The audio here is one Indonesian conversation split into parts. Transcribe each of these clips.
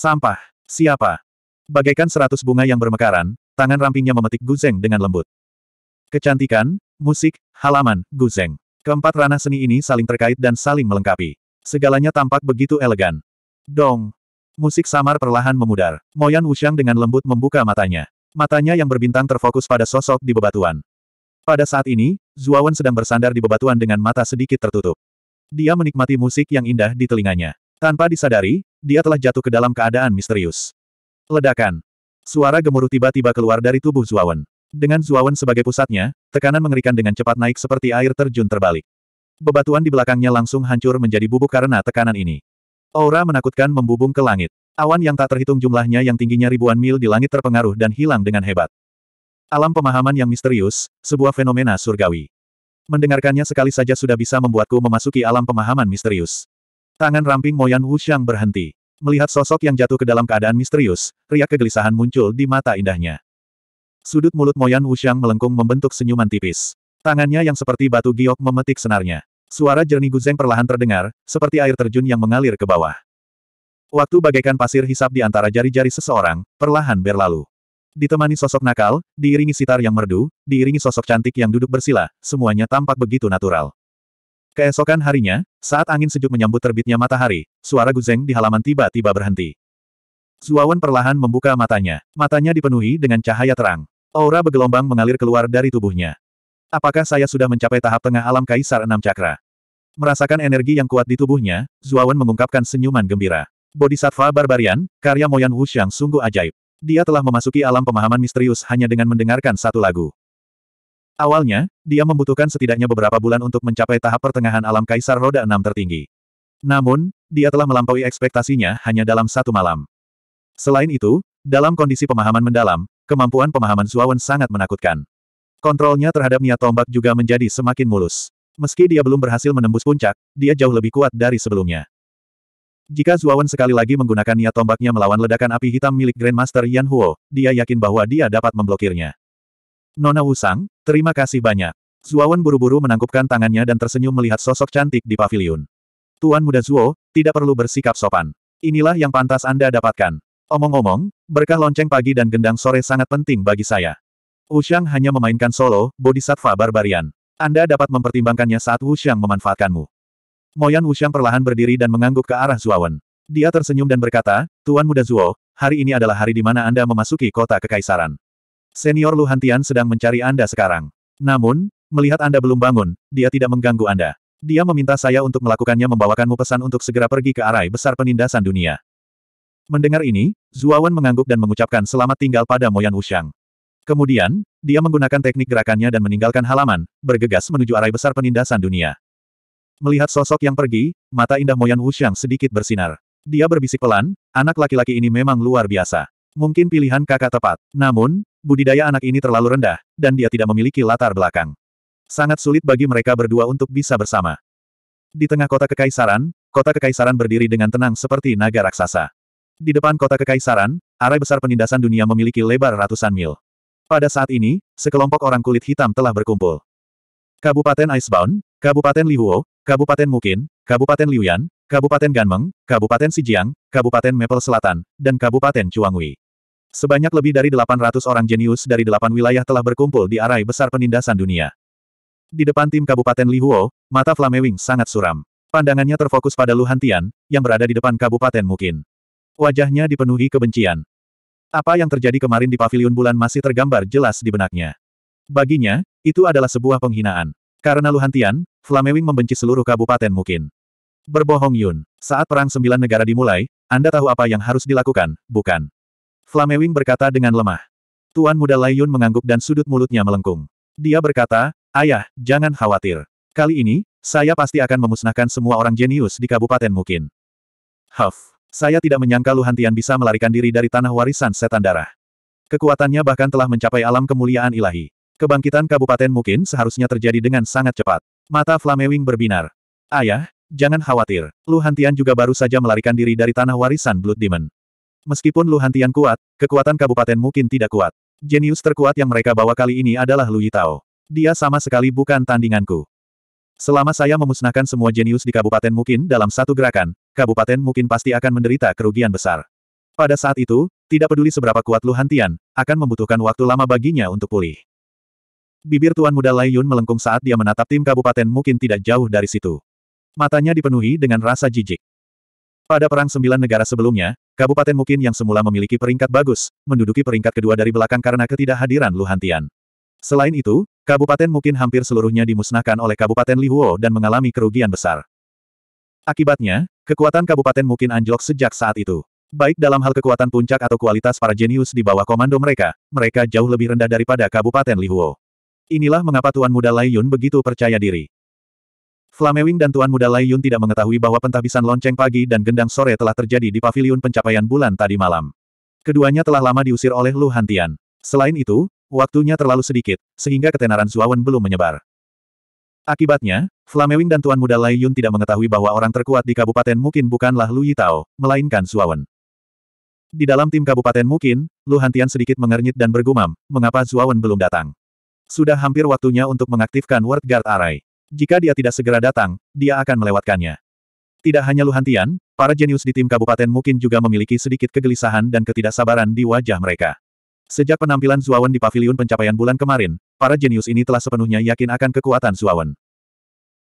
Sampah. Siapa? Bagaikan seratus bunga yang bermekaran, tangan rampingnya memetik guzeng dengan lembut. Kecantikan, musik, halaman, guzeng. Keempat ranah seni ini saling terkait dan saling melengkapi. Segalanya tampak begitu elegan. Dong. Musik samar perlahan memudar. Moyan Wuxiang dengan lembut membuka matanya. Matanya yang berbintang terfokus pada sosok di bebatuan. Pada saat ini, Zuawan sedang bersandar di bebatuan dengan mata sedikit tertutup. Dia menikmati musik yang indah di telinganya. Tanpa disadari, dia telah jatuh ke dalam keadaan misterius. Ledakan. Suara gemuruh tiba-tiba keluar dari tubuh Zuawan. Dengan Zuawan sebagai pusatnya, tekanan mengerikan dengan cepat naik seperti air terjun terbalik. Bebatuan di belakangnya langsung hancur menjadi bubuk karena tekanan ini. Aura menakutkan membubung ke langit. Awan yang tak terhitung jumlahnya yang tingginya ribuan mil di langit terpengaruh dan hilang dengan hebat. Alam pemahaman yang misterius, sebuah fenomena surgawi. Mendengarkannya sekali saja sudah bisa membuatku memasuki alam pemahaman misterius. Tangan ramping Moyan Wuxiang berhenti. Melihat sosok yang jatuh ke dalam keadaan misterius, riak kegelisahan muncul di mata indahnya. Sudut mulut Moyan Wuxiang melengkung membentuk senyuman tipis. Tangannya yang seperti batu giok memetik senarnya. Suara jernih Guzeng perlahan terdengar, seperti air terjun yang mengalir ke bawah. Waktu bagaikan pasir hisap di antara jari-jari seseorang, perlahan berlalu. Ditemani sosok nakal, diiringi sitar yang merdu, diiringi sosok cantik yang duduk bersila, semuanya tampak begitu natural. Keesokan harinya, saat angin sejuk menyambut terbitnya matahari, suara guzeng di halaman tiba-tiba berhenti. Zuawan perlahan membuka matanya. Matanya dipenuhi dengan cahaya terang. Aura bergelombang mengalir keluar dari tubuhnya. Apakah saya sudah mencapai tahap tengah alam Kaisar Enam Cakra? Merasakan energi yang kuat di tubuhnya, Zuawan mengungkapkan senyuman gembira. Bodhisattva Barbarian, karya Moyan Wuxiang sungguh ajaib. Dia telah memasuki alam pemahaman misterius hanya dengan mendengarkan satu lagu. Awalnya, dia membutuhkan setidaknya beberapa bulan untuk mencapai tahap pertengahan alam Kaisar Roda Enam tertinggi. Namun, dia telah melampaui ekspektasinya hanya dalam satu malam. Selain itu, dalam kondisi pemahaman mendalam, kemampuan pemahaman Zuawan sangat menakutkan. Kontrolnya terhadap niat tombak juga menjadi semakin mulus. Meski dia belum berhasil menembus puncak, dia jauh lebih kuat dari sebelumnya. Jika Zuawan sekali lagi menggunakan niat tombaknya melawan ledakan api hitam milik Grandmaster Yan Huo, dia yakin bahwa dia dapat memblokirnya. Nona Wusang, terima kasih banyak. Zuawan buru-buru menangkupkan tangannya dan tersenyum melihat sosok cantik di pavilion. Tuan muda Zuo, tidak perlu bersikap sopan. Inilah yang pantas Anda dapatkan. Omong-omong, berkah lonceng pagi dan gendang sore sangat penting bagi saya. Wushang hanya memainkan solo, Bodhisattva Barbarian. Anda dapat mempertimbangkannya saat Wushang memanfaatkanmu. Moyan Wushang perlahan berdiri dan mengangguk ke arah Zuawan. Dia tersenyum dan berkata, Tuan Muda Zuo, hari ini adalah hari di mana Anda memasuki kota kekaisaran. Senior Lu Hantian sedang mencari Anda sekarang. Namun, melihat Anda belum bangun, dia tidak mengganggu Anda. Dia meminta saya untuk melakukannya membawakanmu pesan untuk segera pergi ke arai besar penindasan dunia. Mendengar ini, Zuawan mengangguk dan mengucapkan selamat tinggal pada Moyan Wushang. Kemudian, dia menggunakan teknik gerakannya dan meninggalkan halaman, bergegas menuju arai besar penindasan dunia. Melihat sosok yang pergi, mata indah Moyan Wushang sedikit bersinar. Dia berbisik pelan, anak laki-laki ini memang luar biasa. Mungkin pilihan kakak tepat. Namun, budidaya anak ini terlalu rendah, dan dia tidak memiliki latar belakang. Sangat sulit bagi mereka berdua untuk bisa bersama. Di tengah kota kekaisaran, kota kekaisaran berdiri dengan tenang seperti naga raksasa. Di depan kota kekaisaran, arai besar penindasan dunia memiliki lebar ratusan mil. Pada saat ini, sekelompok orang kulit hitam telah berkumpul. Kabupaten Icebound, Kabupaten Lihuo, Kabupaten Mukin, Kabupaten Liuyan, Kabupaten Ganmeng, Kabupaten Sijiang, Kabupaten Maple Selatan, dan Kabupaten Chuangui. Sebanyak lebih dari 800 orang jenius dari delapan wilayah telah berkumpul di arai besar penindasan dunia. Di depan tim Kabupaten Lihuo, mata Flamewing sangat suram. Pandangannya terfokus pada Lu Hantian, yang berada di depan Kabupaten Mukin. Wajahnya dipenuhi kebencian. Apa yang terjadi kemarin di Paviliun Bulan masih tergambar jelas di benaknya. Baginya, itu adalah sebuah penghinaan. Karena Lu Flamewing membenci seluruh Kabupaten Mukin. Berbohong Yun. Saat Perang Sembilan Negara dimulai, Anda tahu apa yang harus dilakukan, bukan? Flamewing berkata dengan lemah. Tuan muda Layun mengangguk dan sudut mulutnya melengkung. Dia berkata, Ayah, jangan khawatir. Kali ini, saya pasti akan memusnahkan semua orang jenius di Kabupaten Mungkin. Huff, saya tidak menyangka Luhantian bisa melarikan diri dari tanah warisan setan darah. Kekuatannya bahkan telah mencapai alam kemuliaan ilahi. Kebangkitan Kabupaten Mungkin seharusnya terjadi dengan sangat cepat. Mata Flamewing berbinar. Ayah, jangan khawatir. Luhantian juga baru saja melarikan diri dari tanah warisan Blood Demon. Meskipun Lu Hantian kuat, kekuatan kabupaten mungkin tidak kuat. Jenius terkuat yang mereka bawa kali ini adalah Lu Yitao. Dia sama sekali bukan tandinganku. Selama saya memusnahkan semua jenius di kabupaten mungkin dalam satu gerakan, kabupaten mungkin pasti akan menderita kerugian besar. Pada saat itu, tidak peduli seberapa kuat Lu Hantian, akan membutuhkan waktu lama baginya untuk pulih. Bibir Tuan Muda Lai Yun melengkung saat dia menatap tim kabupaten mungkin tidak jauh dari situ. Matanya dipenuhi dengan rasa jijik. Pada Perang Sembilan Negara sebelumnya, Kabupaten Mukin yang semula memiliki peringkat bagus, menduduki peringkat kedua dari belakang karena ketidakhadiran Luhantian. Selain itu, Kabupaten Mukin hampir seluruhnya dimusnahkan oleh Kabupaten Lihuo dan mengalami kerugian besar. Akibatnya, kekuatan Kabupaten Mukin anjlok sejak saat itu. Baik dalam hal kekuatan puncak atau kualitas para jenius di bawah komando mereka, mereka jauh lebih rendah daripada Kabupaten Lihuo. Inilah mengapa Tuan Muda Lai Yun begitu percaya diri. Flamewing dan Tuan Muda Lai Yun tidak mengetahui bahwa pentahbisan lonceng pagi dan gendang sore telah terjadi di paviliun pencapaian bulan tadi malam. Keduanya telah lama diusir oleh Lu Hantian. Selain itu, waktunya terlalu sedikit, sehingga ketenaran Zuawan belum menyebar. Akibatnya, Flamewing dan Tuan Muda Lai Yun tidak mengetahui bahwa orang terkuat di kabupaten mungkin bukanlah Lu Yitao, melainkan Zuawan. Di dalam tim kabupaten mungkin, Lu Hantian sedikit mengernyit dan bergumam, mengapa Zuawan belum datang. Sudah hampir waktunya untuk mengaktifkan Word Guard Array. Jika dia tidak segera datang, dia akan melewatkannya. Tidak hanya Luhantian, para jenius di tim kabupaten mungkin juga memiliki sedikit kegelisahan dan ketidaksabaran di wajah mereka. Sejak penampilan Zuawan di pavilion pencapaian bulan kemarin, para jenius ini telah sepenuhnya yakin akan kekuatan Zuawan.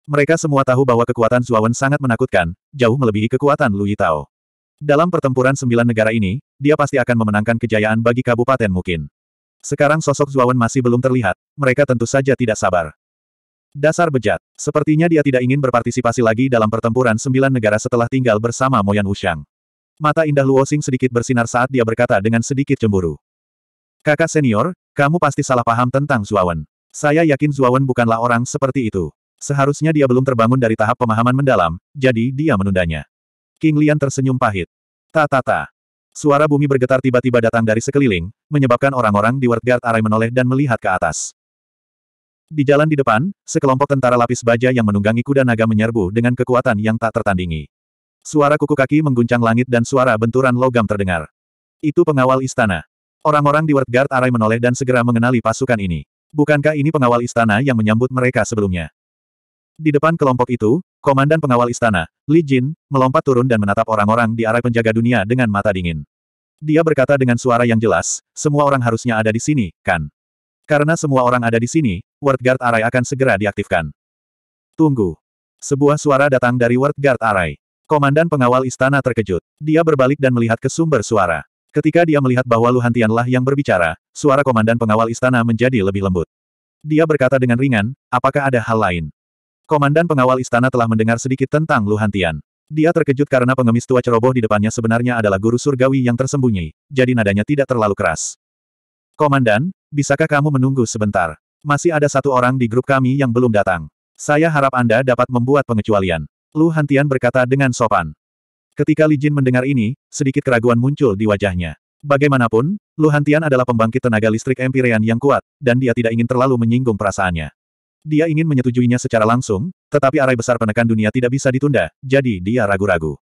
Mereka semua tahu bahwa kekuatan Zuawan sangat menakutkan, jauh melebihi kekuatan Lu Yitao. Dalam pertempuran sembilan negara ini, dia pasti akan memenangkan kejayaan bagi kabupaten mungkin. Sekarang sosok Zuawan masih belum terlihat, mereka tentu saja tidak sabar. Dasar bejat. Sepertinya dia tidak ingin berpartisipasi lagi dalam pertempuran sembilan negara setelah tinggal bersama Moyan Wushang. Mata indah Luo Xing sedikit bersinar saat dia berkata dengan sedikit cemburu. Kakak senior, kamu pasti salah paham tentang Zuawan. Saya yakin Zuawan bukanlah orang seperti itu. Seharusnya dia belum terbangun dari tahap pemahaman mendalam, jadi dia menundanya. King Lian tersenyum pahit. Ta-ta-ta. Suara bumi bergetar tiba-tiba datang dari sekeliling, menyebabkan orang-orang di World Guard Array menoleh dan melihat ke atas. Di jalan di depan, sekelompok tentara lapis baja yang menunggangi kuda naga menyerbu dengan kekuatan yang tak tertandingi. Suara kuku kaki mengguncang langit dan suara benturan logam terdengar. Itu pengawal istana. Orang-orang di World Guard Arai menoleh dan segera mengenali pasukan ini. Bukankah ini pengawal istana yang menyambut mereka sebelumnya? Di depan kelompok itu, Komandan Pengawal Istana, Li Jin, melompat turun dan menatap orang-orang di arai penjaga dunia dengan mata dingin. Dia berkata dengan suara yang jelas, semua orang harusnya ada di sini, kan? Karena semua orang ada di sini, Ward Guard Array akan segera diaktifkan. Tunggu. Sebuah suara datang dari Ward Guard Array. Komandan pengawal istana terkejut. Dia berbalik dan melihat ke sumber suara. Ketika dia melihat bahwa Luhantianlah yang berbicara, suara komandan pengawal istana menjadi lebih lembut. Dia berkata dengan ringan, apakah ada hal lain? Komandan pengawal istana telah mendengar sedikit tentang Luhantian. Dia terkejut karena pengemis tua ceroboh di depannya sebenarnya adalah guru surgawi yang tersembunyi, jadi nadanya tidak terlalu keras. Komandan, bisakah kamu menunggu sebentar? Masih ada satu orang di grup kami yang belum datang. Saya harap Anda dapat membuat pengecualian. Lu Hantian berkata dengan sopan. Ketika Li Jin mendengar ini, sedikit keraguan muncul di wajahnya. Bagaimanapun, Lu Hantian adalah pembangkit tenaga listrik Empyrean yang kuat, dan dia tidak ingin terlalu menyinggung perasaannya. Dia ingin menyetujuinya secara langsung, tetapi arai besar penekan dunia tidak bisa ditunda, jadi dia ragu-ragu.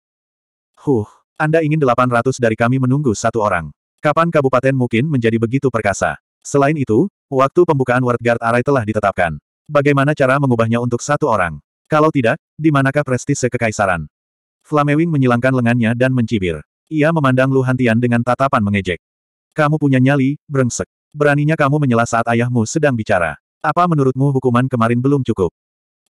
Huh, Anda ingin 800 dari kami menunggu satu orang. Kapan kabupaten mungkin menjadi begitu perkasa? Selain itu, Waktu pembukaan World Guard Array telah ditetapkan. Bagaimana cara mengubahnya untuk satu orang? Kalau tidak, di manakah prestise kekaisaran? Flamewing menyilangkan lengannya dan mencibir. Ia memandang Luhantian dengan tatapan mengejek. Kamu punya nyali, brengsek. Beraninya kamu menyela saat ayahmu sedang bicara. Apa menurutmu hukuman kemarin belum cukup?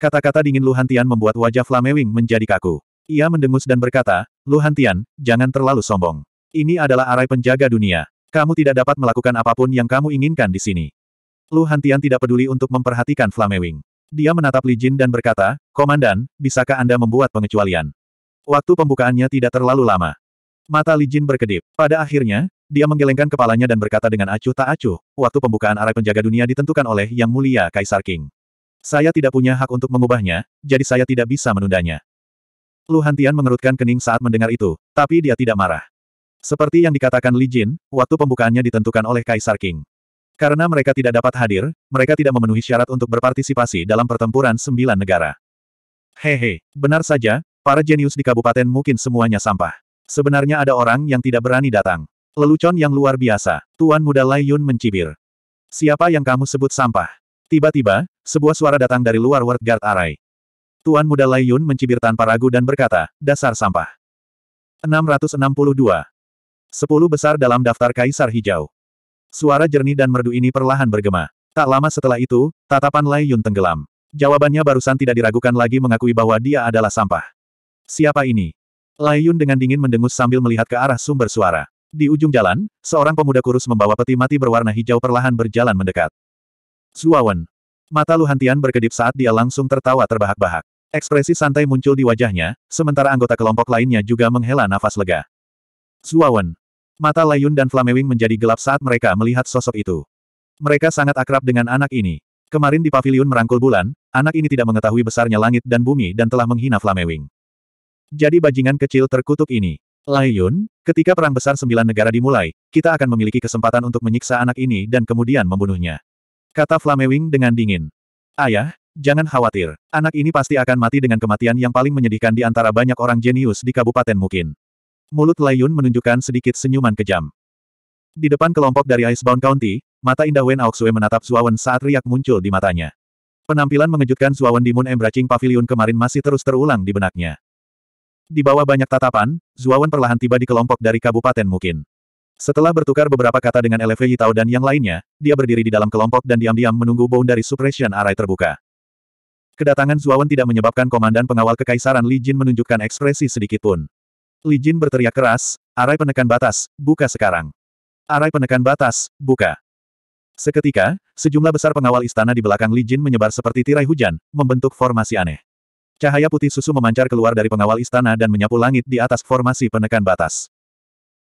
Kata-kata dingin Luhantian membuat wajah Flamewing menjadi kaku. Ia mendengus dan berkata, Luhantian, jangan terlalu sombong. Ini adalah arai penjaga dunia. Kamu tidak dapat melakukan apapun yang kamu inginkan di sini. Lu Hantian tidak peduli untuk memperhatikan Flamewing. Dia menatap Li Jin dan berkata, Komandan, bisakah Anda membuat pengecualian? Waktu pembukaannya tidak terlalu lama. Mata Li Jin berkedip. Pada akhirnya, dia menggelengkan kepalanya dan berkata dengan acuh tak acuh, waktu pembukaan arai penjaga dunia ditentukan oleh Yang Mulia Kaisar King. Saya tidak punya hak untuk mengubahnya, jadi saya tidak bisa menundanya. Lu Hantian mengerutkan kening saat mendengar itu, tapi dia tidak marah. Seperti yang dikatakan Li Jin, waktu pembukaannya ditentukan oleh Kaisar King. Karena mereka tidak dapat hadir, mereka tidak memenuhi syarat untuk berpartisipasi dalam pertempuran sembilan negara. Hehe, benar saja, para jenius di kabupaten mungkin semuanya sampah. Sebenarnya ada orang yang tidak berani datang. Lelucon yang luar biasa, Tuan Muda Lai Yun mencibir. Siapa yang kamu sebut sampah? Tiba-tiba, sebuah suara datang dari luar World Guard Array. Tuan Muda Lai Yun mencibir tanpa ragu dan berkata, dasar sampah. 662. 10 besar dalam daftar Kaisar Hijau. Suara jernih dan merdu ini perlahan bergema. Tak lama setelah itu, tatapan Lai Yun tenggelam. Jawabannya barusan tidak diragukan lagi mengakui bahwa dia adalah sampah. Siapa ini? Lai Yun dengan dingin mendengus sambil melihat ke arah sumber suara. Di ujung jalan, seorang pemuda kurus membawa peti mati berwarna hijau perlahan berjalan mendekat. Zuawan. Mata Luhantian berkedip saat dia langsung tertawa terbahak-bahak. Ekspresi santai muncul di wajahnya, sementara anggota kelompok lainnya juga menghela nafas lega. Zuawan. Mata Layun dan Flamewing menjadi gelap saat mereka melihat sosok itu. Mereka sangat akrab dengan anak ini. Kemarin di pavilion merangkul bulan, anak ini tidak mengetahui besarnya langit dan bumi dan telah menghina Flamewing. Jadi bajingan kecil terkutuk ini. Layun, ketika perang besar sembilan negara dimulai, kita akan memiliki kesempatan untuk menyiksa anak ini dan kemudian membunuhnya. Kata Flamewing dengan dingin. Ayah, jangan khawatir. Anak ini pasti akan mati dengan kematian yang paling menyedihkan di antara banyak orang jenius di Kabupaten Mungkin. Mulut Layun menunjukkan sedikit senyuman kejam. Di depan kelompok dari Icebound County, mata indah Wen Aoxue menatap Zuawan saat riak muncul di matanya. Penampilan mengejutkan Zuawan di Moon Embracing Pavilion kemarin masih terus terulang di benaknya. Di bawah banyak tatapan, Zuawan perlahan tiba di kelompok dari Kabupaten Mukin. Setelah bertukar beberapa kata dengan LV Yitao dan yang lainnya, dia berdiri di dalam kelompok dan diam-diam menunggu dari suppression array terbuka. Kedatangan Zuawan tidak menyebabkan komandan pengawal kekaisaran Li Jin menunjukkan ekspresi sedikitpun. Li Jin berteriak keras, arai penekan batas, buka sekarang. Arai penekan batas, buka. Seketika, sejumlah besar pengawal istana di belakang Li Jin menyebar seperti tirai hujan, membentuk formasi aneh. Cahaya putih susu memancar keluar dari pengawal istana dan menyapu langit di atas formasi penekan batas.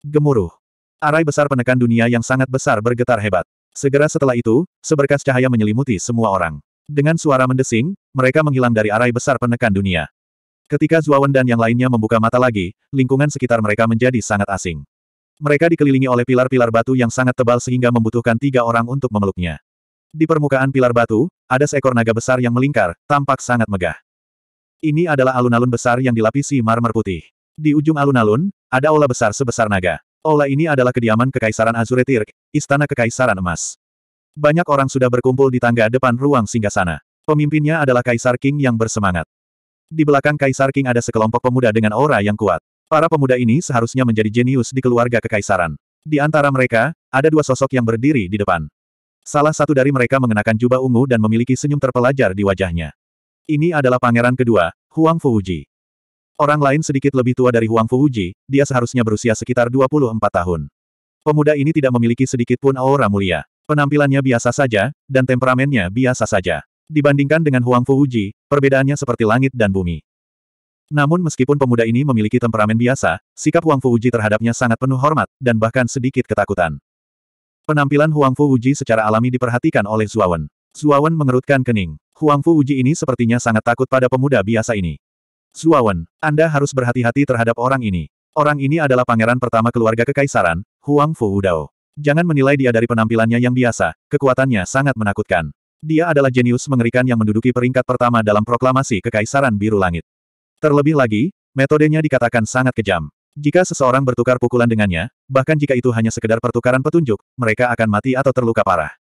Gemuruh. Arai besar penekan dunia yang sangat besar bergetar hebat. Segera setelah itu, seberkas cahaya menyelimuti semua orang. Dengan suara mendesing, mereka menghilang dari arai besar penekan dunia. Ketika Zuawan dan yang lainnya membuka mata lagi, lingkungan sekitar mereka menjadi sangat asing. Mereka dikelilingi oleh pilar-pilar batu yang sangat tebal sehingga membutuhkan tiga orang untuk memeluknya. Di permukaan pilar batu, ada seekor naga besar yang melingkar, tampak sangat megah. Ini adalah alun-alun besar yang dilapisi marmer putih. Di ujung alun-alun, ada aula besar sebesar naga. Ola ini adalah kediaman Kekaisaran Azure Istana Kekaisaran Emas. Banyak orang sudah berkumpul di tangga depan ruang singgasana. Pemimpinnya adalah Kaisar King yang bersemangat. Di belakang Kaisar King ada sekelompok pemuda dengan aura yang kuat. Para pemuda ini seharusnya menjadi jenius di keluarga kekaisaran. Di antara mereka, ada dua sosok yang berdiri di depan. Salah satu dari mereka mengenakan jubah ungu dan memiliki senyum terpelajar di wajahnya. Ini adalah pangeran kedua, Huang Fuji. Orang lain sedikit lebih tua dari Huang Fuji, dia seharusnya berusia sekitar 24 tahun. Pemuda ini tidak memiliki sedikit pun aura mulia. Penampilannya biasa saja, dan temperamennya biasa saja. Dibandingkan dengan Huang Fuji, perbedaannya seperti langit dan bumi. Namun meskipun pemuda ini memiliki temperamen biasa, sikap Huang Fuji terhadapnya sangat penuh hormat, dan bahkan sedikit ketakutan. Penampilan Huang Fuji secara alami diperhatikan oleh Zuawan. Zuawan mengerutkan kening. Huang Fuji ini sepertinya sangat takut pada pemuda biasa ini. Zuawan, Anda harus berhati-hati terhadap orang ini. Orang ini adalah pangeran pertama keluarga kekaisaran, Huang Fu Udao. Jangan menilai dia dari penampilannya yang biasa, kekuatannya sangat menakutkan. Dia adalah jenius mengerikan yang menduduki peringkat pertama dalam proklamasi Kekaisaran Biru Langit. Terlebih lagi, metodenya dikatakan sangat kejam. Jika seseorang bertukar pukulan dengannya, bahkan jika itu hanya sekedar pertukaran petunjuk, mereka akan mati atau terluka parah.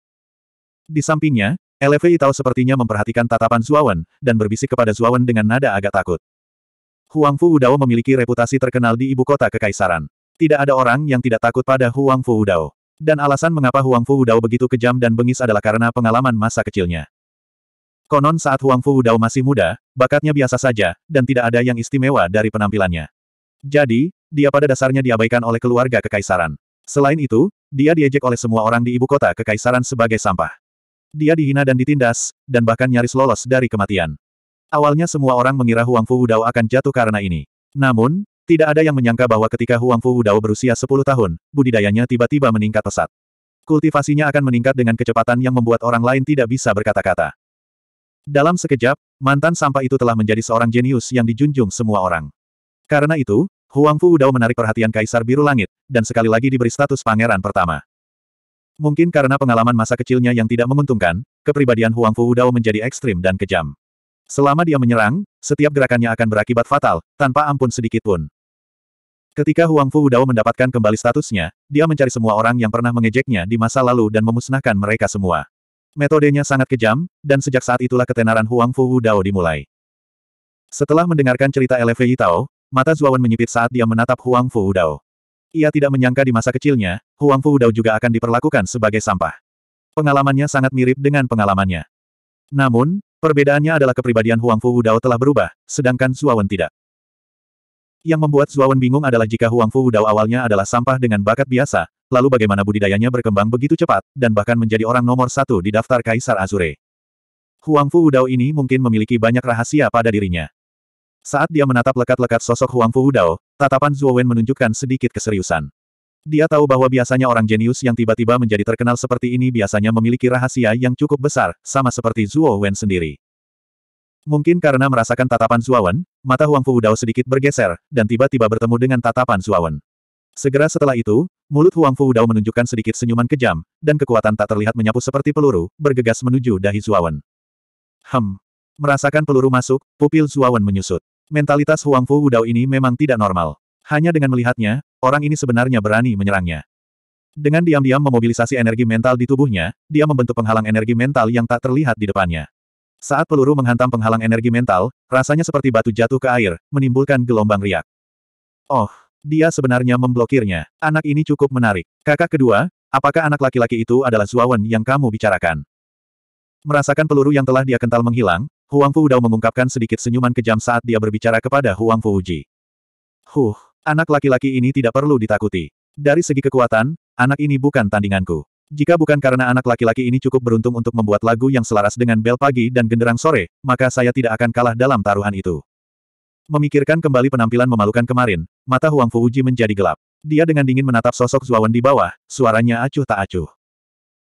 Di sampingnya, LFV tahu sepertinya memperhatikan tatapan Zuawan, dan berbisik kepada Zuawan dengan nada agak takut. Huang Fu Udao memiliki reputasi terkenal di ibu kota kekaisaran. Tidak ada orang yang tidak takut pada Huang Fu Udao. Dan alasan mengapa Huang Fu Hudao begitu kejam dan bengis adalah karena pengalaman masa kecilnya. Konon saat Huang Fu Hudao masih muda, bakatnya biasa saja, dan tidak ada yang istimewa dari penampilannya. Jadi, dia pada dasarnya diabaikan oleh keluarga kekaisaran. Selain itu, dia diejek oleh semua orang di ibu kota kekaisaran sebagai sampah. Dia dihina dan ditindas, dan bahkan nyaris lolos dari kematian. Awalnya semua orang mengira Huang Fu Hudao akan jatuh karena ini. Namun, tidak ada yang menyangka bahwa ketika Huang Fu Wudao berusia 10 tahun, budidayanya tiba-tiba meningkat pesat. Kultivasinya akan meningkat dengan kecepatan yang membuat orang lain tidak bisa berkata-kata. Dalam sekejap, mantan sampah itu telah menjadi seorang jenius yang dijunjung semua orang. Karena itu, Huang Fu Wudao menarik perhatian Kaisar Biru Langit, dan sekali lagi diberi status pangeran pertama. Mungkin karena pengalaman masa kecilnya yang tidak menguntungkan, kepribadian Huang Fu Wudao menjadi ekstrim dan kejam. Selama dia menyerang, setiap gerakannya akan berakibat fatal, tanpa ampun sedikitpun. Ketika Huang Fu Hudao mendapatkan kembali statusnya, dia mencari semua orang yang pernah mengejeknya di masa lalu dan memusnahkan mereka semua. Metodenya sangat kejam, dan sejak saat itulah ketenaran Huang Fu Hudao dimulai. Setelah mendengarkan cerita LFI Tao, mata Zuawan menyipit saat dia menatap Huang Fu Hudao. Ia tidak menyangka di masa kecilnya, Huang Fu Hudao juga akan diperlakukan sebagai sampah. Pengalamannya sangat mirip dengan pengalamannya. Namun, perbedaannya adalah kepribadian Huang Fu Hudao telah berubah, sedangkan Zuawan tidak. Yang membuat Zuawan bingung adalah jika Huang Fu Dao awalnya adalah sampah dengan bakat biasa, lalu bagaimana budidayanya berkembang begitu cepat, dan bahkan menjadi orang nomor satu di daftar Kaisar Azure. Huang Fu Dao ini mungkin memiliki banyak rahasia pada dirinya. Saat dia menatap lekat-lekat sosok Huang Fu Dao, tatapan Zuowen menunjukkan sedikit keseriusan. Dia tahu bahwa biasanya orang jenius yang tiba-tiba menjadi terkenal seperti ini biasanya memiliki rahasia yang cukup besar, sama seperti Zuowen sendiri. Mungkin karena merasakan tatapan Zuowen, Mata Huang Fu Dao sedikit bergeser, dan tiba-tiba bertemu dengan tatapan Zuawan. Segera setelah itu, mulut Huang Fu Dao menunjukkan sedikit senyuman kejam, dan kekuatan tak terlihat menyapu seperti peluru, bergegas menuju dahi Zuawan. Hem. Merasakan peluru masuk, pupil Zuawan menyusut. Mentalitas Huang Fu Dao ini memang tidak normal. Hanya dengan melihatnya, orang ini sebenarnya berani menyerangnya. Dengan diam-diam memobilisasi energi mental di tubuhnya, dia membentuk penghalang energi mental yang tak terlihat di depannya. Saat peluru menghantam penghalang energi mental, rasanya seperti batu jatuh ke air, menimbulkan gelombang riak. Oh, dia sebenarnya memblokirnya. Anak ini cukup menarik. Kakak kedua, apakah anak laki-laki itu adalah Zuawan yang kamu bicarakan? Merasakan peluru yang telah dia kental menghilang, Huang Fu Udao mengungkapkan sedikit senyuman kejam saat dia berbicara kepada Huang Fu Uji. Huh, anak laki-laki ini tidak perlu ditakuti. Dari segi kekuatan, anak ini bukan tandinganku. Jika bukan karena anak laki-laki ini cukup beruntung untuk membuat lagu yang selaras dengan bel pagi dan genderang sore, maka saya tidak akan kalah dalam taruhan itu. Memikirkan kembali penampilan memalukan kemarin, mata Huang Fuji menjadi gelap. Dia dengan dingin menatap sosok Zuawan di bawah, suaranya acuh tak acuh.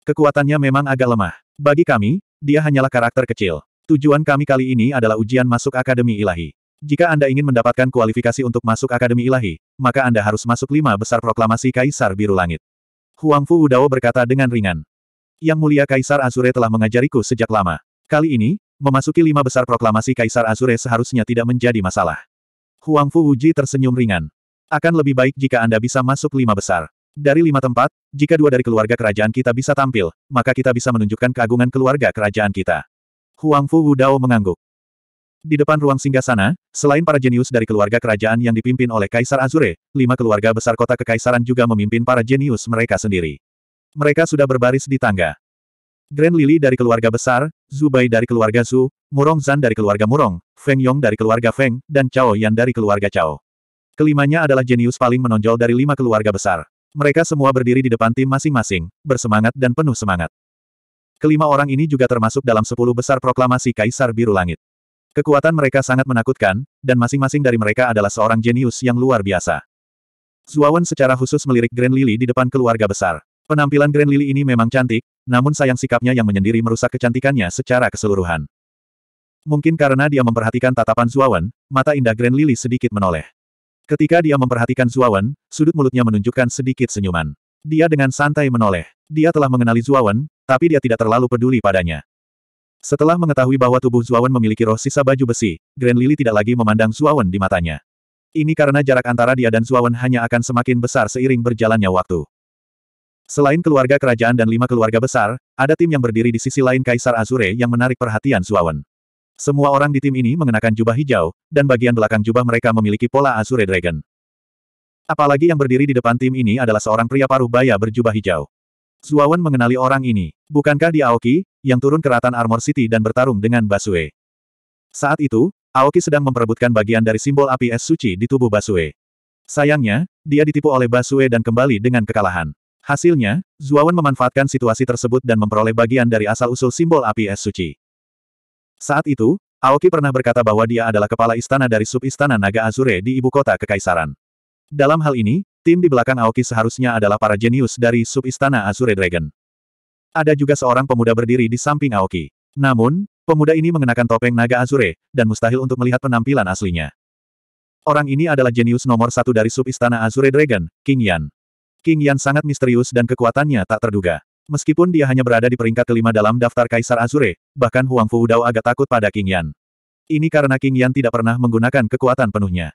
Kekuatannya memang agak lemah. Bagi kami, dia hanyalah karakter kecil. Tujuan kami kali ini adalah ujian masuk Akademi Ilahi. Jika Anda ingin mendapatkan kualifikasi untuk masuk Akademi Ilahi, maka Anda harus masuk lima besar proklamasi Kaisar Biru Langit. Huang Fu Udao berkata dengan ringan. Yang mulia Kaisar Azure telah mengajariku sejak lama. Kali ini, memasuki lima besar proklamasi Kaisar Azure seharusnya tidak menjadi masalah. Huang Fu Uji tersenyum ringan. Akan lebih baik jika Anda bisa masuk lima besar. Dari lima tempat, jika dua dari keluarga kerajaan kita bisa tampil, maka kita bisa menunjukkan keagungan keluarga kerajaan kita. Huang Fu Wudao mengangguk. Di depan ruang singgasana, selain para jenius dari keluarga kerajaan yang dipimpin oleh Kaisar Azure, lima keluarga besar kota kekaisaran juga memimpin para jenius mereka sendiri. Mereka sudah berbaris di tangga. Grand Lily dari keluarga besar, Zubai dari keluarga Zhu, Murong Zan dari keluarga Murong, Feng Yong dari keluarga Feng, dan Cao Yan dari keluarga Cao. Kelimanya adalah jenius paling menonjol dari lima keluarga besar. Mereka semua berdiri di depan tim masing-masing, bersemangat dan penuh semangat. Kelima orang ini juga termasuk dalam sepuluh besar proklamasi Kaisar Biru Langit. Kekuatan mereka sangat menakutkan, dan masing-masing dari mereka adalah seorang jenius yang luar biasa. Zuawan secara khusus melirik Grand Lily di depan keluarga besar. Penampilan Grand Lily ini memang cantik, namun sayang sikapnya yang menyendiri merusak kecantikannya secara keseluruhan. Mungkin karena dia memperhatikan tatapan Zuawan, mata indah Grand Lily sedikit menoleh. Ketika dia memperhatikan Zuawan, sudut mulutnya menunjukkan sedikit senyuman. Dia dengan santai menoleh. Dia telah mengenali Zuawan, tapi dia tidak terlalu peduli padanya. Setelah mengetahui bahwa tubuh Zuawan memiliki roh sisa baju besi, Grand Lily tidak lagi memandang Zuawan di matanya. Ini karena jarak antara dia dan Zuawan hanya akan semakin besar seiring berjalannya waktu. Selain keluarga kerajaan dan lima keluarga besar, ada tim yang berdiri di sisi lain Kaisar Azure yang menarik perhatian Zuawan. Semua orang di tim ini mengenakan jubah hijau, dan bagian belakang jubah mereka memiliki pola Azure Dragon. Apalagi yang berdiri di depan tim ini adalah seorang pria paruh baya berjubah hijau. Zuawan mengenali orang ini. Bukankah dia Aoki, yang turun ke ratan Armor City dan bertarung dengan Basue. Saat itu, Aoki sedang memperebutkan bagian dari simbol api es suci di tubuh Basue. Sayangnya, dia ditipu oleh Basue dan kembali dengan kekalahan. Hasilnya, Zuawan memanfaatkan situasi tersebut dan memperoleh bagian dari asal-usul simbol api es suci. Saat itu, Aoki pernah berkata bahwa dia adalah kepala istana dari sub-istana Naga Azure di ibu kota Kekaisaran. Dalam hal ini, tim di belakang Aoki seharusnya adalah para jenius dari sub-istana Azure Dragon. Ada juga seorang pemuda berdiri di samping Aoki. Namun, pemuda ini mengenakan topeng naga Azure, dan mustahil untuk melihat penampilan aslinya. Orang ini adalah jenius nomor satu dari sub istana Azure Dragon, King Yan. King Yan sangat misterius dan kekuatannya tak terduga. Meskipun dia hanya berada di peringkat kelima dalam daftar Kaisar Azure, bahkan Huang Fu Dao agak takut pada King Yan. Ini karena King Yan tidak pernah menggunakan kekuatan penuhnya.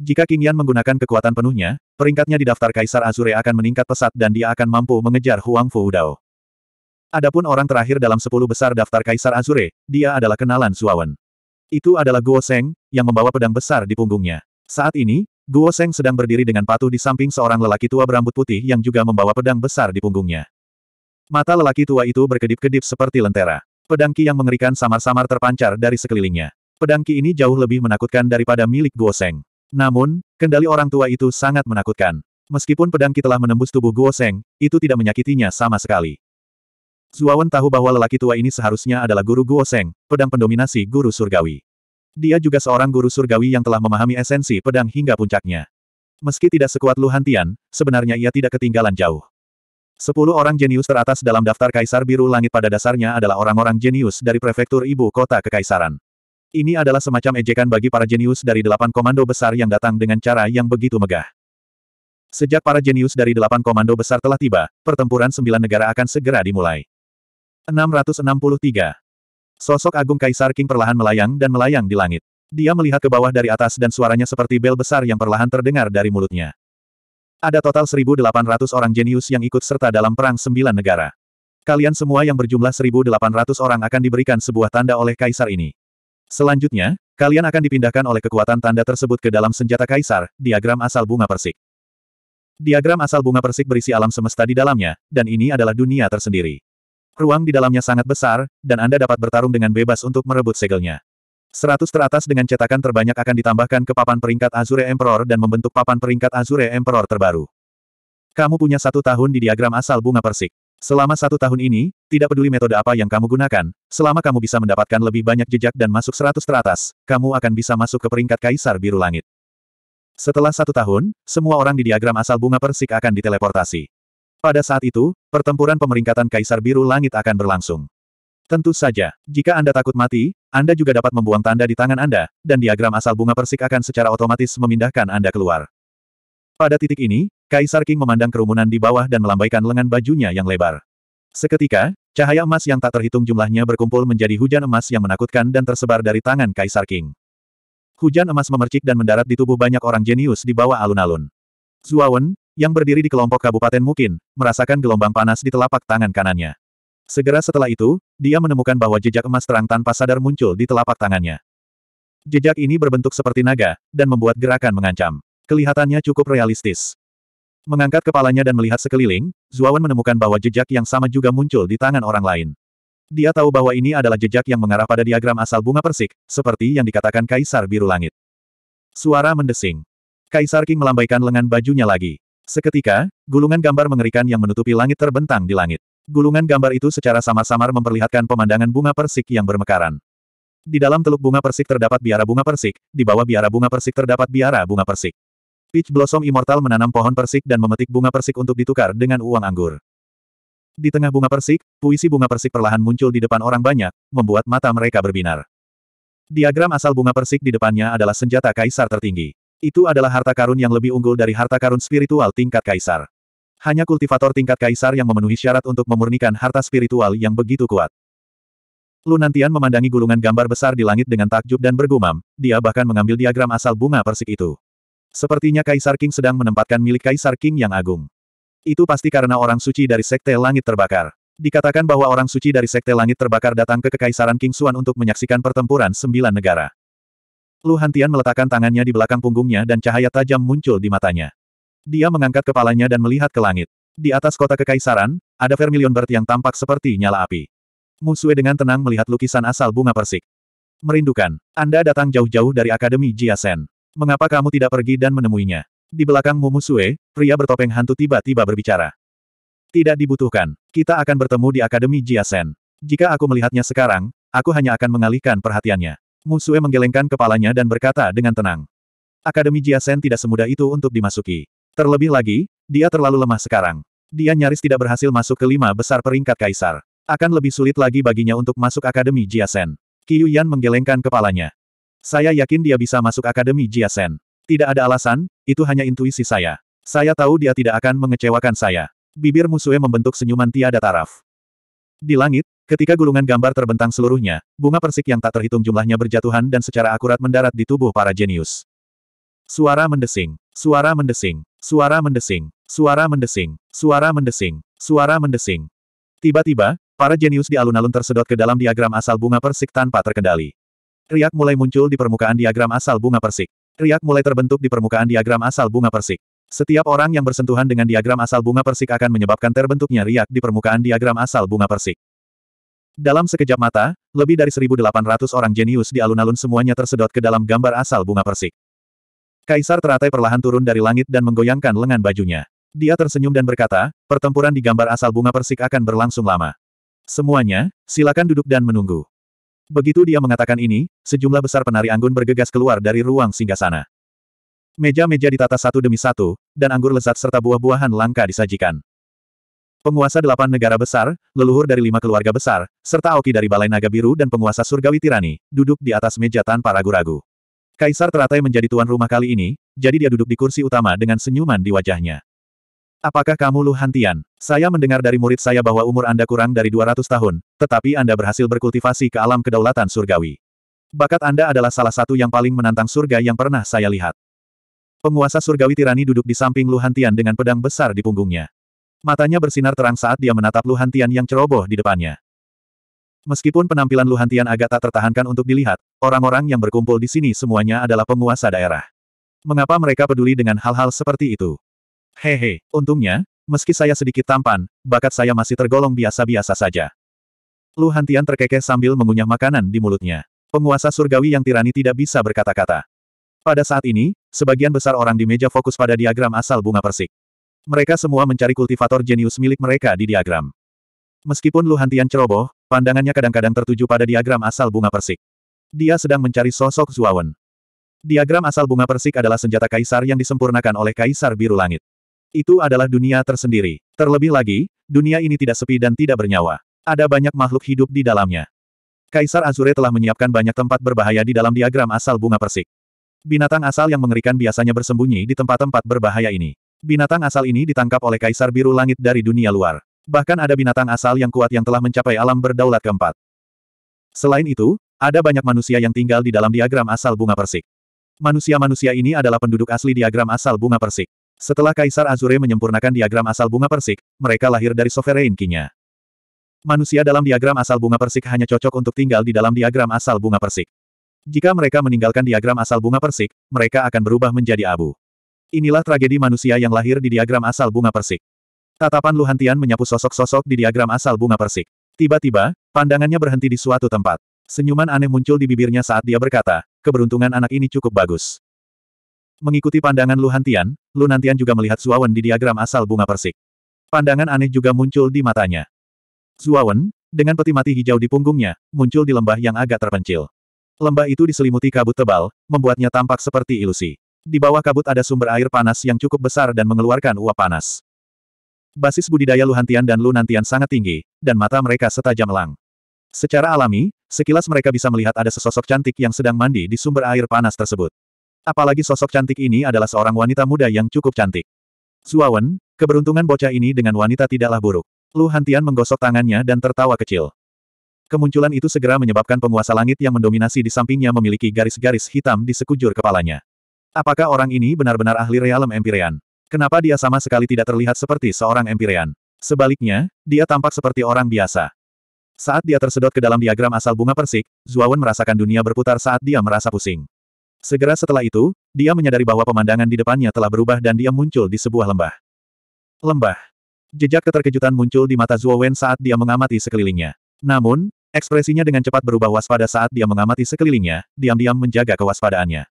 Jika King Yan menggunakan kekuatan penuhnya, peringkatnya di daftar Kaisar Azure akan meningkat pesat dan dia akan mampu mengejar Huang Fu Dao. Adapun orang terakhir dalam sepuluh besar daftar Kaisar Azure, dia adalah kenalan Suawan. Itu adalah Guo Seng, yang membawa pedang besar di punggungnya. Saat ini, Guo Seng sedang berdiri dengan patuh di samping seorang lelaki tua berambut putih yang juga membawa pedang besar di punggungnya. Mata lelaki tua itu berkedip-kedip seperti lentera. Pedang Ki yang mengerikan samar-samar terpancar dari sekelilingnya. Pedang Ki ini jauh lebih menakutkan daripada milik Guo Seng. Namun, kendali orang tua itu sangat menakutkan. Meskipun pedang Ki telah menembus tubuh Guo Seng, itu tidak menyakitinya sama sekali. Zuawan tahu bahwa lelaki tua ini seharusnya adalah guru Guo Seng, pedang pendominasi guru surgawi. Dia juga seorang guru surgawi yang telah memahami esensi pedang hingga puncaknya. Meski tidak sekuat Lu Hantian, sebenarnya ia tidak ketinggalan jauh. Sepuluh orang jenius teratas dalam daftar Kaisar Biru Langit pada dasarnya adalah orang-orang jenius dari prefektur ibu kota kekaisaran. Ini adalah semacam ejekan bagi para jenius dari delapan komando besar yang datang dengan cara yang begitu megah. Sejak para jenius dari delapan komando besar telah tiba, pertempuran sembilan negara akan segera dimulai. 663. Sosok Agung Kaisar King perlahan melayang dan melayang di langit. Dia melihat ke bawah dari atas dan suaranya seperti bel besar yang perlahan terdengar dari mulutnya. Ada total 1.800 orang jenius yang ikut serta dalam perang sembilan negara. Kalian semua yang berjumlah 1.800 orang akan diberikan sebuah tanda oleh kaisar ini. Selanjutnya, kalian akan dipindahkan oleh kekuatan tanda tersebut ke dalam senjata kaisar, diagram asal bunga persik. Diagram asal bunga persik berisi alam semesta di dalamnya, dan ini adalah dunia tersendiri. Ruang di dalamnya sangat besar, dan Anda dapat bertarung dengan bebas untuk merebut segelnya. Seratus teratas dengan cetakan terbanyak akan ditambahkan ke papan peringkat Azure Emperor dan membentuk papan peringkat Azure Emperor terbaru. Kamu punya satu tahun di diagram asal bunga persik. Selama satu tahun ini, tidak peduli metode apa yang kamu gunakan, selama kamu bisa mendapatkan lebih banyak jejak dan masuk seratus teratas, kamu akan bisa masuk ke peringkat Kaisar Biru Langit. Setelah satu tahun, semua orang di diagram asal bunga persik akan diteleportasi. Pada saat itu, pertempuran pemeringkatan Kaisar Biru Langit akan berlangsung. Tentu saja, jika Anda takut mati, Anda juga dapat membuang tanda di tangan Anda, dan diagram asal bunga persik akan secara otomatis memindahkan Anda keluar. Pada titik ini, Kaisar King memandang kerumunan di bawah dan melambaikan lengan bajunya yang lebar. Seketika, cahaya emas yang tak terhitung jumlahnya berkumpul menjadi hujan emas yang menakutkan dan tersebar dari tangan Kaisar King. Hujan emas memercik dan mendarat di tubuh banyak orang jenius di bawah alun-alun. Zuawan, yang berdiri di kelompok kabupaten mungkin merasakan gelombang panas di telapak tangan kanannya. Segera setelah itu, dia menemukan bahwa jejak emas terang tanpa sadar muncul di telapak tangannya. Jejak ini berbentuk seperti naga, dan membuat gerakan mengancam. Kelihatannya cukup realistis. Mengangkat kepalanya dan melihat sekeliling, Zuawan menemukan bahwa jejak yang sama juga muncul di tangan orang lain. Dia tahu bahwa ini adalah jejak yang mengarah pada diagram asal bunga persik, seperti yang dikatakan Kaisar Biru Langit. Suara mendesing. Kaisar King melambaikan lengan bajunya lagi. Seketika, gulungan gambar mengerikan yang menutupi langit terbentang di langit. Gulungan gambar itu secara samar-samar memperlihatkan pemandangan bunga persik yang bermekaran. Di dalam teluk bunga persik terdapat biara bunga persik, di bawah biara bunga persik terdapat biara bunga persik. Peach Blossom Immortal menanam pohon persik dan memetik bunga persik untuk ditukar dengan uang anggur. Di tengah bunga persik, puisi bunga persik perlahan muncul di depan orang banyak, membuat mata mereka berbinar. Diagram asal bunga persik di depannya adalah senjata kaisar tertinggi. Itu adalah harta karun yang lebih unggul dari harta karun spiritual tingkat kaisar. Hanya kultivator tingkat kaisar yang memenuhi syarat untuk memurnikan harta spiritual yang begitu kuat. Lunantian memandangi gulungan gambar besar di langit dengan takjub dan bergumam, dia bahkan mengambil diagram asal bunga persik itu. Sepertinya Kaisar King sedang menempatkan milik Kaisar King yang agung. Itu pasti karena orang suci dari Sekte Langit Terbakar. Dikatakan bahwa orang suci dari Sekte Langit Terbakar datang ke Kekaisaran King Xuan untuk menyaksikan pertempuran sembilan negara. Lu Hantian meletakkan tangannya di belakang punggungnya dan cahaya tajam muncul di matanya. Dia mengangkat kepalanya dan melihat ke langit. Di atas kota kekaisaran, ada vermilion bird yang tampak seperti nyala api. Musue dengan tenang melihat lukisan asal bunga persik. Merindukan, Anda datang jauh-jauh dari Akademi Jiasen. Mengapa kamu tidak pergi dan menemuinya? Di belakangmu Musue, pria bertopeng hantu tiba-tiba berbicara. Tidak dibutuhkan. Kita akan bertemu di Akademi Jiasen. Jika aku melihatnya sekarang, aku hanya akan mengalihkan perhatiannya. Musue menggelengkan kepalanya dan berkata dengan tenang. Akademi Jiasen tidak semudah itu untuk dimasuki. Terlebih lagi, dia terlalu lemah sekarang. Dia nyaris tidak berhasil masuk ke lima besar peringkat kaisar. Akan lebih sulit lagi baginya untuk masuk Akademi Jiasen. Qiu Yan menggelengkan kepalanya. Saya yakin dia bisa masuk Akademi Jiasen. Tidak ada alasan, itu hanya intuisi saya. Saya tahu dia tidak akan mengecewakan saya. Bibir Musue membentuk senyuman tiada taraf. Di langit, Ketika gulungan gambar terbentang seluruhnya, bunga persik yang tak terhitung jumlahnya berjatuhan dan secara akurat mendarat di tubuh para jenius. Suara mendesing, suara mendesing, suara mendesing, suara mendesing, suara mendesing, suara mendesing. Tiba-tiba, para jenius di alun-alun tersedot ke dalam diagram asal bunga persik tanpa terkendali. Riak mulai muncul di permukaan diagram asal bunga persik. Riak mulai terbentuk di permukaan diagram asal bunga persik. Setiap orang yang bersentuhan dengan diagram asal bunga persik akan menyebabkan terbentuknya riak di permukaan diagram asal bunga persik. Dalam sekejap mata, lebih dari 1.800 orang jenius di alun-alun semuanya tersedot ke dalam gambar asal bunga persik. Kaisar teratai perlahan turun dari langit dan menggoyangkan lengan bajunya. Dia tersenyum dan berkata, pertempuran di gambar asal bunga persik akan berlangsung lama. Semuanya, silakan duduk dan menunggu. Begitu dia mengatakan ini, sejumlah besar penari anggun bergegas keluar dari ruang singgasana. Meja-meja ditata satu demi satu, dan anggur lezat serta buah-buahan langka disajikan penguasa delapan negara besar, leluhur dari lima keluarga besar, serta Aoki dari Balai Naga Biru dan penguasa surgawi tirani, duduk di atas meja tanpa ragu-ragu. Kaisar teratai menjadi tuan rumah kali ini, jadi dia duduk di kursi utama dengan senyuman di wajahnya. Apakah kamu Lu Hantian? Saya mendengar dari murid saya bahwa umur Anda kurang dari 200 tahun, tetapi Anda berhasil berkultivasi ke alam kedaulatan surgawi. Bakat Anda adalah salah satu yang paling menantang surga yang pernah saya lihat. Penguasa surgawi tirani duduk di samping Lu Hantian dengan pedang besar di punggungnya. Matanya bersinar terang saat dia menatap Luhantian yang ceroboh di depannya. Meskipun penampilan Luhantian agak tak tertahankan untuk dilihat, orang-orang yang berkumpul di sini semuanya adalah penguasa daerah. Mengapa mereka peduli dengan hal-hal seperti itu? Hehe, untungnya, meski saya sedikit tampan, bakat saya masih tergolong biasa-biasa saja. Luhantian terkekeh sambil mengunyah makanan di mulutnya. Penguasa surgawi yang tirani tidak bisa berkata-kata. Pada saat ini, sebagian besar orang di meja fokus pada diagram asal bunga persik. Mereka semua mencari kultivator jenius milik mereka di diagram. Meskipun Luhantian ceroboh, pandangannya kadang-kadang tertuju pada diagram asal bunga persik. Dia sedang mencari sosok Zuawan. Diagram asal bunga persik adalah senjata kaisar yang disempurnakan oleh kaisar biru langit. Itu adalah dunia tersendiri. Terlebih lagi, dunia ini tidak sepi dan tidak bernyawa. Ada banyak makhluk hidup di dalamnya. Kaisar Azure telah menyiapkan banyak tempat berbahaya di dalam diagram asal bunga persik. Binatang asal yang mengerikan biasanya bersembunyi di tempat-tempat berbahaya ini. Binatang asal ini ditangkap oleh Kaisar Biru Langit dari dunia luar. Bahkan ada binatang asal yang kuat yang telah mencapai alam berdaulat keempat. Selain itu, ada banyak manusia yang tinggal di dalam diagram asal bunga persik. Manusia-manusia ini adalah penduduk asli diagram asal bunga persik. Setelah Kaisar Azure menyempurnakan diagram asal bunga persik, mereka lahir dari Sovereign King-nya. Manusia dalam diagram asal bunga persik hanya cocok untuk tinggal di dalam diagram asal bunga persik. Jika mereka meninggalkan diagram asal bunga persik, mereka akan berubah menjadi abu. Inilah tragedi manusia yang lahir di diagram asal bunga persik. Tatapan Luhantian menyapu sosok-sosok di diagram asal bunga persik. Tiba-tiba, pandangannya berhenti di suatu tempat. Senyuman aneh muncul di bibirnya saat dia berkata, keberuntungan anak ini cukup bagus. Mengikuti pandangan Luhantian, Luhantian juga melihat Zuawan di diagram asal bunga persik. Pandangan aneh juga muncul di matanya. Zuawan, dengan peti mati hijau di punggungnya, muncul di lembah yang agak terpencil. Lembah itu diselimuti kabut tebal, membuatnya tampak seperti ilusi. Di bawah kabut ada sumber air panas yang cukup besar dan mengeluarkan uap panas. Basis budidaya Luhantian dan Lunantian sangat tinggi, dan mata mereka setajam elang. Secara alami, sekilas mereka bisa melihat ada sesosok cantik yang sedang mandi di sumber air panas tersebut. Apalagi sosok cantik ini adalah seorang wanita muda yang cukup cantik. Zuawan, keberuntungan bocah ini dengan wanita tidaklah buruk. Lu Hantian menggosok tangannya dan tertawa kecil. Kemunculan itu segera menyebabkan penguasa langit yang mendominasi di sampingnya memiliki garis-garis hitam di sekujur kepalanya. Apakah orang ini benar-benar ahli realem Empyrean? Kenapa dia sama sekali tidak terlihat seperti seorang Empyrean? Sebaliknya, dia tampak seperti orang biasa. Saat dia tersedot ke dalam diagram asal bunga persik, Zuawan merasakan dunia berputar saat dia merasa pusing. Segera setelah itu, dia menyadari bahwa pemandangan di depannya telah berubah dan dia muncul di sebuah lembah. Lembah. Jejak keterkejutan muncul di mata Zuawan saat dia mengamati sekelilingnya. Namun, ekspresinya dengan cepat berubah waspada saat dia mengamati sekelilingnya, diam-diam menjaga kewaspadaannya.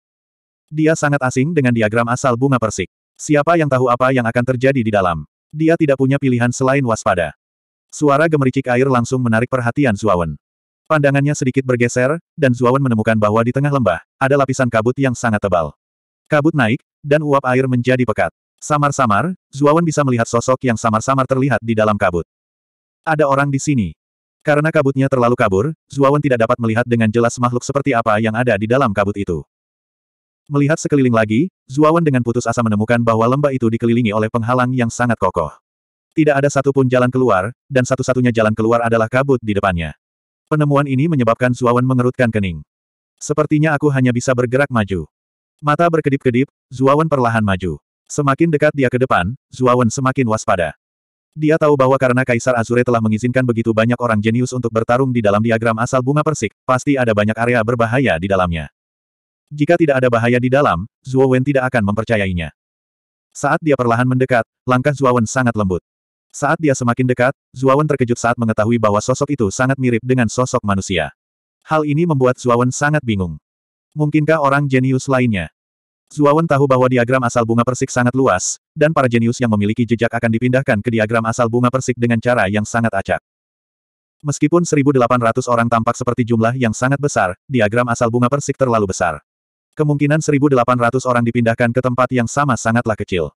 Dia sangat asing dengan diagram asal bunga persik. Siapa yang tahu apa yang akan terjadi di dalam? Dia tidak punya pilihan selain waspada. Suara gemericik air langsung menarik perhatian Zuawan. Pandangannya sedikit bergeser, dan Zuawan menemukan bahwa di tengah lembah, ada lapisan kabut yang sangat tebal. Kabut naik, dan uap air menjadi pekat. Samar-samar, Zuawan bisa melihat sosok yang samar-samar terlihat di dalam kabut. Ada orang di sini. Karena kabutnya terlalu kabur, Zuawan tidak dapat melihat dengan jelas makhluk seperti apa yang ada di dalam kabut itu. Melihat sekeliling lagi, Zuawan dengan putus asa menemukan bahwa lembah itu dikelilingi oleh penghalang yang sangat kokoh. Tidak ada satupun jalan keluar, dan satu-satunya jalan keluar adalah kabut di depannya. Penemuan ini menyebabkan Zuawan mengerutkan kening. Sepertinya aku hanya bisa bergerak maju. Mata berkedip-kedip, Zuawan perlahan maju. Semakin dekat dia ke depan, Zuawan semakin waspada. Dia tahu bahwa karena Kaisar Azure telah mengizinkan begitu banyak orang jenius untuk bertarung di dalam diagram asal bunga persik, pasti ada banyak area berbahaya di dalamnya. Jika tidak ada bahaya di dalam, Zuo Wen tidak akan mempercayainya. Saat dia perlahan mendekat, langkah Zuo Wen sangat lembut. Saat dia semakin dekat, Zuo Wen terkejut saat mengetahui bahwa sosok itu sangat mirip dengan sosok manusia. Hal ini membuat Zuo Wen sangat bingung. Mungkinkah orang jenius lainnya? Wen tahu bahwa diagram asal bunga persik sangat luas, dan para jenius yang memiliki jejak akan dipindahkan ke diagram asal bunga persik dengan cara yang sangat acak. Meskipun 1.800 orang tampak seperti jumlah yang sangat besar, diagram asal bunga persik terlalu besar. Kemungkinan 1.800 orang dipindahkan ke tempat yang sama sangatlah kecil.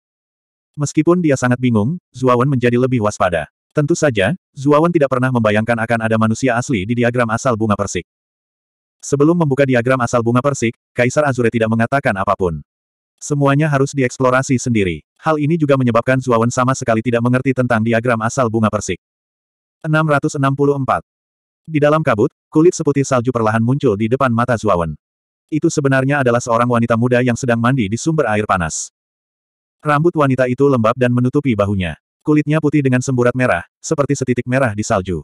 Meskipun dia sangat bingung, Zuawan menjadi lebih waspada. Tentu saja, Zuawan tidak pernah membayangkan akan ada manusia asli di diagram asal bunga persik. Sebelum membuka diagram asal bunga persik, Kaisar Azure tidak mengatakan apapun. Semuanya harus dieksplorasi sendiri. Hal ini juga menyebabkan Zuawan sama sekali tidak mengerti tentang diagram asal bunga persik. 664. Di dalam kabut, kulit seputih salju perlahan muncul di depan mata Zuawan. Itu sebenarnya adalah seorang wanita muda yang sedang mandi di sumber air panas. Rambut wanita itu lembab dan menutupi bahunya. Kulitnya putih dengan semburat merah, seperti setitik merah di salju.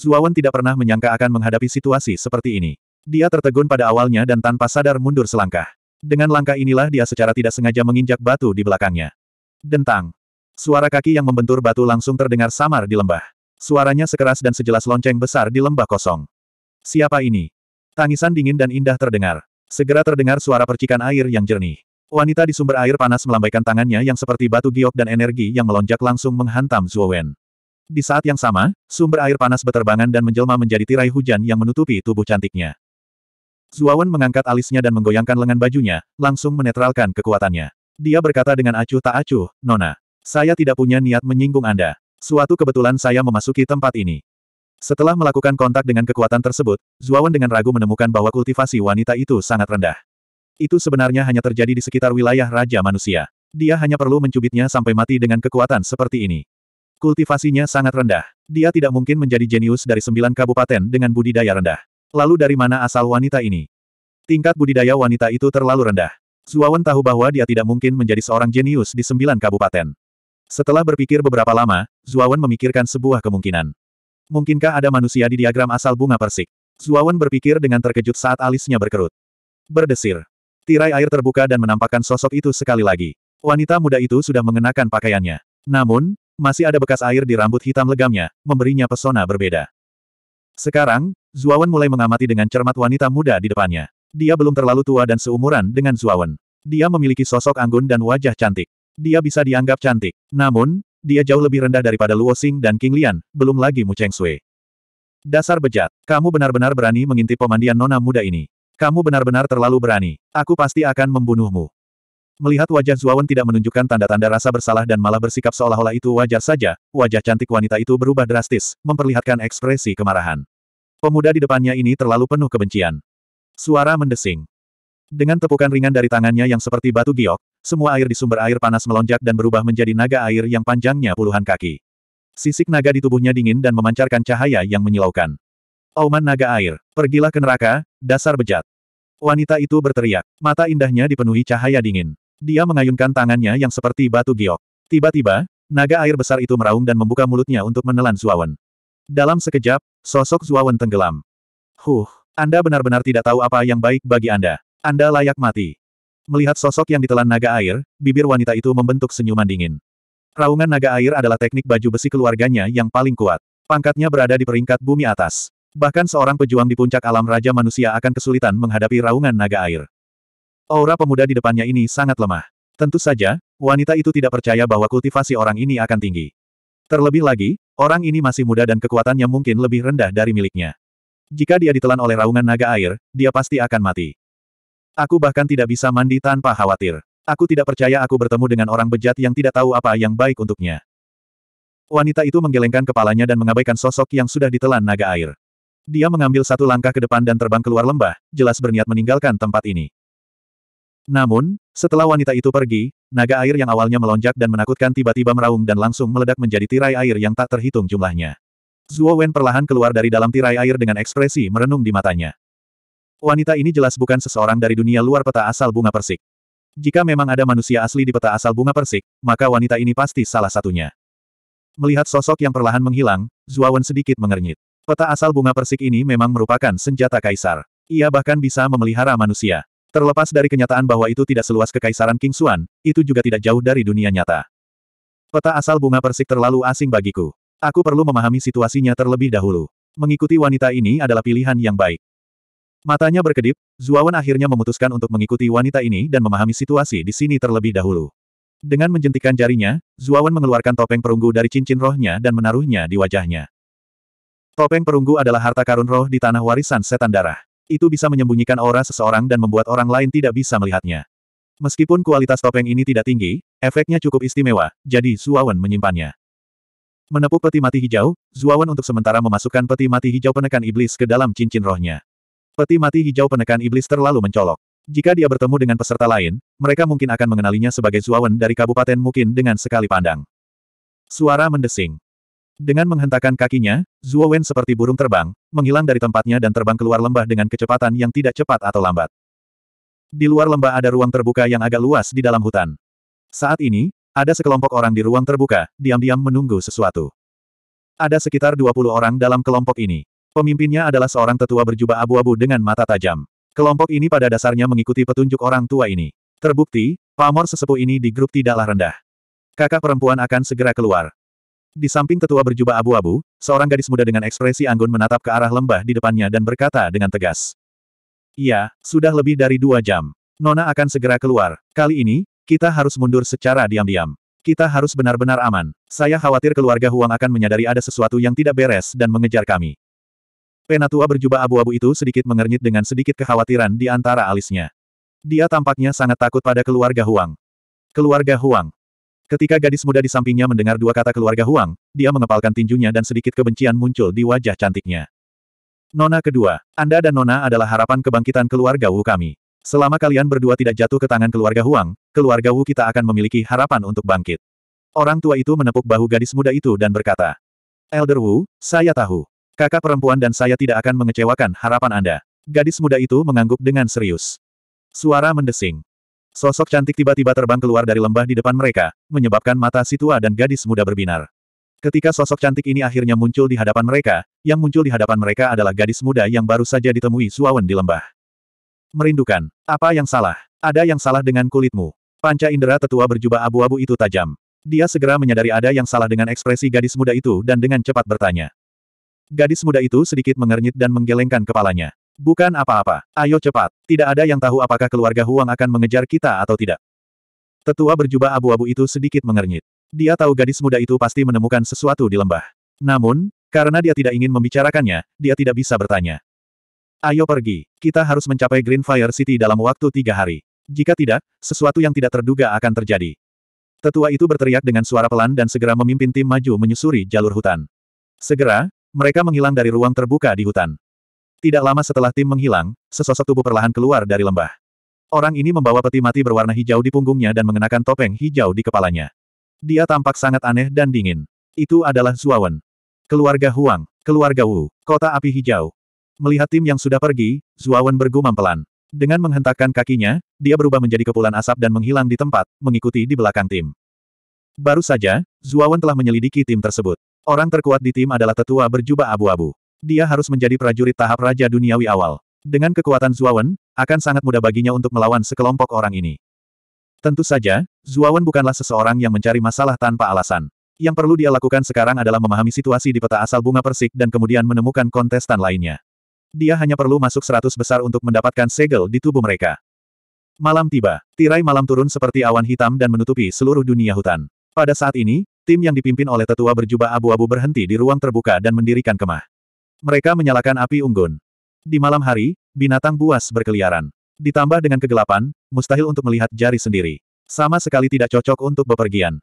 Zuawan tidak pernah menyangka akan menghadapi situasi seperti ini. Dia tertegun pada awalnya dan tanpa sadar mundur selangkah. Dengan langkah inilah dia secara tidak sengaja menginjak batu di belakangnya. Dentang. Suara kaki yang membentur batu langsung terdengar samar di lembah. Suaranya sekeras dan sejelas lonceng besar di lembah kosong. Siapa ini? Tangisan dingin dan indah terdengar. Segera terdengar suara percikan air yang jernih. Wanita di sumber air panas melambaikan tangannya yang seperti batu giok dan energi yang melonjak langsung menghantam Zhuo Wen. Di saat yang sama, sumber air panas beterbangan dan menjelma menjadi tirai hujan yang menutupi tubuh cantiknya. Zhuo Wen mengangkat alisnya dan menggoyangkan lengan bajunya, langsung menetralkan kekuatannya. Dia berkata dengan acuh tak acuh, Nona. Saya tidak punya niat menyinggung Anda. Suatu kebetulan saya memasuki tempat ini. Setelah melakukan kontak dengan kekuatan tersebut, Zuawan dengan ragu menemukan bahwa kultivasi wanita itu sangat rendah. Itu sebenarnya hanya terjadi di sekitar wilayah Raja Manusia. Dia hanya perlu mencubitnya sampai mati dengan kekuatan seperti ini. Kultivasinya sangat rendah. Dia tidak mungkin menjadi jenius dari sembilan kabupaten dengan budidaya rendah. Lalu dari mana asal wanita ini? Tingkat budidaya wanita itu terlalu rendah. Zuawan tahu bahwa dia tidak mungkin menjadi seorang jenius di sembilan kabupaten. Setelah berpikir beberapa lama, Zuawan memikirkan sebuah kemungkinan. Mungkinkah ada manusia di diagram asal bunga persik? Zuawan berpikir dengan terkejut saat alisnya berkerut. Berdesir. Tirai air terbuka dan menampakkan sosok itu sekali lagi. Wanita muda itu sudah mengenakan pakaiannya. Namun, masih ada bekas air di rambut hitam legamnya, memberinya pesona berbeda. Sekarang, Zuawan mulai mengamati dengan cermat wanita muda di depannya. Dia belum terlalu tua dan seumuran dengan Zuawan. Dia memiliki sosok anggun dan wajah cantik. Dia bisa dianggap cantik. Namun, dia jauh lebih rendah daripada Luo Xing dan King Lian, belum lagi Mu Cheng Sui. Dasar bejat, kamu benar-benar berani mengintip pemandian nona muda ini. Kamu benar-benar terlalu berani. Aku pasti akan membunuhmu. Melihat wajah Zuawan tidak menunjukkan tanda-tanda rasa bersalah dan malah bersikap seolah-olah itu wajar saja, wajah cantik wanita itu berubah drastis, memperlihatkan ekspresi kemarahan. Pemuda di depannya ini terlalu penuh kebencian. Suara mendesing. Dengan tepukan ringan dari tangannya yang seperti batu giok, semua air di sumber air panas melonjak dan berubah menjadi naga air yang panjangnya puluhan kaki. Sisik naga di tubuhnya dingin dan memancarkan cahaya yang menyilaukan. Auman naga air, pergilah ke neraka, dasar bejat. Wanita itu berteriak, mata indahnya dipenuhi cahaya dingin. Dia mengayunkan tangannya yang seperti batu giok. Tiba-tiba, naga air besar itu meraung dan membuka mulutnya untuk menelan Zuawan. Dalam sekejap, sosok Zuawan tenggelam. Huh, Anda benar-benar tidak tahu apa yang baik bagi Anda. Anda layak mati. Melihat sosok yang ditelan naga air, bibir wanita itu membentuk senyuman dingin. Raungan naga air adalah teknik baju besi keluarganya yang paling kuat. Pangkatnya berada di peringkat bumi atas. Bahkan seorang pejuang di puncak alam raja manusia akan kesulitan menghadapi raungan naga air. Aura pemuda di depannya ini sangat lemah. Tentu saja, wanita itu tidak percaya bahwa kultivasi orang ini akan tinggi. Terlebih lagi, orang ini masih muda dan kekuatannya mungkin lebih rendah dari miliknya. Jika dia ditelan oleh raungan naga air, dia pasti akan mati. Aku bahkan tidak bisa mandi tanpa khawatir. Aku tidak percaya aku bertemu dengan orang bejat yang tidak tahu apa yang baik untuknya. Wanita itu menggelengkan kepalanya dan mengabaikan sosok yang sudah ditelan naga air. Dia mengambil satu langkah ke depan dan terbang keluar lembah, jelas berniat meninggalkan tempat ini. Namun, setelah wanita itu pergi, naga air yang awalnya melonjak dan menakutkan tiba-tiba meraung dan langsung meledak menjadi tirai air yang tak terhitung jumlahnya. Zuo Wen perlahan keluar dari dalam tirai air dengan ekspresi merenung di matanya. Wanita ini jelas bukan seseorang dari dunia luar peta asal bunga persik. Jika memang ada manusia asli di peta asal bunga persik, maka wanita ini pasti salah satunya. Melihat sosok yang perlahan menghilang, Zuawan sedikit mengernyit. Peta asal bunga persik ini memang merupakan senjata kaisar. Ia bahkan bisa memelihara manusia. Terlepas dari kenyataan bahwa itu tidak seluas kekaisaran King Xuan, itu juga tidak jauh dari dunia nyata. Peta asal bunga persik terlalu asing bagiku. Aku perlu memahami situasinya terlebih dahulu. Mengikuti wanita ini adalah pilihan yang baik. Matanya berkedip, Zuawan akhirnya memutuskan untuk mengikuti wanita ini dan memahami situasi di sini terlebih dahulu. Dengan menjentikan jarinya, Zuawan mengeluarkan topeng perunggu dari cincin rohnya dan menaruhnya di wajahnya. Topeng perunggu adalah harta karun roh di tanah warisan setan darah. Itu bisa menyembunyikan aura seseorang dan membuat orang lain tidak bisa melihatnya. Meskipun kualitas topeng ini tidak tinggi, efeknya cukup istimewa, jadi Zuawan menyimpannya. Menepuk peti mati hijau, Zuawan untuk sementara memasukkan peti mati hijau penekan iblis ke dalam cincin rohnya. Peti mati hijau penekan iblis terlalu mencolok. Jika dia bertemu dengan peserta lain, mereka mungkin akan mengenalinya sebagai Zuawan dari Kabupaten Mukin dengan sekali pandang. Suara mendesing. Dengan menghentakkan kakinya, Zuowen seperti burung terbang, menghilang dari tempatnya dan terbang keluar lembah dengan kecepatan yang tidak cepat atau lambat. Di luar lembah ada ruang terbuka yang agak luas di dalam hutan. Saat ini, ada sekelompok orang di ruang terbuka, diam-diam menunggu sesuatu. Ada sekitar 20 orang dalam kelompok ini. Pemimpinnya adalah seorang tetua berjubah abu-abu dengan mata tajam. Kelompok ini pada dasarnya mengikuti petunjuk orang tua ini. Terbukti, pamor sesepuh ini di grup tidaklah rendah. Kakak perempuan akan segera keluar. Di samping tetua berjubah abu-abu, seorang gadis muda dengan ekspresi anggun menatap ke arah lembah di depannya dan berkata dengan tegas. Iya, sudah lebih dari dua jam. Nona akan segera keluar. Kali ini, kita harus mundur secara diam-diam. Kita harus benar-benar aman. Saya khawatir keluarga Huang akan menyadari ada sesuatu yang tidak beres dan mengejar kami. Penatua berjubah abu-abu itu sedikit mengernyit dengan sedikit kekhawatiran di antara alisnya. Dia tampaknya sangat takut pada keluarga Huang. Keluarga Huang. Ketika gadis muda di sampingnya mendengar dua kata keluarga Huang, dia mengepalkan tinjunya dan sedikit kebencian muncul di wajah cantiknya. Nona kedua, Anda dan Nona adalah harapan kebangkitan keluarga Wu kami. Selama kalian berdua tidak jatuh ke tangan keluarga Huang, keluarga Wu kita akan memiliki harapan untuk bangkit. Orang tua itu menepuk bahu gadis muda itu dan berkata, Elder Wu, saya tahu. Kakak perempuan dan saya tidak akan mengecewakan harapan Anda. Gadis muda itu mengangguk dengan serius. Suara mendesing. Sosok cantik tiba-tiba terbang keluar dari lembah di depan mereka, menyebabkan mata si tua dan gadis muda berbinar. Ketika sosok cantik ini akhirnya muncul di hadapan mereka, yang muncul di hadapan mereka adalah gadis muda yang baru saja ditemui Suawen di lembah. Merindukan. Apa yang salah? Ada yang salah dengan kulitmu. Panca indera tetua berjubah abu-abu itu tajam. Dia segera menyadari ada yang salah dengan ekspresi gadis muda itu dan dengan cepat bertanya. Gadis muda itu sedikit mengernyit dan menggelengkan kepalanya. Bukan apa-apa. Ayo cepat. Tidak ada yang tahu apakah keluarga Huang akan mengejar kita atau tidak. Tetua berjubah abu-abu itu sedikit mengernyit. Dia tahu gadis muda itu pasti menemukan sesuatu di lembah. Namun, karena dia tidak ingin membicarakannya, dia tidak bisa bertanya. Ayo pergi. Kita harus mencapai Green Fire City dalam waktu tiga hari. Jika tidak, sesuatu yang tidak terduga akan terjadi. Tetua itu berteriak dengan suara pelan dan segera memimpin tim maju menyusuri jalur hutan. Segera, mereka menghilang dari ruang terbuka di hutan. Tidak lama setelah tim menghilang, sesosok tubuh perlahan keluar dari lembah. Orang ini membawa peti mati berwarna hijau di punggungnya dan mengenakan topeng hijau di kepalanya. Dia tampak sangat aneh dan dingin. Itu adalah Zuawan. Keluarga Huang, keluarga Wu, kota api hijau. Melihat tim yang sudah pergi, Zuawan bergumam pelan. Dengan menghentakkan kakinya, dia berubah menjadi kepulan asap dan menghilang di tempat, mengikuti di belakang tim. Baru saja, Zuawan telah menyelidiki tim tersebut. Orang terkuat di tim adalah tetua berjubah abu-abu. Dia harus menjadi prajurit tahap Raja Duniawi awal. Dengan kekuatan Zuawan, akan sangat mudah baginya untuk melawan sekelompok orang ini. Tentu saja, Zuawan bukanlah seseorang yang mencari masalah tanpa alasan. Yang perlu dia lakukan sekarang adalah memahami situasi di peta asal bunga persik dan kemudian menemukan kontestan lainnya. Dia hanya perlu masuk seratus besar untuk mendapatkan segel di tubuh mereka. Malam tiba, tirai malam turun seperti awan hitam dan menutupi seluruh dunia hutan. Pada saat ini, Tim yang dipimpin oleh tetua berjubah abu-abu berhenti di ruang terbuka dan mendirikan kemah. Mereka menyalakan api unggun. Di malam hari, binatang buas berkeliaran. Ditambah dengan kegelapan, mustahil untuk melihat jari sendiri. Sama sekali tidak cocok untuk bepergian.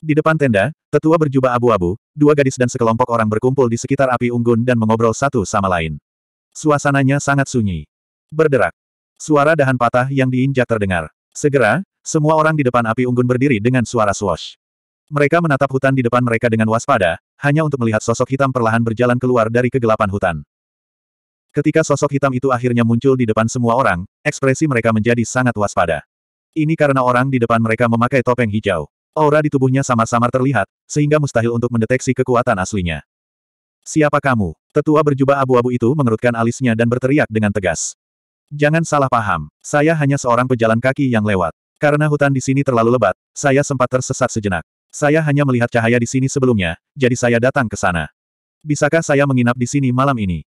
Di depan tenda, tetua berjubah abu-abu, dua gadis dan sekelompok orang berkumpul di sekitar api unggun dan mengobrol satu sama lain. Suasananya sangat sunyi. Berderak. Suara dahan patah yang diinjak terdengar. Segera, semua orang di depan api unggun berdiri dengan suara swash. Mereka menatap hutan di depan mereka dengan waspada, hanya untuk melihat sosok hitam perlahan berjalan keluar dari kegelapan hutan. Ketika sosok hitam itu akhirnya muncul di depan semua orang, ekspresi mereka menjadi sangat waspada. Ini karena orang di depan mereka memakai topeng hijau. Aura di tubuhnya samar-samar terlihat, sehingga mustahil untuk mendeteksi kekuatan aslinya. Siapa kamu? Tetua berjubah abu-abu itu mengerutkan alisnya dan berteriak dengan tegas. Jangan salah paham, saya hanya seorang pejalan kaki yang lewat. Karena hutan di sini terlalu lebat, saya sempat tersesat sejenak. Saya hanya melihat cahaya di sini sebelumnya, jadi saya datang ke sana. Bisakah saya menginap di sini malam ini?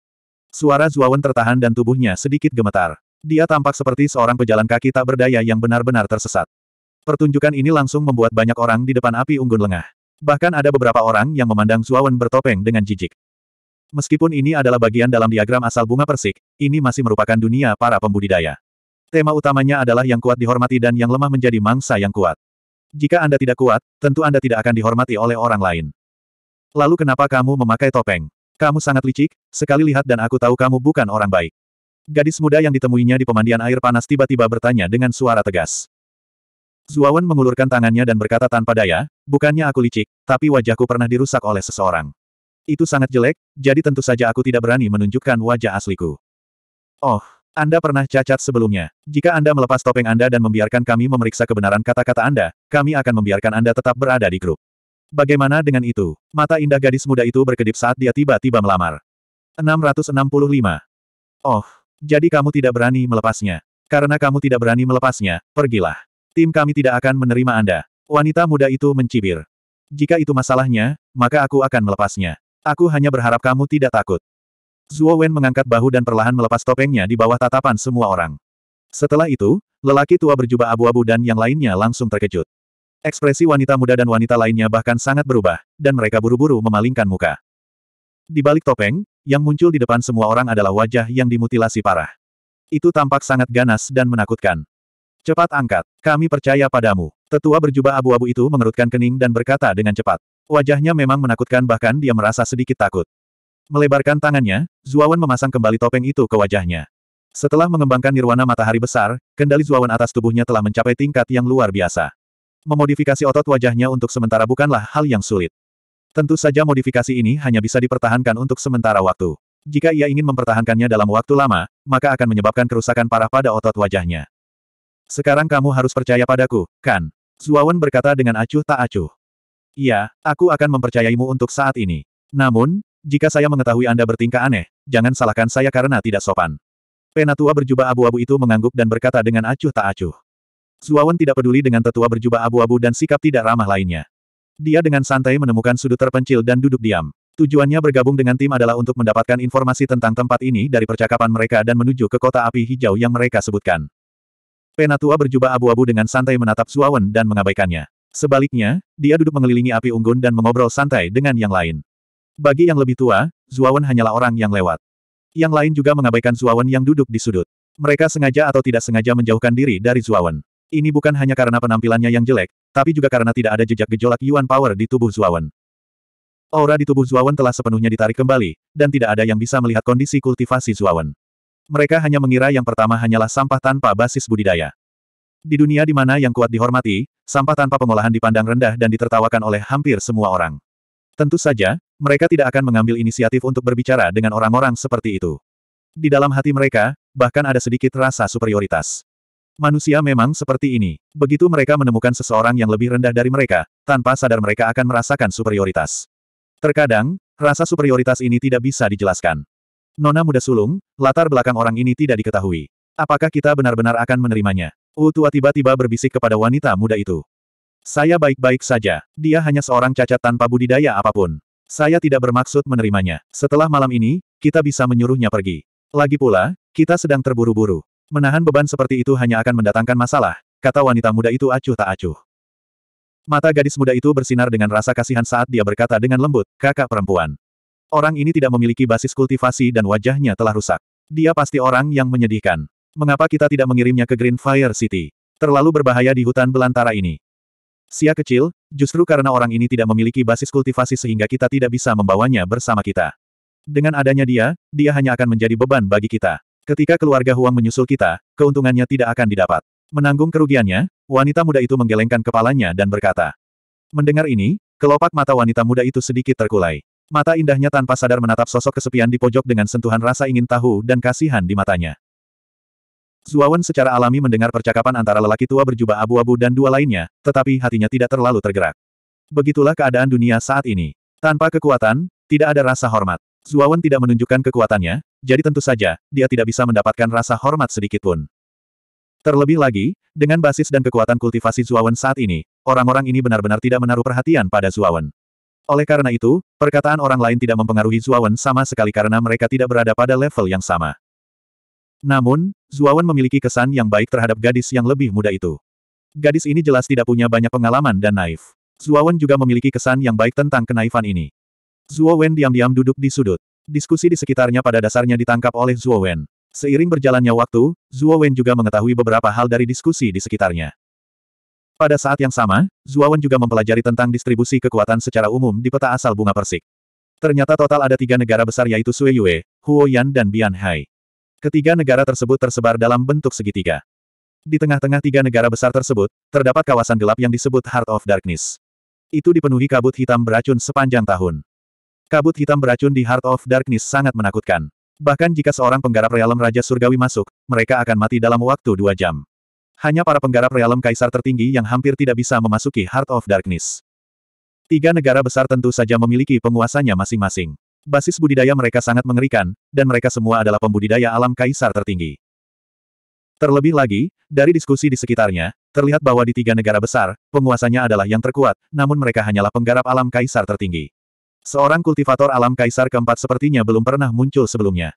Suara Zuawan tertahan dan tubuhnya sedikit gemetar. Dia tampak seperti seorang pejalan kaki tak berdaya yang benar-benar tersesat. Pertunjukan ini langsung membuat banyak orang di depan api unggun lengah. Bahkan ada beberapa orang yang memandang Zuawan bertopeng dengan jijik. Meskipun ini adalah bagian dalam diagram asal bunga persik, ini masih merupakan dunia para pembudidaya. Tema utamanya adalah yang kuat dihormati dan yang lemah menjadi mangsa yang kuat. Jika Anda tidak kuat, tentu Anda tidak akan dihormati oleh orang lain. Lalu kenapa kamu memakai topeng? Kamu sangat licik, sekali lihat dan aku tahu kamu bukan orang baik. Gadis muda yang ditemuinya di pemandian air panas tiba-tiba bertanya dengan suara tegas. Zuawan mengulurkan tangannya dan berkata tanpa daya, bukannya aku licik, tapi wajahku pernah dirusak oleh seseorang. Itu sangat jelek, jadi tentu saja aku tidak berani menunjukkan wajah asliku. Oh, anda pernah cacat sebelumnya. Jika Anda melepas topeng Anda dan membiarkan kami memeriksa kebenaran kata-kata Anda, kami akan membiarkan Anda tetap berada di grup. Bagaimana dengan itu? Mata indah gadis muda itu berkedip saat dia tiba-tiba melamar. 665. Oh, jadi kamu tidak berani melepasnya. Karena kamu tidak berani melepasnya, pergilah. Tim kami tidak akan menerima Anda. Wanita muda itu mencibir. Jika itu masalahnya, maka aku akan melepasnya. Aku hanya berharap kamu tidak takut. Zuo Wen mengangkat bahu dan perlahan melepas topengnya di bawah tatapan semua orang. Setelah itu, lelaki tua berjubah abu-abu dan yang lainnya langsung terkejut. Ekspresi wanita muda dan wanita lainnya bahkan sangat berubah, dan mereka buru-buru memalingkan muka. Di balik topeng, yang muncul di depan semua orang adalah wajah yang dimutilasi parah. Itu tampak sangat ganas dan menakutkan. Cepat angkat, kami percaya padamu. Tetua berjubah abu-abu itu mengerutkan kening dan berkata dengan cepat. Wajahnya memang menakutkan bahkan dia merasa sedikit takut. Melebarkan tangannya, Zuawan memasang kembali topeng itu ke wajahnya. Setelah mengembangkan nirwana matahari besar, kendali Zuawan atas tubuhnya telah mencapai tingkat yang luar biasa. Memodifikasi otot wajahnya untuk sementara bukanlah hal yang sulit. Tentu saja modifikasi ini hanya bisa dipertahankan untuk sementara waktu. Jika ia ingin mempertahankannya dalam waktu lama, maka akan menyebabkan kerusakan parah pada otot wajahnya. Sekarang kamu harus percaya padaku, kan? Zuawan berkata dengan acuh tak acuh. Iya, aku akan mempercayaimu untuk saat ini. Namun, jika saya mengetahui Anda bertingkah aneh, jangan salahkan saya karena tidak sopan. Penatua berjubah abu-abu itu mengangguk dan berkata dengan acuh tak acuh. Zuawan tidak peduli dengan tetua berjubah abu-abu dan sikap tidak ramah lainnya. Dia dengan santai menemukan sudut terpencil dan duduk diam. Tujuannya bergabung dengan tim adalah untuk mendapatkan informasi tentang tempat ini dari percakapan mereka dan menuju ke kota api hijau yang mereka sebutkan. Penatua berjubah abu-abu dengan santai menatap Zuawan dan mengabaikannya. Sebaliknya, dia duduk mengelilingi api unggun dan mengobrol santai dengan yang lain. Bagi yang lebih tua, Zuawan hanyalah orang yang lewat. Yang lain juga mengabaikan Zuawan yang duduk di sudut. Mereka sengaja atau tidak sengaja menjauhkan diri dari Zuawan. Ini bukan hanya karena penampilannya yang jelek, tapi juga karena tidak ada jejak gejolak Yuan Power di tubuh Zuawan. Aura di tubuh Zuawan telah sepenuhnya ditarik kembali, dan tidak ada yang bisa melihat kondisi kultivasi Zuawan. Mereka hanya mengira yang pertama hanyalah sampah tanpa basis budidaya. Di dunia di mana yang kuat dihormati, sampah tanpa pengolahan dipandang rendah dan ditertawakan oleh hampir semua orang. Tentu saja, mereka tidak akan mengambil inisiatif untuk berbicara dengan orang-orang seperti itu. Di dalam hati mereka, bahkan ada sedikit rasa superioritas. Manusia memang seperti ini. Begitu mereka menemukan seseorang yang lebih rendah dari mereka, tanpa sadar mereka akan merasakan superioritas. Terkadang, rasa superioritas ini tidak bisa dijelaskan. Nona muda sulung, latar belakang orang ini tidak diketahui. Apakah kita benar-benar akan menerimanya? Utua tiba-tiba berbisik kepada wanita muda itu. Saya baik-baik saja. Dia hanya seorang cacat tanpa budidaya apapun. Saya tidak bermaksud menerimanya. Setelah malam ini, kita bisa menyuruhnya pergi. Lagi pula, kita sedang terburu-buru. Menahan beban seperti itu hanya akan mendatangkan masalah, kata wanita muda itu acuh tak acuh. Mata gadis muda itu bersinar dengan rasa kasihan saat dia berkata dengan lembut, kakak perempuan. Orang ini tidak memiliki basis kultivasi dan wajahnya telah rusak. Dia pasti orang yang menyedihkan. Mengapa kita tidak mengirimnya ke Green Fire City? Terlalu berbahaya di hutan belantara ini. Sia kecil, justru karena orang ini tidak memiliki basis kultivasi sehingga kita tidak bisa membawanya bersama kita. Dengan adanya dia, dia hanya akan menjadi beban bagi kita. Ketika keluarga Huang menyusul kita, keuntungannya tidak akan didapat. Menanggung kerugiannya, wanita muda itu menggelengkan kepalanya dan berkata. Mendengar ini, kelopak mata wanita muda itu sedikit terkulai. Mata indahnya tanpa sadar menatap sosok kesepian di pojok dengan sentuhan rasa ingin tahu dan kasihan di matanya. Zuawan secara alami mendengar percakapan antara lelaki tua berjubah abu-abu dan dua lainnya, tetapi hatinya tidak terlalu tergerak. Begitulah keadaan dunia saat ini. Tanpa kekuatan, tidak ada rasa hormat. Zuawan tidak menunjukkan kekuatannya, jadi tentu saja, dia tidak bisa mendapatkan rasa hormat sedikitpun. Terlebih lagi, dengan basis dan kekuatan kultivasi Zuawan saat ini, orang-orang ini benar-benar tidak menaruh perhatian pada Zuawan. Oleh karena itu, perkataan orang lain tidak mempengaruhi Zuawan sama sekali karena mereka tidak berada pada level yang sama. Namun, Zuawan memiliki kesan yang baik terhadap gadis yang lebih muda itu. Gadis ini jelas tidak punya banyak pengalaman dan naif. Zuawan juga memiliki kesan yang baik tentang kenaifan ini. Zuawan diam-diam duduk di sudut. Diskusi di sekitarnya pada dasarnya ditangkap oleh Zuawan. Seiring berjalannya waktu, Zuawan juga mengetahui beberapa hal dari diskusi di sekitarnya. Pada saat yang sama, Zuawan juga mempelajari tentang distribusi kekuatan secara umum di peta asal bunga persik. Ternyata total ada tiga negara besar yaitu Sueyue, Huoyan dan Bianhai. Ketiga negara tersebut tersebar dalam bentuk segitiga. Di tengah-tengah tiga negara besar tersebut, terdapat kawasan gelap yang disebut Heart of Darkness. Itu dipenuhi kabut hitam beracun sepanjang tahun. Kabut hitam beracun di Heart of Darkness sangat menakutkan. Bahkan jika seorang penggarap realem Raja Surgawi masuk, mereka akan mati dalam waktu dua jam. Hanya para penggarap realem kaisar tertinggi yang hampir tidak bisa memasuki Heart of Darkness. Tiga negara besar tentu saja memiliki penguasanya masing-masing. Basis budidaya mereka sangat mengerikan, dan mereka semua adalah pembudidaya alam kaisar tertinggi. Terlebih lagi, dari diskusi di sekitarnya, terlihat bahwa di tiga negara besar, penguasanya adalah yang terkuat, namun mereka hanyalah penggarap alam kaisar tertinggi. Seorang kultivator alam kaisar keempat sepertinya belum pernah muncul sebelumnya.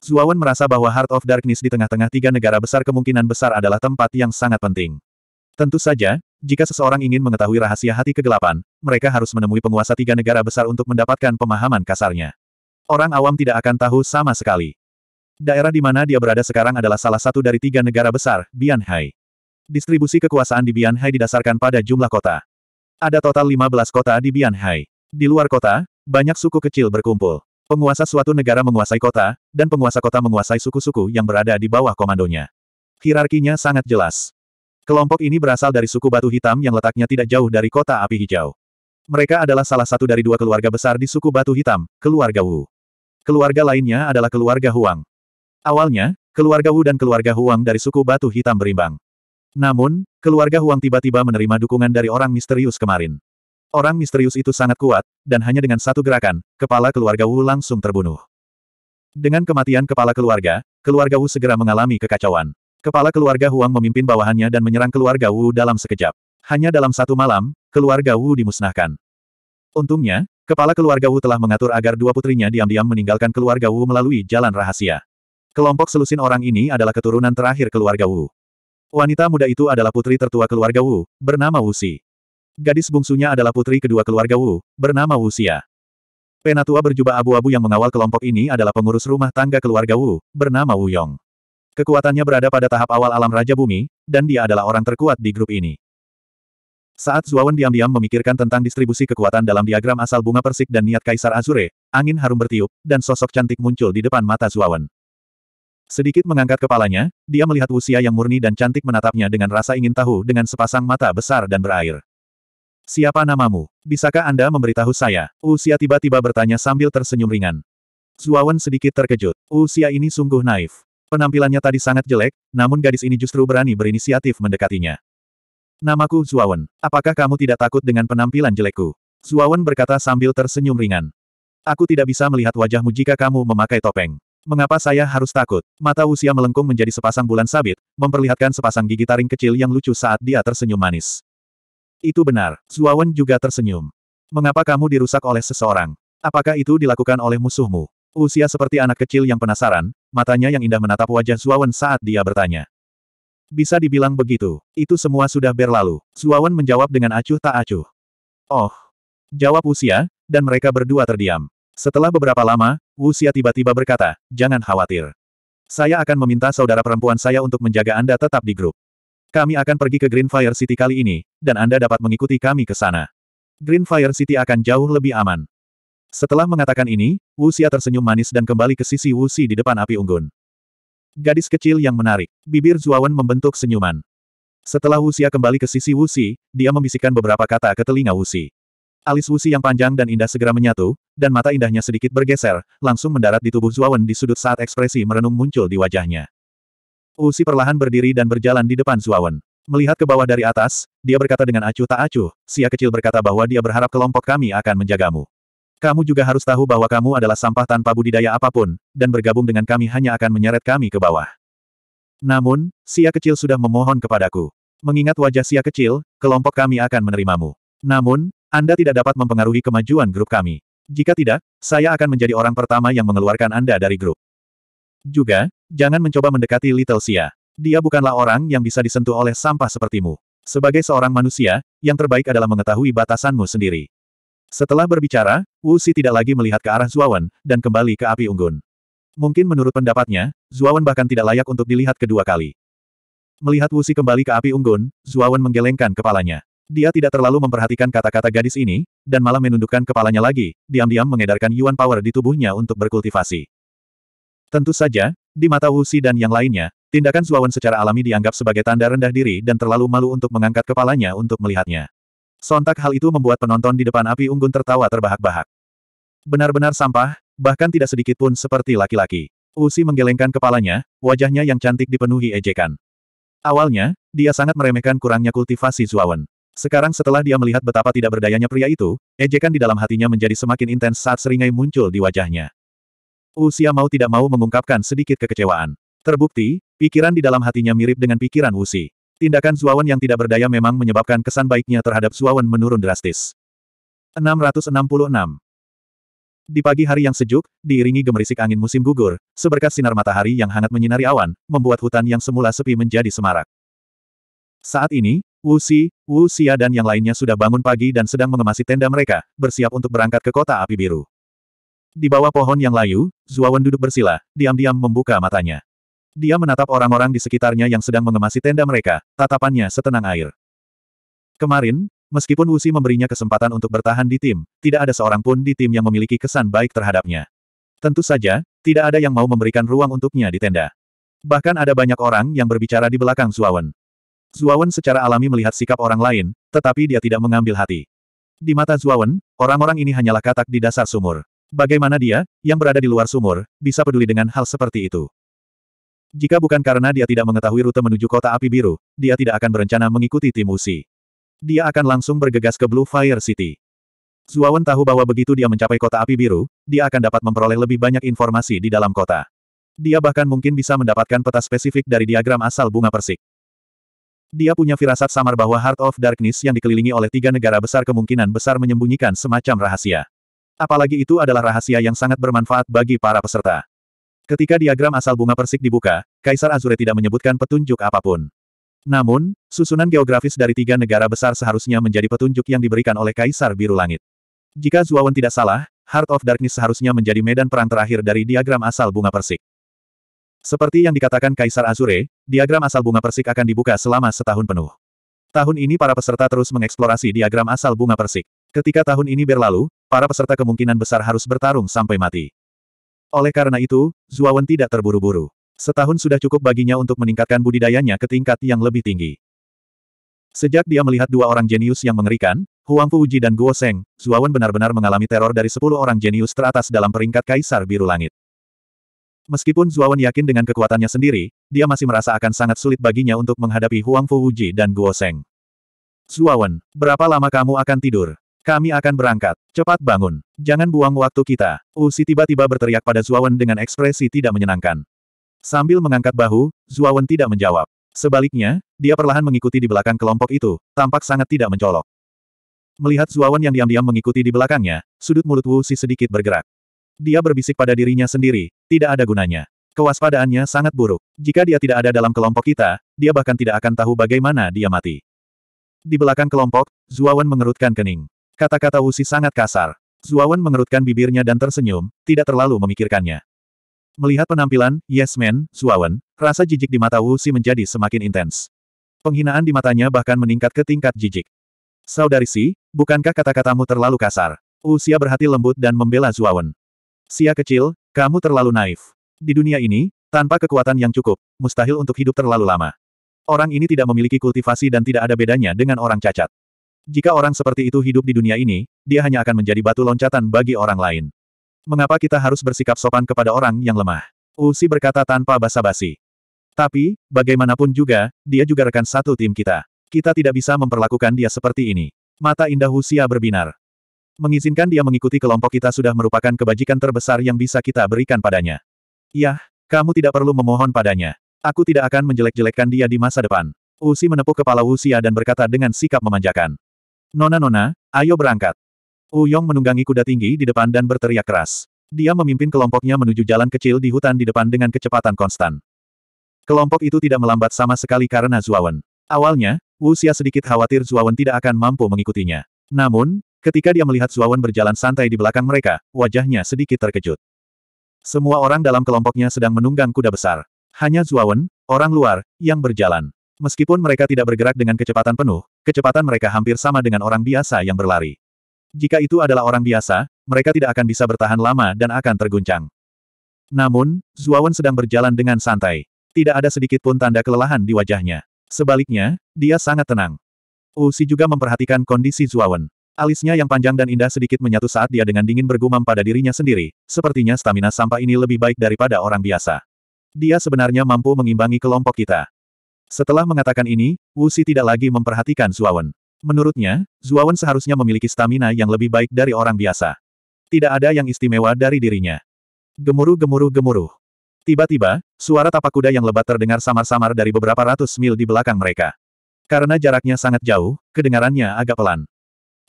Zuawan merasa bahwa Heart of Darkness di tengah-tengah tiga negara besar kemungkinan besar adalah tempat yang sangat penting. Tentu saja, jika seseorang ingin mengetahui rahasia hati kegelapan, mereka harus menemui penguasa tiga negara besar untuk mendapatkan pemahaman kasarnya. Orang awam tidak akan tahu sama sekali. Daerah di mana dia berada sekarang adalah salah satu dari tiga negara besar, Bianhai. Distribusi kekuasaan di Bianhai didasarkan pada jumlah kota. Ada total 15 kota di Bianhai. Di luar kota, banyak suku kecil berkumpul. Penguasa suatu negara menguasai kota, dan penguasa kota menguasai suku-suku yang berada di bawah komandonya. Hierarkinya sangat jelas. Kelompok ini berasal dari suku Batu Hitam yang letaknya tidak jauh dari kota api hijau. Mereka adalah salah satu dari dua keluarga besar di suku Batu Hitam, keluarga Wu. Keluarga lainnya adalah keluarga Huang. Awalnya, keluarga Wu dan keluarga Huang dari suku Batu Hitam berimbang. Namun, keluarga Huang tiba-tiba menerima dukungan dari orang misterius kemarin. Orang misterius itu sangat kuat, dan hanya dengan satu gerakan, kepala keluarga Wu langsung terbunuh. Dengan kematian kepala keluarga, keluarga Wu segera mengalami kekacauan. Kepala keluarga Huang memimpin bawahannya dan menyerang keluarga Wu dalam sekejap. Hanya dalam satu malam, keluarga Wu dimusnahkan. Untungnya, kepala keluarga Wu telah mengatur agar dua putrinya diam-diam meninggalkan keluarga Wu melalui jalan rahasia. Kelompok selusin orang ini adalah keturunan terakhir keluarga Wu. Wanita muda itu adalah putri tertua keluarga Wu, bernama Wu Xi. Gadis bungsunya adalah putri kedua keluarga Wu, bernama Wu Xia. Penatua berjubah abu-abu yang mengawal kelompok ini adalah pengurus rumah tangga keluarga Wu, bernama Wu Yong. Kekuatannya berada pada tahap awal alam Raja Bumi, dan dia adalah orang terkuat di grup ini. Saat Zuawan diam-diam memikirkan tentang distribusi kekuatan dalam diagram asal bunga persik dan niat Kaisar Azure, angin harum bertiup, dan sosok cantik muncul di depan mata Zuawan. Sedikit mengangkat kepalanya, dia melihat usia yang murni dan cantik menatapnya dengan rasa ingin tahu dengan sepasang mata besar dan berair. Siapa namamu? Bisakah Anda memberitahu saya? Usia tiba-tiba bertanya sambil tersenyum ringan. Zuawan sedikit terkejut. Usia ini sungguh naif. Penampilannya tadi sangat jelek, namun gadis ini justru berani berinisiatif mendekatinya. Namaku Zuawan. Apakah kamu tidak takut dengan penampilan jelekku? Zuawan berkata sambil tersenyum ringan. Aku tidak bisa melihat wajahmu jika kamu memakai topeng. Mengapa saya harus takut? Mata usia melengkung menjadi sepasang bulan sabit, memperlihatkan sepasang gigi taring kecil yang lucu saat dia tersenyum manis. Itu benar, Zuawan juga tersenyum. Mengapa kamu dirusak oleh seseorang? Apakah itu dilakukan oleh musuhmu? Usia seperti anak kecil yang penasaran, matanya yang indah menatap wajah Zuawan saat dia bertanya. Bisa dibilang begitu, itu semua sudah berlalu. Zuawan menjawab dengan acuh tak acuh. Oh. Jawab Usia, dan mereka berdua terdiam. Setelah beberapa lama, Usia tiba-tiba berkata, jangan khawatir. Saya akan meminta saudara perempuan saya untuk menjaga Anda tetap di grup. Kami akan pergi ke Green Fire City kali ini, dan Anda dapat mengikuti kami ke sana. Green Fire City akan jauh lebih aman. Setelah mengatakan ini, Xia tersenyum manis dan kembali ke sisi Xi di depan api unggun. Gadis kecil yang menarik, bibir Zuawan membentuk senyuman. Setelah Xia kembali ke sisi Xi, dia membisikkan beberapa kata ke telinga Xi. Alis Xi yang panjang dan indah segera menyatu, dan mata indahnya sedikit bergeser, langsung mendarat di tubuh Zuawan di sudut saat ekspresi merenung muncul di wajahnya. Xi perlahan berdiri dan berjalan di depan Zuawan. Melihat ke bawah dari atas, dia berkata dengan acuh tak acuh, Sia kecil berkata bahwa dia berharap kelompok kami akan menjagamu. Kamu juga harus tahu bahwa kamu adalah sampah tanpa budidaya apapun, dan bergabung dengan kami hanya akan menyeret kami ke bawah. Namun, Sia kecil sudah memohon kepadaku. Mengingat wajah Sia kecil, kelompok kami akan menerimamu. Namun, Anda tidak dapat mempengaruhi kemajuan grup kami. Jika tidak, saya akan menjadi orang pertama yang mengeluarkan Anda dari grup. Juga, jangan mencoba mendekati Little Sia. Dia bukanlah orang yang bisa disentuh oleh sampah sepertimu. Sebagai seorang manusia, yang terbaik adalah mengetahui batasanmu sendiri. Setelah berbicara, Wu Si tidak lagi melihat ke arah Zuawan, dan kembali ke api unggun. Mungkin menurut pendapatnya, Zuawan bahkan tidak layak untuk dilihat kedua kali. Melihat Wu Si kembali ke api unggun, Zuawan menggelengkan kepalanya. Dia tidak terlalu memperhatikan kata-kata gadis ini, dan malah menundukkan kepalanya lagi, diam-diam mengedarkan Yuan Power di tubuhnya untuk berkultivasi. Tentu saja, di mata Wu Si dan yang lainnya, tindakan Zuawan secara alami dianggap sebagai tanda rendah diri dan terlalu malu untuk mengangkat kepalanya untuk melihatnya. Sontak hal itu membuat penonton di depan api unggun tertawa terbahak-bahak. Benar-benar sampah, bahkan tidak sedikit pun seperti laki-laki. Usi menggelengkan kepalanya, wajahnya yang cantik dipenuhi ejekan. Awalnya, dia sangat meremehkan kurangnya kultivasi Zuawan. Sekarang setelah dia melihat betapa tidak berdayanya pria itu, ejekan di dalam hatinya menjadi semakin intens saat seringai muncul di wajahnya. Usia mau tidak mau mengungkapkan sedikit kekecewaan. Terbukti, pikiran di dalam hatinya mirip dengan pikiran Usi. Tindakan Zuawan yang tidak berdaya memang menyebabkan kesan baiknya terhadap Zuawan menurun drastis. 666. Di pagi hari yang sejuk, diiringi gemerisik angin musim gugur, seberkas sinar matahari yang hangat menyinari awan, membuat hutan yang semula sepi menjadi semarak. Saat ini, Wu Xi, Wu Xia dan yang lainnya sudah bangun pagi dan sedang mengemasi tenda mereka, bersiap untuk berangkat ke kota api biru. Di bawah pohon yang layu, Zuawan duduk bersila, diam-diam membuka matanya. Dia menatap orang-orang di sekitarnya yang sedang mengemasi tenda mereka, tatapannya setenang air. Kemarin, meskipun Wusi memberinya kesempatan untuk bertahan di tim, tidak ada seorang pun di tim yang memiliki kesan baik terhadapnya. Tentu saja, tidak ada yang mau memberikan ruang untuknya di tenda. Bahkan ada banyak orang yang berbicara di belakang Zuawan. Zuawan secara alami melihat sikap orang lain, tetapi dia tidak mengambil hati. Di mata Zuawan, orang-orang ini hanyalah katak di dasar sumur. Bagaimana dia, yang berada di luar sumur, bisa peduli dengan hal seperti itu? Jika bukan karena dia tidak mengetahui rute menuju kota api biru, dia tidak akan berencana mengikuti tim Usi. Dia akan langsung bergegas ke Blue Fire City. Zuawan tahu bahwa begitu dia mencapai kota api biru, dia akan dapat memperoleh lebih banyak informasi di dalam kota. Dia bahkan mungkin bisa mendapatkan peta spesifik dari diagram asal bunga persik. Dia punya firasat samar bahwa Heart of Darkness yang dikelilingi oleh tiga negara besar kemungkinan besar menyembunyikan semacam rahasia. Apalagi itu adalah rahasia yang sangat bermanfaat bagi para peserta. Ketika diagram asal bunga persik dibuka, Kaisar Azure tidak menyebutkan petunjuk apapun. Namun, susunan geografis dari tiga negara besar seharusnya menjadi petunjuk yang diberikan oleh Kaisar Biru Langit. Jika Zuawan tidak salah, Heart of Darkness seharusnya menjadi medan perang terakhir dari diagram asal bunga persik. Seperti yang dikatakan Kaisar Azure, diagram asal bunga persik akan dibuka selama setahun penuh. Tahun ini para peserta terus mengeksplorasi diagram asal bunga persik. Ketika tahun ini berlalu, para peserta kemungkinan besar harus bertarung sampai mati. Oleh karena itu, Zuawan tidak terburu-buru. Setahun sudah cukup baginya untuk meningkatkan budidayanya ke tingkat yang lebih tinggi. Sejak dia melihat dua orang jenius yang mengerikan, Huang Fuji dan Guo Seng, Zuawan benar-benar mengalami teror dari sepuluh orang jenius teratas dalam peringkat Kaisar Biru Langit. Meskipun Zuawan yakin dengan kekuatannya sendiri, dia masih merasa akan sangat sulit baginya untuk menghadapi Huang Fuji dan Guo Seng. Zuawan, berapa lama kamu akan tidur? Kami akan berangkat. Cepat bangun. Jangan buang waktu kita. Usi tiba-tiba berteriak pada Zuawan dengan ekspresi tidak menyenangkan. Sambil mengangkat bahu, Zuawan tidak menjawab. Sebaliknya, dia perlahan mengikuti di belakang kelompok itu, tampak sangat tidak mencolok. Melihat Zuawan yang diam-diam mengikuti di belakangnya, sudut mulut Wu Si sedikit bergerak. Dia berbisik pada dirinya sendiri, tidak ada gunanya. Kewaspadaannya sangat buruk. Jika dia tidak ada dalam kelompok kita, dia bahkan tidak akan tahu bagaimana dia mati. Di belakang kelompok, Zuawan mengerutkan kening. Kata-kata Wusi sangat kasar. Zuawan mengerutkan bibirnya dan tersenyum, tidak terlalu memikirkannya. Melihat penampilan, Yes Man, Zuawan, rasa jijik di mata Wusi menjadi semakin intens. Penghinaan di matanya bahkan meningkat ke tingkat jijik. Saudari Si, bukankah kata-katamu terlalu kasar? Usia berhati lembut dan membela Zuawan. Sia kecil, kamu terlalu naif. Di dunia ini, tanpa kekuatan yang cukup, mustahil untuk hidup terlalu lama. Orang ini tidak memiliki kultivasi dan tidak ada bedanya dengan orang cacat. Jika orang seperti itu hidup di dunia ini, dia hanya akan menjadi batu loncatan bagi orang lain. Mengapa kita harus bersikap sopan kepada orang yang lemah? Usi berkata tanpa basa-basi. Tapi, bagaimanapun juga, dia juga rekan satu tim kita. Kita tidak bisa memperlakukan dia seperti ini. Mata indah Husia berbinar. Mengizinkan dia mengikuti kelompok kita sudah merupakan kebajikan terbesar yang bisa kita berikan padanya. Yah, kamu tidak perlu memohon padanya. Aku tidak akan menjelek-jelekkan dia di masa depan. Usi menepuk kepala Usia dan berkata dengan sikap memanjakan. Nona-nona, ayo berangkat. Uyong menunggangi kuda tinggi di depan dan berteriak keras. Dia memimpin kelompoknya menuju jalan kecil di hutan di depan dengan kecepatan konstan. Kelompok itu tidak melambat sama sekali karena Zuawan. Awalnya, Wu Xia sedikit khawatir Zuawan tidak akan mampu mengikutinya. Namun, ketika dia melihat Zuawan berjalan santai di belakang mereka, wajahnya sedikit terkejut. Semua orang dalam kelompoknya sedang menunggang kuda besar. Hanya Zuawan, orang luar, yang berjalan. Meskipun mereka tidak bergerak dengan kecepatan penuh, kecepatan mereka hampir sama dengan orang biasa yang berlari. Jika itu adalah orang biasa, mereka tidak akan bisa bertahan lama dan akan terguncang. Namun, Zuawan sedang berjalan dengan santai. Tidak ada sedikit pun tanda kelelahan di wajahnya. Sebaliknya, dia sangat tenang. Usi juga memperhatikan kondisi Zuawan. Alisnya yang panjang dan indah sedikit menyatu saat dia dengan dingin bergumam pada dirinya sendiri, sepertinya stamina sampah ini lebih baik daripada orang biasa. Dia sebenarnya mampu mengimbangi kelompok kita. Setelah mengatakan ini, Wu Si tidak lagi memperhatikan Zuawan. Menurutnya, Zuawan seharusnya memiliki stamina yang lebih baik dari orang biasa. Tidak ada yang istimewa dari dirinya. Gemuruh gemuruh gemuruh. Tiba-tiba, suara tapak kuda yang lebat terdengar samar-samar dari beberapa ratus mil di belakang mereka. Karena jaraknya sangat jauh, kedengarannya agak pelan.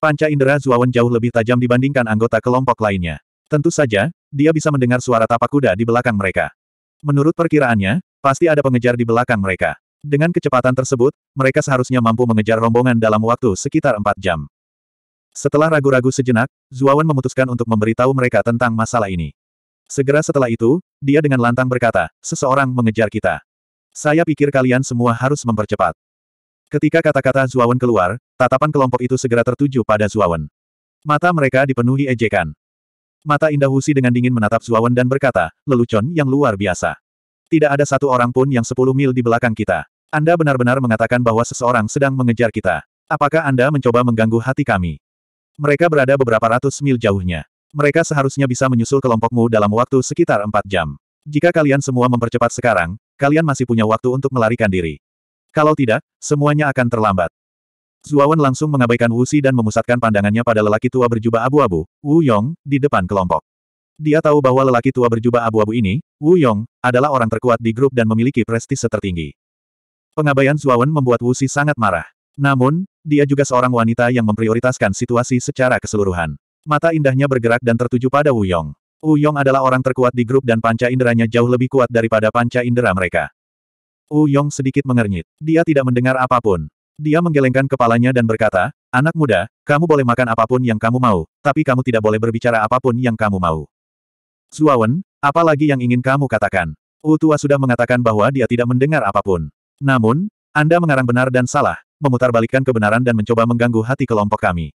Panca indera Zuawan jauh lebih tajam dibandingkan anggota kelompok lainnya. Tentu saja, dia bisa mendengar suara tapak kuda di belakang mereka. Menurut perkiraannya, pasti ada pengejar di belakang mereka. Dengan kecepatan tersebut, mereka seharusnya mampu mengejar rombongan dalam waktu sekitar empat jam. Setelah ragu-ragu sejenak, Zuawan memutuskan untuk memberitahu mereka tentang masalah ini. Segera setelah itu, dia dengan lantang berkata, seseorang mengejar kita. Saya pikir kalian semua harus mempercepat. Ketika kata-kata Zuawan keluar, tatapan kelompok itu segera tertuju pada Zuawan. Mata mereka dipenuhi ejekan. Mata indah Husi dengan dingin menatap Zuawan dan berkata, lelucon yang luar biasa. Tidak ada satu orang pun yang sepuluh mil di belakang kita. Anda benar-benar mengatakan bahwa seseorang sedang mengejar kita. Apakah Anda mencoba mengganggu hati kami? Mereka berada beberapa ratus mil jauhnya. Mereka seharusnya bisa menyusul kelompokmu dalam waktu sekitar empat jam. Jika kalian semua mempercepat sekarang, kalian masih punya waktu untuk melarikan diri. Kalau tidak, semuanya akan terlambat. Zuawan langsung mengabaikan Xi dan memusatkan pandangannya pada lelaki tua berjubah abu-abu, Wu Yong, di depan kelompok. Dia tahu bahwa lelaki tua berjubah abu-abu ini, Wu Yong, adalah orang terkuat di grup dan memiliki prestise tertinggi. Pengabaian Zuawan membuat Wu Si sangat marah. Namun, dia juga seorang wanita yang memprioritaskan situasi secara keseluruhan. Mata indahnya bergerak dan tertuju pada Wu Yong. Wu Yong adalah orang terkuat di grup dan panca inderanya jauh lebih kuat daripada panca indera mereka. Wu Yong sedikit mengernyit. Dia tidak mendengar apapun. Dia menggelengkan kepalanya dan berkata, Anak muda, kamu boleh makan apapun yang kamu mau, tapi kamu tidak boleh berbicara apapun yang kamu mau. Suawen, apalagi yang ingin kamu katakan? Utua sudah mengatakan bahwa dia tidak mendengar apapun. Namun, Anda mengarang benar dan salah, memutarbalikkan kebenaran dan mencoba mengganggu hati kelompok kami.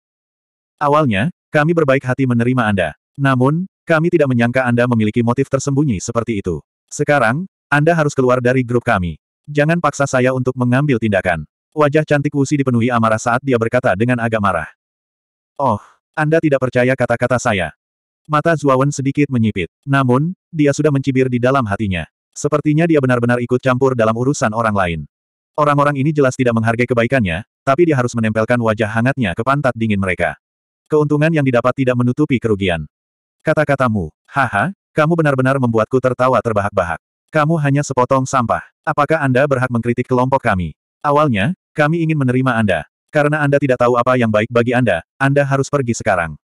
Awalnya, kami berbaik hati menerima Anda. Namun, kami tidak menyangka Anda memiliki motif tersembunyi seperti itu. Sekarang, Anda harus keluar dari grup kami. Jangan paksa saya untuk mengambil tindakan. Wajah cantik Wusi dipenuhi amarah saat dia berkata dengan agak marah. Oh, Anda tidak percaya kata-kata saya. Mata Zuawan sedikit menyipit. Namun, dia sudah mencibir di dalam hatinya. Sepertinya dia benar-benar ikut campur dalam urusan orang lain. Orang-orang ini jelas tidak menghargai kebaikannya, tapi dia harus menempelkan wajah hangatnya ke pantat dingin mereka. Keuntungan yang didapat tidak menutupi kerugian. Kata-katamu, haha, kamu benar-benar membuatku tertawa terbahak-bahak. Kamu hanya sepotong sampah. Apakah Anda berhak mengkritik kelompok kami? Awalnya, kami ingin menerima Anda. Karena Anda tidak tahu apa yang baik bagi Anda, Anda harus pergi sekarang.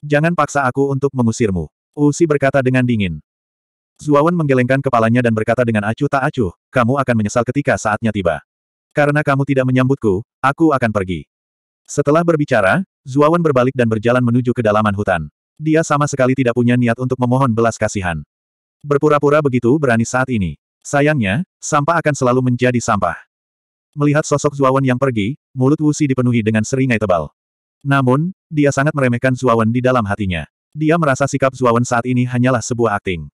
Jangan paksa aku untuk mengusirmu. Usi berkata dengan dingin. Zuawan menggelengkan kepalanya dan berkata dengan acuh tak acuh, kamu akan menyesal ketika saatnya tiba. Karena kamu tidak menyambutku, aku akan pergi. Setelah berbicara, Zuawan berbalik dan berjalan menuju kedalaman hutan. Dia sama sekali tidak punya niat untuk memohon belas kasihan. Berpura-pura begitu berani saat ini. Sayangnya, sampah akan selalu menjadi sampah. Melihat sosok Zuawan yang pergi, mulut Wusi dipenuhi dengan seringai tebal. Namun, dia sangat meremehkan Zuawan di dalam hatinya. Dia merasa sikap Zuawan saat ini hanyalah sebuah akting.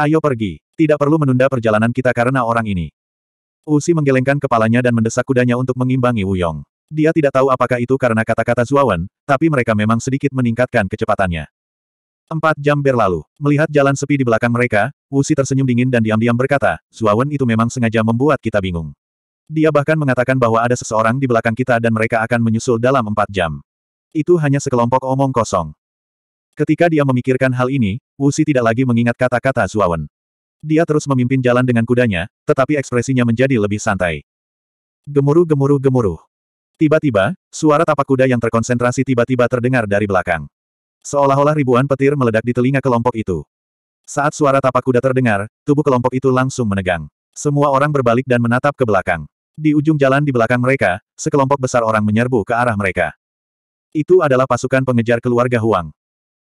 Ayo pergi, tidak perlu menunda perjalanan kita karena orang ini. Usi menggelengkan kepalanya dan mendesak kudanya untuk mengimbangi Wuyong. Dia tidak tahu apakah itu karena kata-kata Zuawan, tapi mereka memang sedikit meningkatkan kecepatannya. Empat jam berlalu, melihat jalan sepi di belakang mereka, Usi tersenyum dingin dan diam-diam berkata, Zuawan itu memang sengaja membuat kita bingung. Dia bahkan mengatakan bahwa ada seseorang di belakang kita dan mereka akan menyusul dalam empat jam. Itu hanya sekelompok omong kosong. Ketika dia memikirkan hal ini, Wuxi tidak lagi mengingat kata-kata Zuawan. Dia terus memimpin jalan dengan kudanya, tetapi ekspresinya menjadi lebih santai. Gemuruh gemuruh gemuruh. Tiba-tiba, suara tapak kuda yang terkonsentrasi tiba-tiba terdengar dari belakang. Seolah-olah ribuan petir meledak di telinga kelompok itu. Saat suara tapak kuda terdengar, tubuh kelompok itu langsung menegang. Semua orang berbalik dan menatap ke belakang. Di ujung jalan di belakang mereka, sekelompok besar orang menyerbu ke arah mereka. Itu adalah pasukan pengejar keluarga Huang.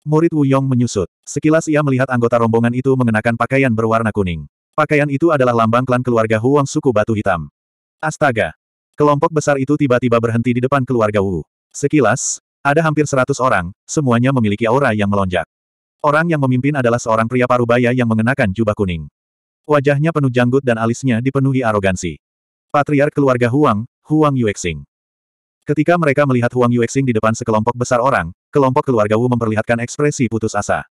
Murid Wu Yong menyusut. Sekilas ia melihat anggota rombongan itu mengenakan pakaian berwarna kuning. Pakaian itu adalah lambang klan keluarga Huang suku Batu Hitam. Astaga! Kelompok besar itu tiba-tiba berhenti di depan keluarga Wu. Sekilas, ada hampir seratus orang, semuanya memiliki aura yang melonjak. Orang yang memimpin adalah seorang pria parubaya yang mengenakan jubah kuning. Wajahnya penuh janggut dan alisnya dipenuhi arogansi. Patriark keluarga Huang, Huang Yuexing. Ketika mereka melihat Huang Yuexing di depan sekelompok besar orang, kelompok keluarga Wu memperlihatkan ekspresi putus asa.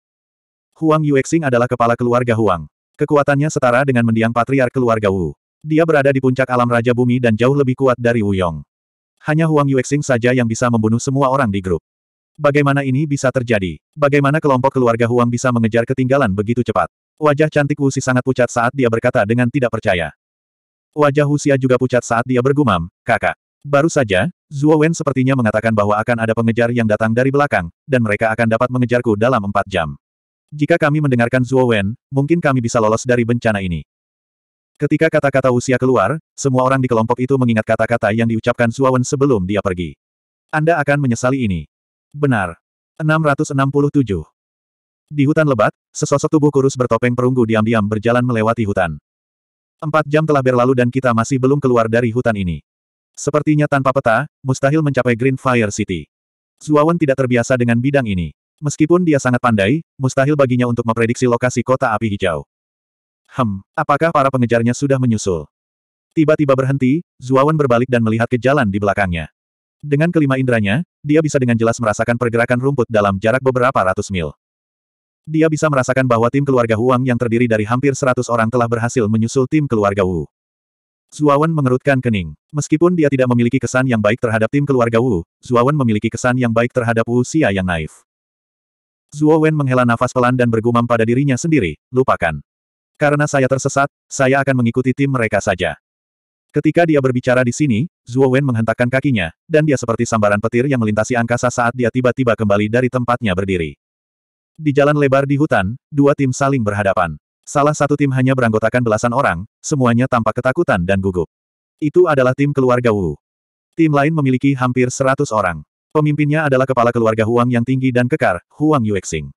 Huang Yuexing adalah kepala keluarga Huang. Kekuatannya setara dengan mendiang patriark keluarga Wu. Dia berada di puncak alam Raja Bumi dan jauh lebih kuat dari Wu Yong. Hanya Huang Yuexing saja yang bisa membunuh semua orang di grup. Bagaimana ini bisa terjadi? Bagaimana kelompok keluarga Huang bisa mengejar ketinggalan begitu cepat? Wajah cantik Wu Si sangat pucat saat dia berkata dengan tidak percaya. Wajah Hu Xia juga pucat saat dia bergumam, kakak. Baru saja, Zhuo Wen sepertinya mengatakan bahwa akan ada pengejar yang datang dari belakang, dan mereka akan dapat mengejarku dalam empat jam. Jika kami mendengarkan Zhuo Wen, mungkin kami bisa lolos dari bencana ini. Ketika kata-kata usia keluar, semua orang di kelompok itu mengingat kata-kata yang diucapkan Zhuo Wen sebelum dia pergi. Anda akan menyesali ini. Benar. 667. Di hutan lebat, sesosok tubuh kurus bertopeng perunggu diam-diam berjalan melewati hutan. Empat jam telah berlalu dan kita masih belum keluar dari hutan ini. Sepertinya tanpa peta, mustahil mencapai Green Fire City. Zuawan tidak terbiasa dengan bidang ini. Meskipun dia sangat pandai, mustahil baginya untuk memprediksi lokasi kota api hijau. Hem, apakah para pengejarnya sudah menyusul? Tiba-tiba berhenti, Zuawan berbalik dan melihat ke jalan di belakangnya. Dengan kelima inderanya, dia bisa dengan jelas merasakan pergerakan rumput dalam jarak beberapa ratus mil. Dia bisa merasakan bahwa tim keluarga Huang yang terdiri dari hampir seratus orang telah berhasil menyusul tim keluarga Wu. Zuawan mengerutkan kening. Meskipun dia tidak memiliki kesan yang baik terhadap tim keluarga Wu, Zuawan memiliki kesan yang baik terhadap Wu Xia yang naif. Zuowen menghela nafas pelan dan bergumam pada dirinya sendiri, lupakan. Karena saya tersesat, saya akan mengikuti tim mereka saja. Ketika dia berbicara di sini, Zuowen menghentakkan kakinya, dan dia seperti sambaran petir yang melintasi angkasa saat dia tiba-tiba kembali dari tempatnya berdiri. Di jalan lebar di hutan, dua tim saling berhadapan. Salah satu tim hanya beranggotakan belasan orang, semuanya tampak ketakutan dan gugup. Itu adalah tim keluarga Wu. Tim lain memiliki hampir 100 orang. Pemimpinnya adalah kepala keluarga Huang yang tinggi dan kekar, Huang Yuexing.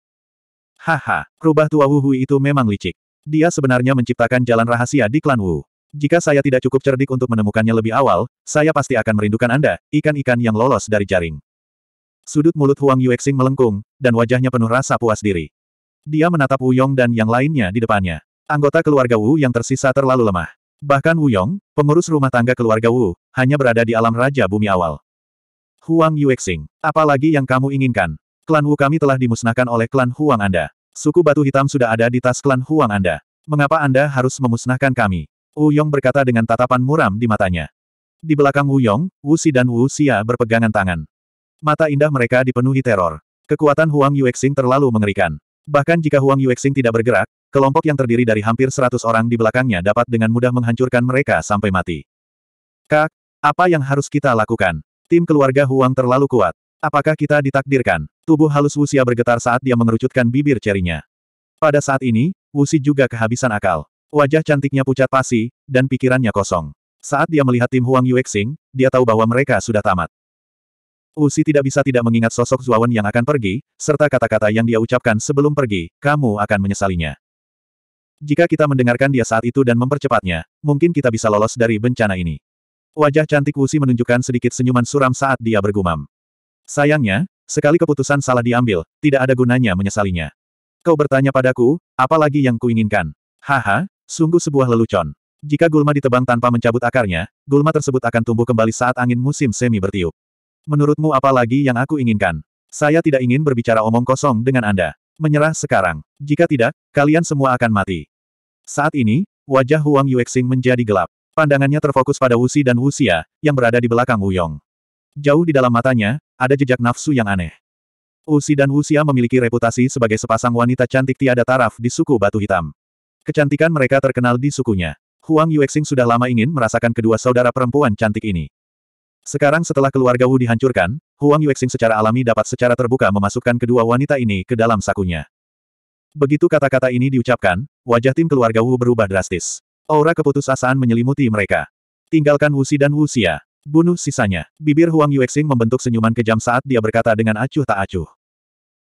Haha, rubah tua Wu Hui itu memang licik. Dia sebenarnya menciptakan jalan rahasia di klan Wu. Jika saya tidak cukup cerdik untuk menemukannya lebih awal, saya pasti akan merindukan Anda, ikan-ikan yang lolos dari jaring. Sudut mulut Huang Yuexing melengkung, dan wajahnya penuh rasa puas diri. Dia menatap Wu Yong dan yang lainnya di depannya. Anggota keluarga Wu yang tersisa terlalu lemah. Bahkan Wu Yong, pengurus rumah tangga keluarga Wu, hanya berada di alam Raja Bumi Awal. Huang Yuexing, apalagi yang kamu inginkan? Klan Wu kami telah dimusnahkan oleh klan Huang Anda. Suku batu hitam sudah ada di tas klan Huang Anda. Mengapa Anda harus memusnahkan kami? Wu Yong berkata dengan tatapan muram di matanya. Di belakang Wu Yong, Wu Si dan Wu Xia berpegangan tangan. Mata indah mereka dipenuhi teror. Kekuatan Huang Yuexing terlalu mengerikan. Bahkan jika Huang Yuexing tidak bergerak, kelompok yang terdiri dari hampir seratus orang di belakangnya dapat dengan mudah menghancurkan mereka sampai mati. Kak, apa yang harus kita lakukan? Tim keluarga Huang terlalu kuat. Apakah kita ditakdirkan? Tubuh halus Wuxia bergetar saat dia mengerucutkan bibir cerinya. Pada saat ini, Wuxi juga kehabisan akal. Wajah cantiknya pucat pasi, dan pikirannya kosong. Saat dia melihat tim Huang Yuexing, dia tahu bahwa mereka sudah tamat. Usi tidak bisa tidak mengingat sosok Zuawan yang akan pergi, serta kata-kata yang dia ucapkan sebelum pergi, kamu akan menyesalinya. Jika kita mendengarkan dia saat itu dan mempercepatnya, mungkin kita bisa lolos dari bencana ini. Wajah cantik Usi menunjukkan sedikit senyuman suram saat dia bergumam. Sayangnya, sekali keputusan salah diambil, tidak ada gunanya menyesalinya. Kau bertanya padaku, apa lagi yang kuinginkan? Haha, sungguh sebuah lelucon. Jika gulma ditebang tanpa mencabut akarnya, gulma tersebut akan tumbuh kembali saat angin musim semi bertiup. Menurutmu apa lagi yang aku inginkan? Saya tidak ingin berbicara omong kosong dengan Anda. Menyerah sekarang. Jika tidak, kalian semua akan mati. Saat ini, wajah Huang Yuexing menjadi gelap. Pandangannya terfokus pada Wuxi dan Wuxia, yang berada di belakang Wuyong. Jauh di dalam matanya, ada jejak nafsu yang aneh. Wuxi dan Wuxia memiliki reputasi sebagai sepasang wanita cantik tiada taraf di suku Batu Hitam. Kecantikan mereka terkenal di sukunya. Huang Yuexing sudah lama ingin merasakan kedua saudara perempuan cantik ini. Sekarang setelah keluarga Wu dihancurkan, Huang Yuexing secara alami dapat secara terbuka memasukkan kedua wanita ini ke dalam sakunya. Begitu kata-kata ini diucapkan, wajah tim keluarga Wu berubah drastis. Aura keputusasaan menyelimuti mereka. Tinggalkan Wu Si dan Wu Xia. Bunuh sisanya. Bibir Huang Yuexing membentuk senyuman kejam saat dia berkata dengan acuh tak acuh.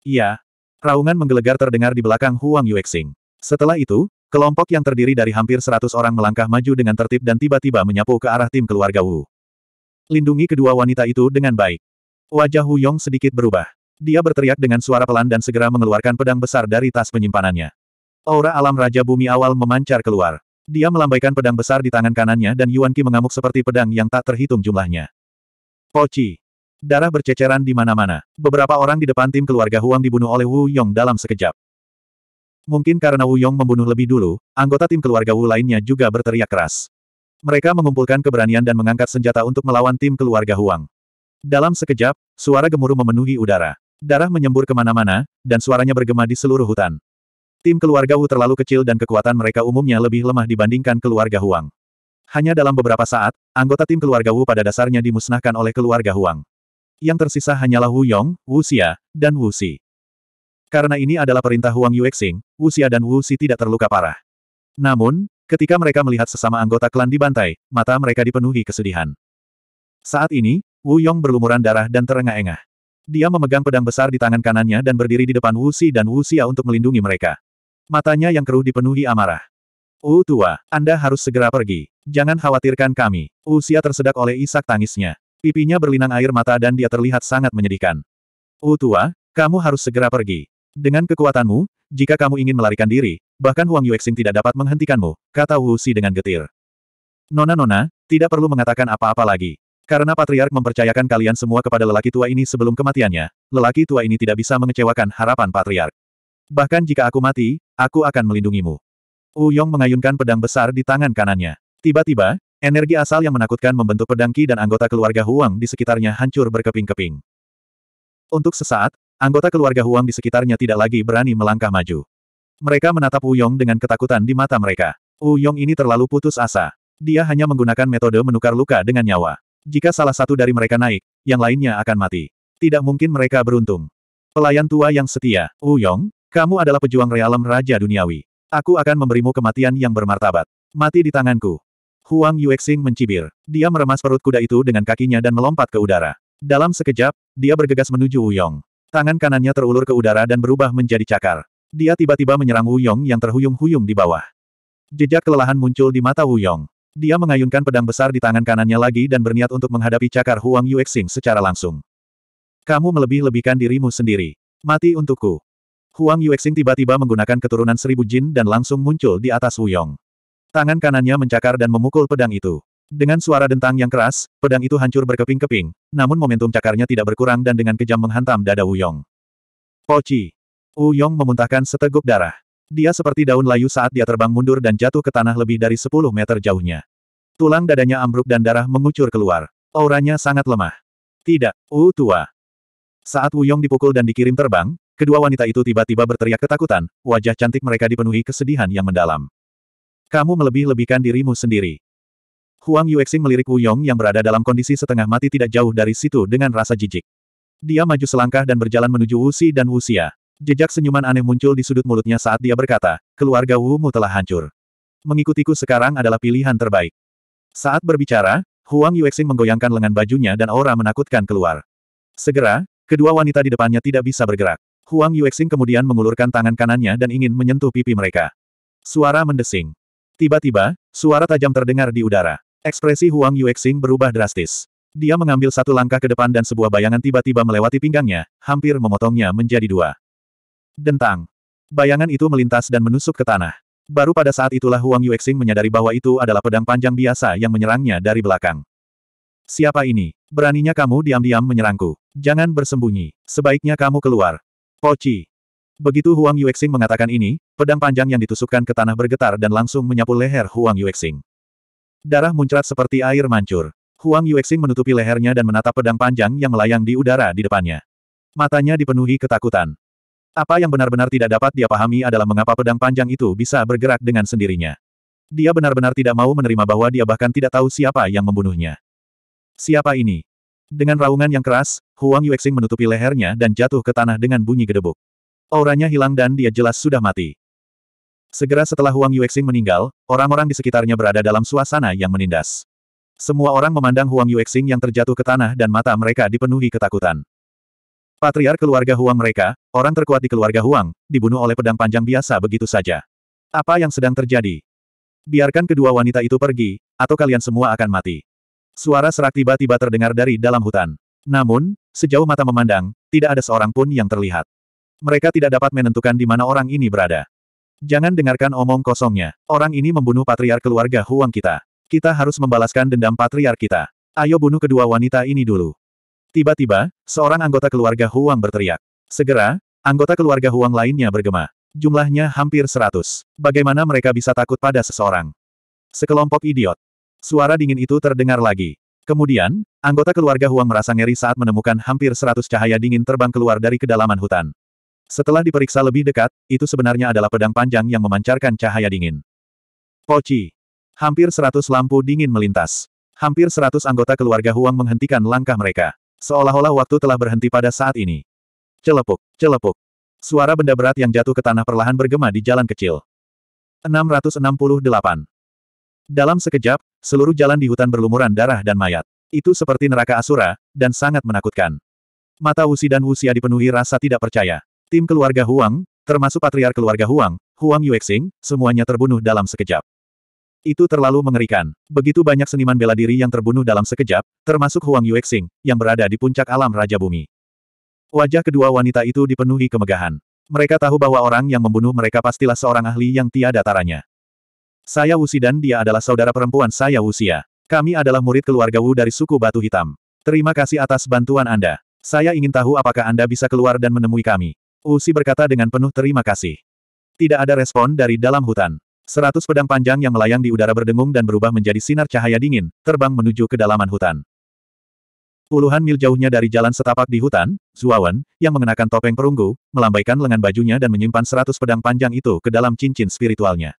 Iya. Raungan menggelegar terdengar di belakang Huang Yuexing. Setelah itu, kelompok yang terdiri dari hampir seratus orang melangkah maju dengan tertib dan tiba-tiba menyapu ke arah tim keluarga Wu. Lindungi kedua wanita itu dengan baik. Wajah Hu Yong sedikit berubah. Dia berteriak dengan suara pelan dan segera mengeluarkan pedang besar dari tas penyimpanannya. Aura alam Raja Bumi awal memancar keluar. Dia melambaikan pedang besar di tangan kanannya dan Yuan Qi mengamuk seperti pedang yang tak terhitung jumlahnya. Poci. Darah berceceran di mana-mana. Beberapa orang di depan tim keluarga Huang dibunuh oleh Wu Yong dalam sekejap. Mungkin karena Wu Yong membunuh lebih dulu, anggota tim keluarga Wu lainnya juga berteriak keras. Mereka mengumpulkan keberanian dan mengangkat senjata untuk melawan tim keluarga Huang. Dalam sekejap, suara gemuruh memenuhi udara. Darah menyembur kemana-mana, dan suaranya bergema di seluruh hutan. Tim keluarga Wu terlalu kecil dan kekuatan mereka umumnya lebih lemah dibandingkan keluarga Huang. Hanya dalam beberapa saat, anggota tim keluarga Wu pada dasarnya dimusnahkan oleh keluarga Huang. Yang tersisa hanyalah Wu Yong, Wu Xia, dan Wu Xi. Karena ini adalah perintah Huang Yuexing, Wu Xia dan Wu Xi tidak terluka parah. Namun, Ketika mereka melihat sesama anggota klan di dibantai, mata mereka dipenuhi kesedihan. Saat ini, Wu Yong berlumuran darah dan terengah-engah. Dia memegang pedang besar di tangan kanannya dan berdiri di depan Wu Si dan Wu Xia untuk melindungi mereka. Matanya yang keruh dipenuhi amarah. Wu tua, Anda harus segera pergi. Jangan khawatirkan kami. Wu Xia tersedak oleh isak tangisnya. Pipinya berlinang air mata dan dia terlihat sangat menyedihkan. Wu tua, kamu harus segera pergi. Dengan kekuatanmu, jika kamu ingin melarikan diri, bahkan Huang Yuexing tidak dapat menghentikanmu, kata Wu Xi dengan getir. Nona-nona, tidak perlu mengatakan apa-apa lagi. Karena Patriark mempercayakan kalian semua kepada lelaki tua ini sebelum kematiannya, lelaki tua ini tidak bisa mengecewakan harapan Patriark. Bahkan jika aku mati, aku akan melindungimu. Wu Yong mengayunkan pedang besar di tangan kanannya. Tiba-tiba, energi asal yang menakutkan membentuk pedang Qi dan anggota keluarga Huang di sekitarnya hancur berkeping-keping. Untuk sesaat, Anggota keluarga Huang di sekitarnya tidak lagi berani melangkah maju. Mereka menatap Uyong dengan ketakutan di mata mereka. Uyong ini terlalu putus asa. Dia hanya menggunakan metode menukar luka dengan nyawa. Jika salah satu dari mereka naik, yang lainnya akan mati. Tidak mungkin mereka beruntung. Pelayan tua yang setia, Uyong, kamu adalah pejuang realem Raja Duniawi. Aku akan memberimu kematian yang bermartabat. Mati di tanganku. Huang Yuexing mencibir. Dia meremas perut kuda itu dengan kakinya dan melompat ke udara. Dalam sekejap, dia bergegas menuju Uyong. Tangan kanannya terulur ke udara dan berubah menjadi cakar. Dia tiba-tiba menyerang Wu Yong yang terhuyung-huyung di bawah. Jejak kelelahan muncul di mata Wu Yong. Dia mengayunkan pedang besar di tangan kanannya lagi dan berniat untuk menghadapi cakar Huang Yuexing secara langsung. Kamu melebih-lebihkan dirimu sendiri. Mati untukku. Huang Yuexing tiba-tiba menggunakan keturunan seribu jin dan langsung muncul di atas Wu Yong. Tangan kanannya mencakar dan memukul pedang itu. Dengan suara dentang yang keras, pedang itu hancur berkeping-keping, namun momentum cakarnya tidak berkurang dan dengan kejam menghantam dada Wuyong. Poci! Wuyong memuntahkan seteguk darah. Dia seperti daun layu saat dia terbang mundur dan jatuh ke tanah lebih dari 10 meter jauhnya. Tulang dadanya ambruk dan darah mengucur keluar. Auranya sangat lemah. Tidak, U tua. Saat Wuyong dipukul dan dikirim terbang, kedua wanita itu tiba-tiba berteriak ketakutan, wajah cantik mereka dipenuhi kesedihan yang mendalam. Kamu melebih-lebihkan dirimu sendiri. Huang Yuexing melirik Wu Yong yang berada dalam kondisi setengah mati tidak jauh dari situ dengan rasa jijik. Dia maju selangkah dan berjalan menuju Wu Si dan Wu Xia. Jejak senyuman aneh muncul di sudut mulutnya saat dia berkata, keluarga Wu Mu telah hancur. Mengikutiku sekarang adalah pilihan terbaik. Saat berbicara, Huang Yuexing menggoyangkan lengan bajunya dan aura menakutkan keluar. Segera, kedua wanita di depannya tidak bisa bergerak. Huang Yuexing kemudian mengulurkan tangan kanannya dan ingin menyentuh pipi mereka. Suara mendesing. Tiba-tiba, suara tajam terdengar di udara. Ekspresi Huang Yuexing berubah drastis. Dia mengambil satu langkah ke depan dan sebuah bayangan tiba-tiba melewati pinggangnya, hampir memotongnya menjadi dua. Dentang. Bayangan itu melintas dan menusuk ke tanah. Baru pada saat itulah Huang Yuexing menyadari bahwa itu adalah pedang panjang biasa yang menyerangnya dari belakang. Siapa ini? Beraninya kamu diam-diam menyerangku. Jangan bersembunyi. Sebaiknya kamu keluar. Poci. Begitu Huang Yuexing mengatakan ini, pedang panjang yang ditusukkan ke tanah bergetar dan langsung menyapu leher Huang Yuexing. Darah muncrat seperti air mancur. Huang Yuexing menutupi lehernya dan menatap pedang panjang yang melayang di udara di depannya. Matanya dipenuhi ketakutan. Apa yang benar-benar tidak dapat dia pahami adalah mengapa pedang panjang itu bisa bergerak dengan sendirinya. Dia benar-benar tidak mau menerima bahwa dia bahkan tidak tahu siapa yang membunuhnya. Siapa ini? Dengan raungan yang keras, Huang Yuexing menutupi lehernya dan jatuh ke tanah dengan bunyi gedebuk. Auranya hilang dan dia jelas sudah mati. Segera setelah Huang Yuexing meninggal, orang-orang di sekitarnya berada dalam suasana yang menindas. Semua orang memandang Huang Yuexing yang terjatuh ke tanah dan mata mereka dipenuhi ketakutan. Patriar keluarga Huang mereka, orang terkuat di keluarga Huang, dibunuh oleh pedang panjang biasa begitu saja. Apa yang sedang terjadi? Biarkan kedua wanita itu pergi, atau kalian semua akan mati. Suara serak tiba-tiba terdengar dari dalam hutan. Namun, sejauh mata memandang, tidak ada seorang pun yang terlihat. Mereka tidak dapat menentukan di mana orang ini berada. Jangan dengarkan omong kosongnya. Orang ini membunuh patriark keluarga Huang kita. Kita harus membalaskan dendam patriark kita. Ayo bunuh kedua wanita ini dulu. Tiba-tiba, seorang anggota keluarga Huang berteriak. Segera, anggota keluarga Huang lainnya bergema. Jumlahnya hampir seratus. Bagaimana mereka bisa takut pada seseorang? Sekelompok idiot. Suara dingin itu terdengar lagi. Kemudian, anggota keluarga Huang merasa ngeri saat menemukan hampir seratus cahaya dingin terbang keluar dari kedalaman hutan. Setelah diperiksa lebih dekat, itu sebenarnya adalah pedang panjang yang memancarkan cahaya dingin. Poci. Hampir seratus lampu dingin melintas. Hampir seratus anggota keluarga Huang menghentikan langkah mereka. Seolah-olah waktu telah berhenti pada saat ini. Celepuk, celepuk. Suara benda berat yang jatuh ke tanah perlahan bergema di jalan kecil. 668. Dalam sekejap, seluruh jalan di hutan berlumuran darah dan mayat. Itu seperti neraka Asura, dan sangat menakutkan. Mata Wusi dan Wusia dipenuhi rasa tidak percaya. Tim keluarga Huang, termasuk patriar keluarga Huang, Huang Yuexing, semuanya terbunuh dalam sekejap. Itu terlalu mengerikan. Begitu banyak seniman bela diri yang terbunuh dalam sekejap, termasuk Huang Yuexing, yang berada di puncak alam Raja Bumi. Wajah kedua wanita itu dipenuhi kemegahan. Mereka tahu bahwa orang yang membunuh mereka pastilah seorang ahli yang tiada taranya. Saya Wu dan dia adalah saudara perempuan saya Wu Kami adalah murid keluarga Wu dari suku Batu Hitam. Terima kasih atas bantuan Anda. Saya ingin tahu apakah Anda bisa keluar dan menemui kami. Usi berkata dengan penuh terima kasih. Tidak ada respon dari dalam hutan. Seratus pedang panjang yang melayang di udara berdengung dan berubah menjadi sinar cahaya dingin, terbang menuju kedalaman hutan. Puluhan mil jauhnya dari jalan setapak di hutan, Zuawan, yang mengenakan topeng perunggu, melambaikan lengan bajunya dan menyimpan seratus pedang panjang itu ke dalam cincin spiritualnya.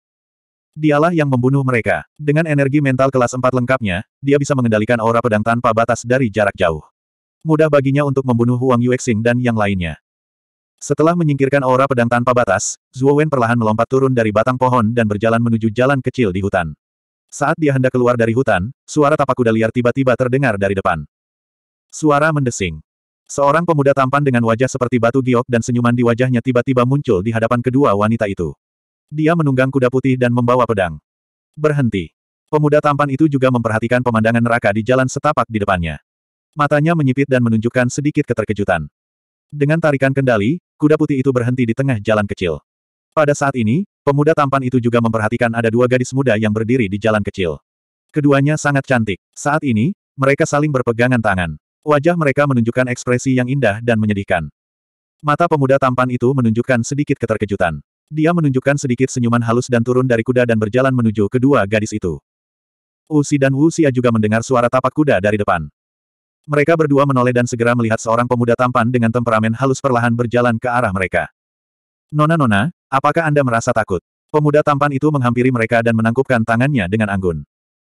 Dialah yang membunuh mereka. Dengan energi mental kelas empat lengkapnya, dia bisa mengendalikan aura pedang tanpa batas dari jarak jauh. Mudah baginya untuk membunuh Huang Yuexing dan yang lainnya. Setelah menyingkirkan aura pedang tanpa batas, Zhuo Wen perlahan melompat turun dari batang pohon dan berjalan menuju jalan kecil di hutan. Saat dia hendak keluar dari hutan, suara tapak kuda liar tiba-tiba terdengar dari depan. Suara mendesing. Seorang pemuda tampan dengan wajah seperti batu giok dan senyuman di wajahnya tiba-tiba muncul di hadapan kedua wanita itu. Dia menunggang kuda putih dan membawa pedang. Berhenti. Pemuda tampan itu juga memperhatikan pemandangan neraka di jalan setapak di depannya. Matanya menyipit dan menunjukkan sedikit keterkejutan. Dengan tarikan kendali, kuda putih itu berhenti di tengah jalan kecil. Pada saat ini, pemuda tampan itu juga memperhatikan ada dua gadis muda yang berdiri di jalan kecil. Keduanya sangat cantik. Saat ini, mereka saling berpegangan tangan. Wajah mereka menunjukkan ekspresi yang indah dan menyedihkan. Mata pemuda tampan itu menunjukkan sedikit keterkejutan. Dia menunjukkan sedikit senyuman halus dan turun dari kuda dan berjalan menuju kedua gadis itu. Usi dan Wu Xia juga mendengar suara tapak kuda dari depan. Mereka berdua menoleh dan segera melihat seorang pemuda tampan dengan temperamen halus perlahan berjalan ke arah mereka. Nona-nona, apakah Anda merasa takut? Pemuda tampan itu menghampiri mereka dan menangkupkan tangannya dengan anggun.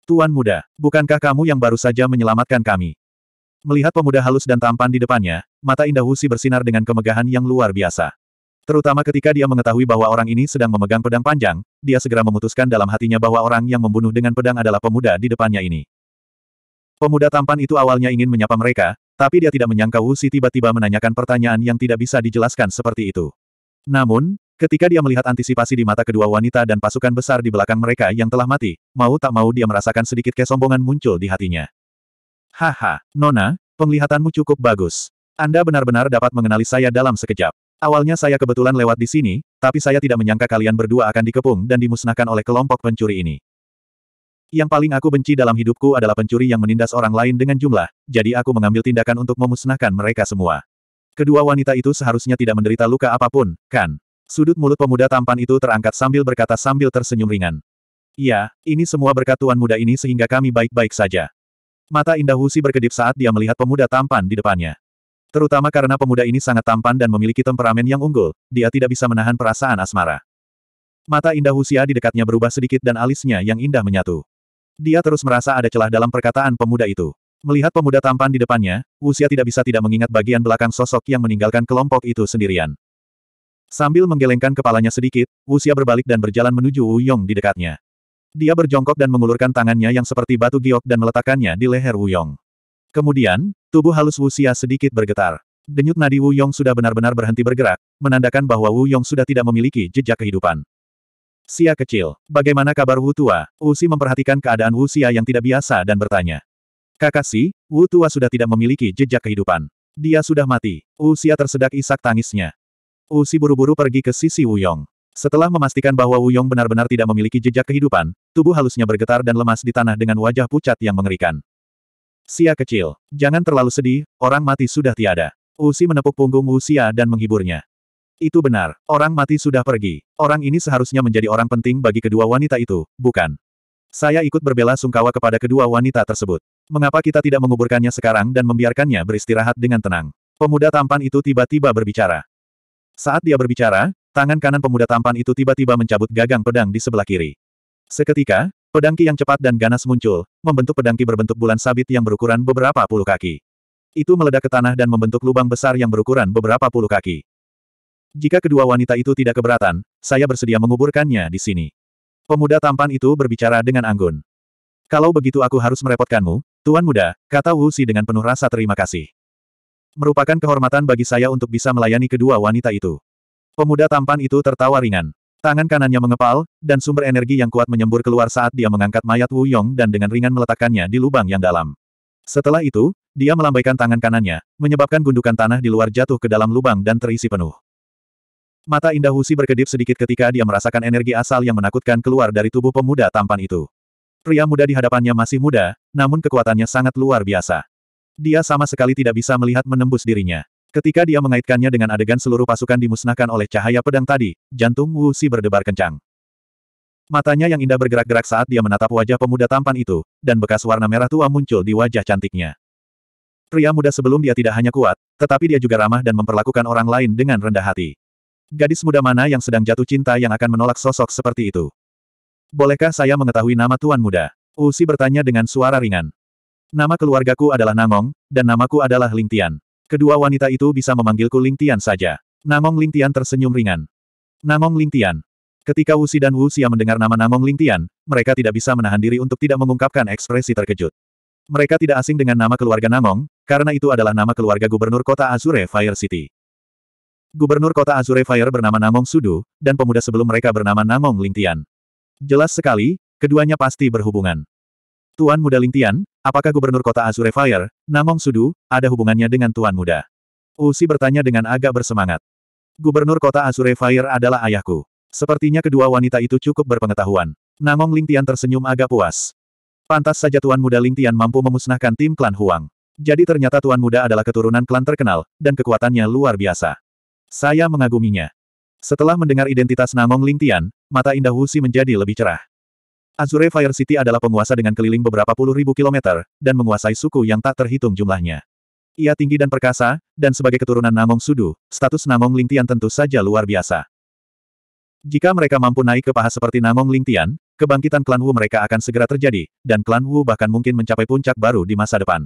Tuan muda, bukankah kamu yang baru saja menyelamatkan kami? Melihat pemuda halus dan tampan di depannya, mata indah Husi bersinar dengan kemegahan yang luar biasa. Terutama ketika dia mengetahui bahwa orang ini sedang memegang pedang panjang, dia segera memutuskan dalam hatinya bahwa orang yang membunuh dengan pedang adalah pemuda di depannya ini. Pemuda tampan itu awalnya ingin menyapa mereka, tapi dia tidak menyangka Wu Si tiba-tiba menanyakan pertanyaan yang tidak bisa dijelaskan seperti itu. Namun, ketika dia melihat antisipasi di mata kedua wanita dan pasukan besar di belakang mereka yang telah mati, mau tak mau dia merasakan sedikit kesombongan muncul di hatinya. Haha, Nona, penglihatanmu cukup bagus. Anda benar-benar dapat mengenali saya dalam sekejap. Awalnya saya kebetulan lewat di sini, tapi saya tidak menyangka kalian berdua akan dikepung dan dimusnahkan oleh kelompok pencuri ini. Yang paling aku benci dalam hidupku adalah pencuri yang menindas orang lain dengan jumlah, jadi aku mengambil tindakan untuk memusnahkan mereka semua. Kedua wanita itu seharusnya tidak menderita luka apapun, kan? Sudut mulut pemuda tampan itu terangkat sambil berkata sambil tersenyum ringan. Iya, ini semua berkat tuan muda ini sehingga kami baik-baik saja. Mata indah Husi berkedip saat dia melihat pemuda tampan di depannya. Terutama karena pemuda ini sangat tampan dan memiliki temperamen yang unggul, dia tidak bisa menahan perasaan asmara. Mata indah Husia di dekatnya berubah sedikit dan alisnya yang indah menyatu. Dia terus merasa ada celah dalam perkataan pemuda itu. Melihat pemuda tampan di depannya, Wuxia tidak bisa tidak mengingat bagian belakang sosok yang meninggalkan kelompok itu sendirian. Sambil menggelengkan kepalanya sedikit, Wuxia berbalik dan berjalan menuju Wu Yong di dekatnya. Dia berjongkok dan mengulurkan tangannya yang seperti batu giok dan meletakkannya di leher Wu Yong. Kemudian, tubuh halus Wuxia sedikit bergetar. Denyut nadi Wu Yong sudah benar-benar berhenti bergerak, menandakan bahwa Wu Yong sudah tidak memiliki jejak kehidupan. Sia kecil, bagaimana kabar Wu Tua? Usi memperhatikan keadaan Wu Xia yang tidak biasa dan bertanya. Kakak Si, Wu Tua sudah tidak memiliki jejak kehidupan. Dia sudah mati. Wu Xia tersedak isak tangisnya. Usi buru-buru pergi ke sisi Wu Yong. Setelah memastikan bahwa Wu Yong benar-benar tidak memiliki jejak kehidupan, tubuh halusnya bergetar dan lemas di tanah dengan wajah pucat yang mengerikan. Sia kecil, jangan terlalu sedih, orang mati sudah tiada. Usi menepuk punggung Wu Xia dan menghiburnya. Itu benar, orang mati sudah pergi. Orang ini seharusnya menjadi orang penting bagi kedua wanita itu, bukan? Saya ikut berbela sungkawa kepada kedua wanita tersebut. Mengapa kita tidak menguburkannya sekarang dan membiarkannya beristirahat dengan tenang? Pemuda tampan itu tiba-tiba berbicara. Saat dia berbicara, tangan kanan pemuda tampan itu tiba-tiba mencabut gagang pedang di sebelah kiri. Seketika, pedang ki yang cepat dan ganas muncul, membentuk pedang ki berbentuk bulan sabit yang berukuran beberapa puluh kaki. Itu meledak ke tanah dan membentuk lubang besar yang berukuran beberapa puluh kaki. Jika kedua wanita itu tidak keberatan, saya bersedia menguburkannya di sini. Pemuda tampan itu berbicara dengan anggun. Kalau begitu aku harus merepotkanmu, Tuan Muda, kata Wu Xi dengan penuh rasa terima kasih. Merupakan kehormatan bagi saya untuk bisa melayani kedua wanita itu. Pemuda tampan itu tertawa ringan. Tangan kanannya mengepal, dan sumber energi yang kuat menyembur keluar saat dia mengangkat mayat Wu Yong dan dengan ringan meletakkannya di lubang yang dalam. Setelah itu, dia melambaikan tangan kanannya, menyebabkan gundukan tanah di luar jatuh ke dalam lubang dan terisi penuh. Mata indah Husi berkedip sedikit ketika dia merasakan energi asal yang menakutkan keluar dari tubuh pemuda tampan itu. Pria muda di hadapannya masih muda, namun kekuatannya sangat luar biasa. Dia sama sekali tidak bisa melihat menembus dirinya. Ketika dia mengaitkannya dengan adegan seluruh pasukan dimusnahkan oleh cahaya pedang tadi, jantung Husi berdebar kencang. Matanya yang indah bergerak-gerak saat dia menatap wajah pemuda tampan itu, dan bekas warna merah tua muncul di wajah cantiknya. Pria muda sebelum dia tidak hanya kuat, tetapi dia juga ramah dan memperlakukan orang lain dengan rendah hati. Gadis muda mana yang sedang jatuh cinta yang akan menolak sosok seperti itu? Bolehkah saya mengetahui nama tuan muda? Usi bertanya dengan suara ringan. Nama keluargaku adalah Namong, dan namaku adalah Lingtian. Kedua wanita itu bisa memanggilku Lingtian saja. Namong Lingtian tersenyum ringan. Namong Lingtian. Ketika Wu Si dan Wu Wuxia mendengar nama Namong Lingtian, mereka tidak bisa menahan diri untuk tidak mengungkapkan ekspresi terkejut. Mereka tidak asing dengan nama keluarga Namong, karena itu adalah nama keluarga gubernur kota Azure Fire City. Gubernur kota Azure Fire bernama Namong Sudu, dan pemuda sebelum mereka bernama Namong Lingtian. Jelas sekali, keduanya pasti berhubungan. Tuan Muda Lingtian, apakah Gubernur kota Azure Fire, Namong Sudu, ada hubungannya dengan Tuan Muda? Usi bertanya dengan agak bersemangat. Gubernur kota Azure Fire adalah ayahku. Sepertinya kedua wanita itu cukup berpengetahuan. Namong Lingtian tersenyum agak puas. Pantas saja Tuan Muda Lingtian mampu memusnahkan tim klan Huang. Jadi ternyata Tuan Muda adalah keturunan klan terkenal, dan kekuatannya luar biasa. Saya mengaguminya. Setelah mendengar identitas Namong Lingtian, mata indah Wuxi menjadi lebih cerah. Azure Fire City adalah penguasa dengan keliling beberapa puluh ribu kilometer, dan menguasai suku yang tak terhitung jumlahnya. Ia tinggi dan perkasa, dan sebagai keturunan Namong Sudu, status Namong Lingtian tentu saja luar biasa. Jika mereka mampu naik ke paha seperti Namong Lingtian, kebangkitan klan Wu mereka akan segera terjadi, dan klan Wu bahkan mungkin mencapai puncak baru di masa depan.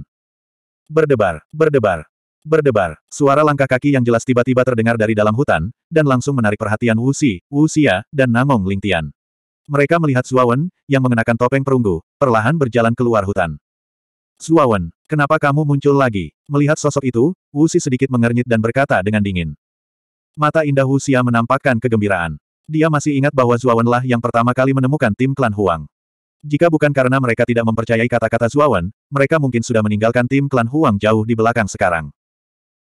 Berdebar, berdebar, Berdebar, suara langkah kaki yang jelas tiba-tiba terdengar dari dalam hutan, dan langsung menarik perhatian Wu Xi, Wu Xia, dan Namong Lingtian. Mereka melihat Wen yang mengenakan topeng perunggu, perlahan berjalan keluar hutan. Wen, kenapa kamu muncul lagi? Melihat sosok itu, Wu Xi sedikit mengernyit dan berkata dengan dingin. Mata indah Wu Xia menampakkan kegembiraan. Dia masih ingat bahwa lah yang pertama kali menemukan tim klan Huang. Jika bukan karena mereka tidak mempercayai kata-kata Zuawan, mereka mungkin sudah meninggalkan tim klan Huang jauh di belakang sekarang.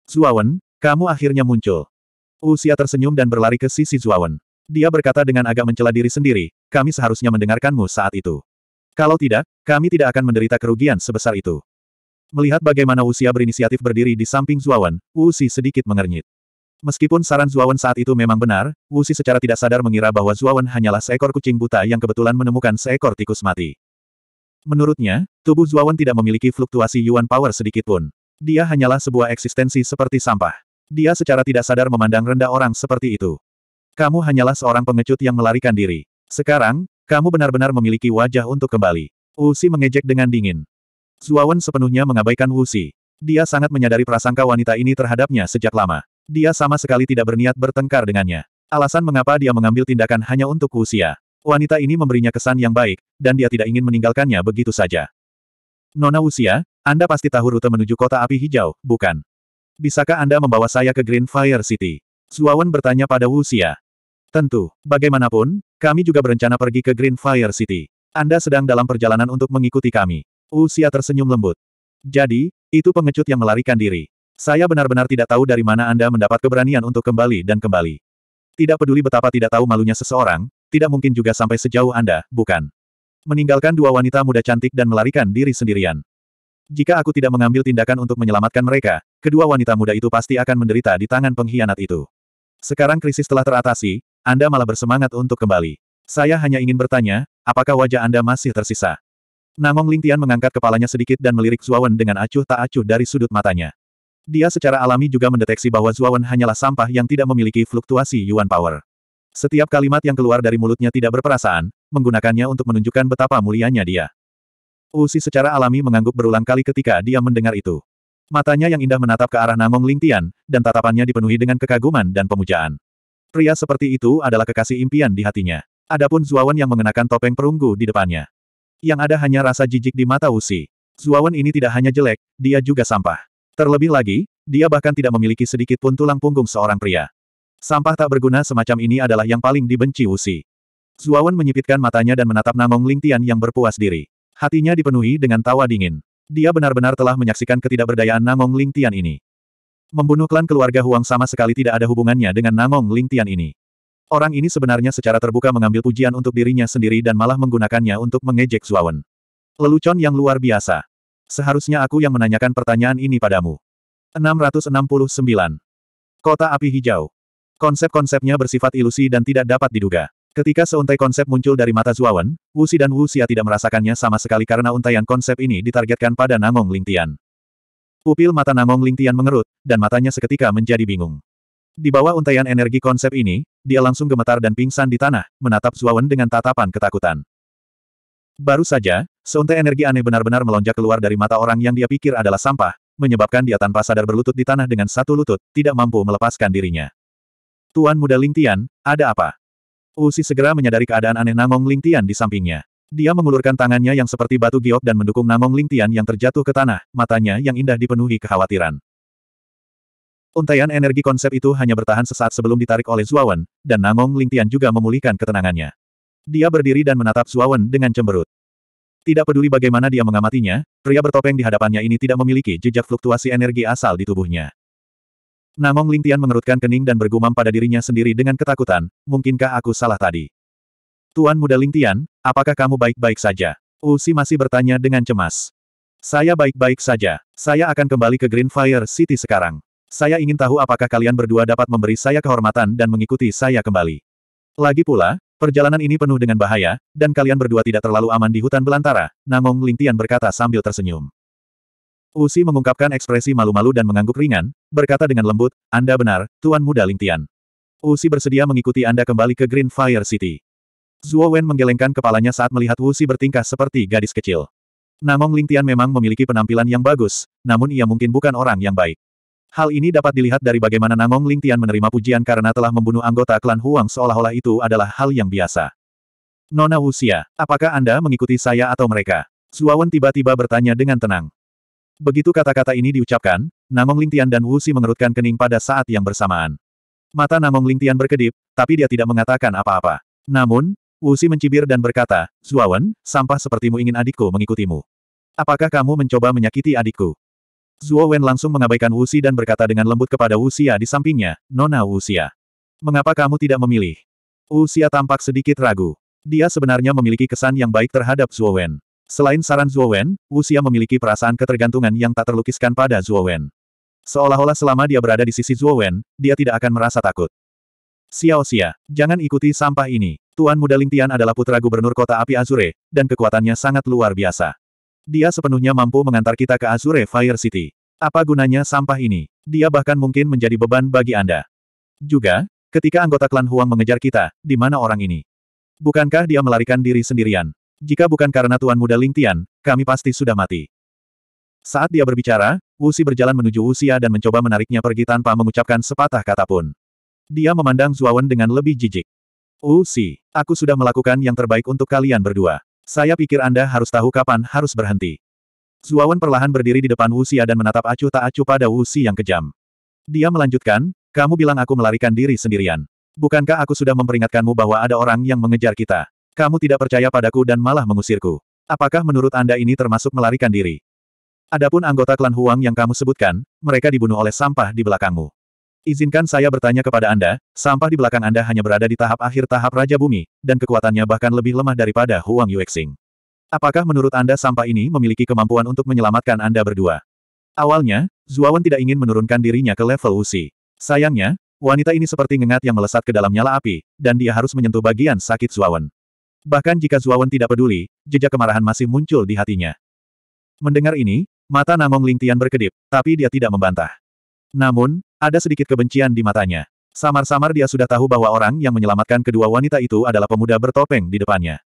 Zuawan, kamu akhirnya muncul. Usia tersenyum dan berlari ke sisi Zuawan. Dia berkata dengan agak mencela diri sendiri, kami seharusnya mendengarkanmu saat itu. Kalau tidak, kami tidak akan menderita kerugian sebesar itu. Melihat bagaimana Usia berinisiatif berdiri di samping Zuawan, Usi sedikit mengernyit. Meskipun saran Zuawan saat itu memang benar, Usi secara tidak sadar mengira bahwa Zuawan hanyalah seekor kucing buta yang kebetulan menemukan seekor tikus mati. Menurutnya, tubuh Zuawan tidak memiliki fluktuasi Yuan Power sedikitpun. Dia hanyalah sebuah eksistensi seperti sampah. Dia secara tidak sadar memandang rendah orang seperti itu. Kamu hanyalah seorang pengecut yang melarikan diri. Sekarang, kamu benar-benar memiliki wajah untuk kembali. Wusi mengejek dengan dingin. Zuawan sepenuhnya mengabaikan Wusi. Dia sangat menyadari prasangka wanita ini terhadapnya sejak lama. Dia sama sekali tidak berniat bertengkar dengannya. Alasan mengapa dia mengambil tindakan hanya untuk usia. Wanita ini memberinya kesan yang baik, dan dia tidak ingin meninggalkannya begitu saja. Nona usia, anda pasti tahu rute menuju kota api hijau, bukan? Bisakah Anda membawa saya ke Green Fire City? Zuawan bertanya pada Wu Xia. Tentu, bagaimanapun, kami juga berencana pergi ke Green Fire City. Anda sedang dalam perjalanan untuk mengikuti kami. Wu Xia tersenyum lembut. Jadi, itu pengecut yang melarikan diri. Saya benar-benar tidak tahu dari mana Anda mendapat keberanian untuk kembali dan kembali. Tidak peduli betapa tidak tahu malunya seseorang, tidak mungkin juga sampai sejauh Anda, bukan? Meninggalkan dua wanita muda cantik dan melarikan diri sendirian. Jika aku tidak mengambil tindakan untuk menyelamatkan mereka, kedua wanita muda itu pasti akan menderita di tangan pengkhianat itu. Sekarang krisis telah teratasi, Anda malah bersemangat untuk kembali. Saya hanya ingin bertanya, apakah wajah Anda masih tersisa? Nangong Lingtian mengangkat kepalanya sedikit dan melirik Zuawan dengan acuh tak acuh dari sudut matanya. Dia secara alami juga mendeteksi bahwa Zuawan hanyalah sampah yang tidak memiliki fluktuasi Yuan Power. Setiap kalimat yang keluar dari mulutnya tidak berperasaan, menggunakannya untuk menunjukkan betapa mulianya dia. Usi secara alami mengangguk berulang kali ketika dia mendengar itu. Matanya yang indah menatap ke arah Namong Lingtian, dan tatapannya dipenuhi dengan kekaguman dan pemujaan. Pria seperti itu adalah kekasih impian di hatinya. Adapun Zuawan yang mengenakan topeng perunggu di depannya. Yang ada hanya rasa jijik di mata Usi. Zuawan ini tidak hanya jelek, dia juga sampah. Terlebih lagi, dia bahkan tidak memiliki sedikit pun tulang punggung seorang pria. Sampah tak berguna semacam ini adalah yang paling dibenci Usi. Zuawan menyipitkan matanya dan menatap Namong Lingtian yang berpuas diri. Hatinya dipenuhi dengan tawa dingin. Dia benar-benar telah menyaksikan ketidakberdayaan Nangong Ling ini. Membunuh klan keluarga Huang sama sekali tidak ada hubungannya dengan Nangong Ling ini. Orang ini sebenarnya secara terbuka mengambil pujian untuk dirinya sendiri dan malah menggunakannya untuk mengejek Zuawan. Lelucon yang luar biasa. Seharusnya aku yang menanyakan pertanyaan ini padamu. 669. Kota Api Hijau. Konsep-konsepnya bersifat ilusi dan tidak dapat diduga. Ketika seuntai konsep muncul dari mata Zuawan, Wu Xi dan Wu Xia tidak merasakannya sama sekali karena untaian konsep ini ditargetkan pada Namong Lingtian. Pupil mata Namong Lingtian mengerut, dan matanya seketika menjadi bingung. Di bawah untaian energi konsep ini, dia langsung gemetar dan pingsan di tanah, menatap Zuawan dengan tatapan ketakutan. Baru saja, seuntai energi aneh benar-benar melonjak keluar dari mata orang yang dia pikir adalah sampah, menyebabkan dia tanpa sadar berlutut di tanah dengan satu lutut, tidak mampu melepaskan dirinya. Tuan muda Lingtian, ada apa? Usi segera menyadari keadaan aneh Nangong Lingtian di sampingnya. Dia mengulurkan tangannya yang seperti batu giok dan mendukung Nangong Lingtian yang terjatuh ke tanah, matanya yang indah dipenuhi kekhawatiran. Untaian energi konsep itu hanya bertahan sesaat sebelum ditarik oleh Zuawan, dan Nangong Lingtian juga memulihkan ketenangannya. Dia berdiri dan menatap Zuawan dengan cemberut. Tidak peduli bagaimana dia mengamatinya, pria bertopeng di hadapannya ini tidak memiliki jejak fluktuasi energi asal di tubuhnya. Namong Lingtian mengerutkan kening dan bergumam pada dirinya sendiri dengan ketakutan, mungkinkah aku salah tadi? Tuan muda Lingtian, apakah kamu baik-baik saja? Usi masih bertanya dengan cemas. Saya baik-baik saja. Saya akan kembali ke Green Fire City sekarang. Saya ingin tahu apakah kalian berdua dapat memberi saya kehormatan dan mengikuti saya kembali. Lagi pula, Perjalanan ini penuh dengan bahaya, dan kalian berdua tidak terlalu aman di hutan belantara, Namong Lingtian berkata sambil tersenyum. Usi mengungkapkan ekspresi malu-malu dan mengangguk ringan, berkata dengan lembut, Anda benar, Tuan Muda Lingtian. Usi bersedia mengikuti Anda kembali ke Green Fire City. Zhuo Wen menggelengkan kepalanya saat melihat Usi bertingkah seperti gadis kecil. Namong Lingtian memang memiliki penampilan yang bagus, namun ia mungkin bukan orang yang baik. Hal ini dapat dilihat dari bagaimana Namong Lingtian menerima pujian karena telah membunuh anggota klan Huang seolah-olah itu adalah hal yang biasa. Nona Usia, apakah Anda mengikuti saya atau mereka? Zhuo Wen tiba-tiba bertanya dengan tenang. Begitu kata-kata ini diucapkan, Namong Lingtian dan Wu Xi mengerutkan kening pada saat yang bersamaan. Mata Namong Lingtian berkedip, tapi dia tidak mengatakan apa-apa. Namun, Wu Xi mencibir dan berkata, Zuawan, sampah sepertimu ingin adikku mengikutimu. Apakah kamu mencoba menyakiti adikku? Zuo langsung mengabaikan Wu Xi dan berkata dengan lembut kepada Wu Xia di sampingnya, Nona Wu Xia. Mengapa kamu tidak memilih? Wu Xia tampak sedikit ragu. Dia sebenarnya memiliki kesan yang baik terhadap Zuo Selain saran Wen, Wu Xia memiliki perasaan ketergantungan yang tak terlukiskan pada Wen. Seolah-olah selama dia berada di sisi Wen, dia tidak akan merasa takut. Xiao Xia, jangan ikuti sampah ini. Tuan Muda Lingtian adalah putra gubernur kota api Azure, dan kekuatannya sangat luar biasa. Dia sepenuhnya mampu mengantar kita ke Azure Fire City. Apa gunanya sampah ini? Dia bahkan mungkin menjadi beban bagi Anda. Juga, ketika anggota klan Huang mengejar kita, di mana orang ini? Bukankah dia melarikan diri sendirian? Jika bukan karena Tuan Muda Ling Tian, kami pasti sudah mati. Saat dia berbicara, Wuxi berjalan menuju Wuxia dan mencoba menariknya pergi tanpa mengucapkan sepatah kata pun. Dia memandang Zuawan dengan lebih jijik. Wuxi, aku sudah melakukan yang terbaik untuk kalian berdua. Saya pikir Anda harus tahu kapan harus berhenti. Zuawan perlahan berdiri di depan Wuxia dan menatap acuh tak acuh pada Wuxi yang kejam. Dia melanjutkan, kamu bilang aku melarikan diri sendirian. Bukankah aku sudah memperingatkanmu bahwa ada orang yang mengejar kita? Kamu tidak percaya padaku dan malah mengusirku. Apakah menurut Anda ini termasuk melarikan diri? Adapun anggota klan Huang yang kamu sebutkan, mereka dibunuh oleh sampah di belakangmu. Izinkan saya bertanya kepada Anda, sampah di belakang Anda hanya berada di tahap akhir tahap Raja Bumi, dan kekuatannya bahkan lebih lemah daripada Huang Yuexing. Apakah menurut Anda sampah ini memiliki kemampuan untuk menyelamatkan Anda berdua? Awalnya, Zuawan tidak ingin menurunkan dirinya ke level usi. Sayangnya, wanita ini seperti ngengat yang melesat ke dalam nyala api, dan dia harus menyentuh bagian sakit Zuawan. Bahkan jika Zuawan tidak peduli, jejak kemarahan masih muncul di hatinya. Mendengar ini, mata Namong Lingtian berkedip, tapi dia tidak membantah. Namun, ada sedikit kebencian di matanya. Samar-samar dia sudah tahu bahwa orang yang menyelamatkan kedua wanita itu adalah pemuda bertopeng di depannya.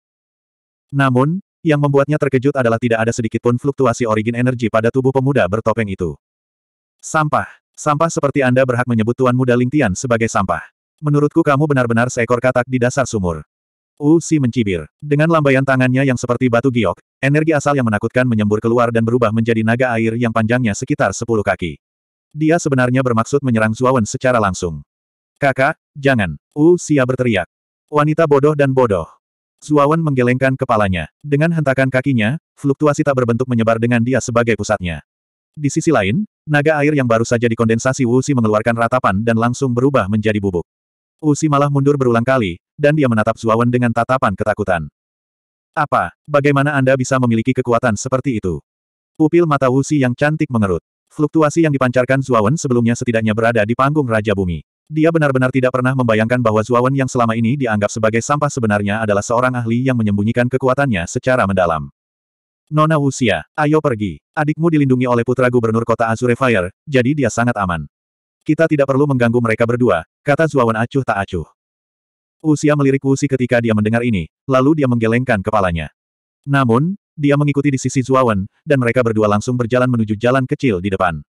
Namun, yang membuatnya terkejut adalah tidak ada sedikit pun fluktuasi origin energi pada tubuh pemuda bertopeng itu. Sampah. Sampah seperti Anda berhak menyebut Tuan Muda Lingtian sebagai sampah. Menurutku kamu benar-benar seekor katak di dasar sumur. Xi mencibir. Dengan lambaian tangannya yang seperti batu giok, energi asal yang menakutkan menyembur keluar dan berubah menjadi naga air yang panjangnya sekitar 10 kaki. Dia sebenarnya bermaksud menyerang Zuawan secara langsung. Kakak, jangan. Xia berteriak. Wanita bodoh dan bodoh. Zuawan menggelengkan kepalanya. Dengan hentakan kakinya, fluktuasi tak berbentuk menyebar dengan dia sebagai pusatnya. Di sisi lain, naga air yang baru saja dikondensasi Xi mengeluarkan ratapan dan langsung berubah menjadi bubuk. Xi malah mundur berulang kali, dan dia menatap Zuawan dengan tatapan ketakutan. Apa, bagaimana Anda bisa memiliki kekuatan seperti itu? Pupil mata Wuxi yang cantik mengerut. Fluktuasi yang dipancarkan Zuawan sebelumnya setidaknya berada di panggung Raja Bumi. Dia benar-benar tidak pernah membayangkan bahwa Zuawan yang selama ini dianggap sebagai sampah sebenarnya adalah seorang ahli yang menyembunyikan kekuatannya secara mendalam. Nona Wuxia, ayo pergi. Adikmu dilindungi oleh putra gubernur kota Azure Fire, jadi dia sangat aman. Kita tidak perlu mengganggu mereka berdua, kata Zuawan acuh tak acuh. Usia melirik Wuxi ketika dia mendengar ini, lalu dia menggelengkan kepalanya. Namun, dia mengikuti di sisi Zuawan, dan mereka berdua langsung berjalan menuju jalan kecil di depan.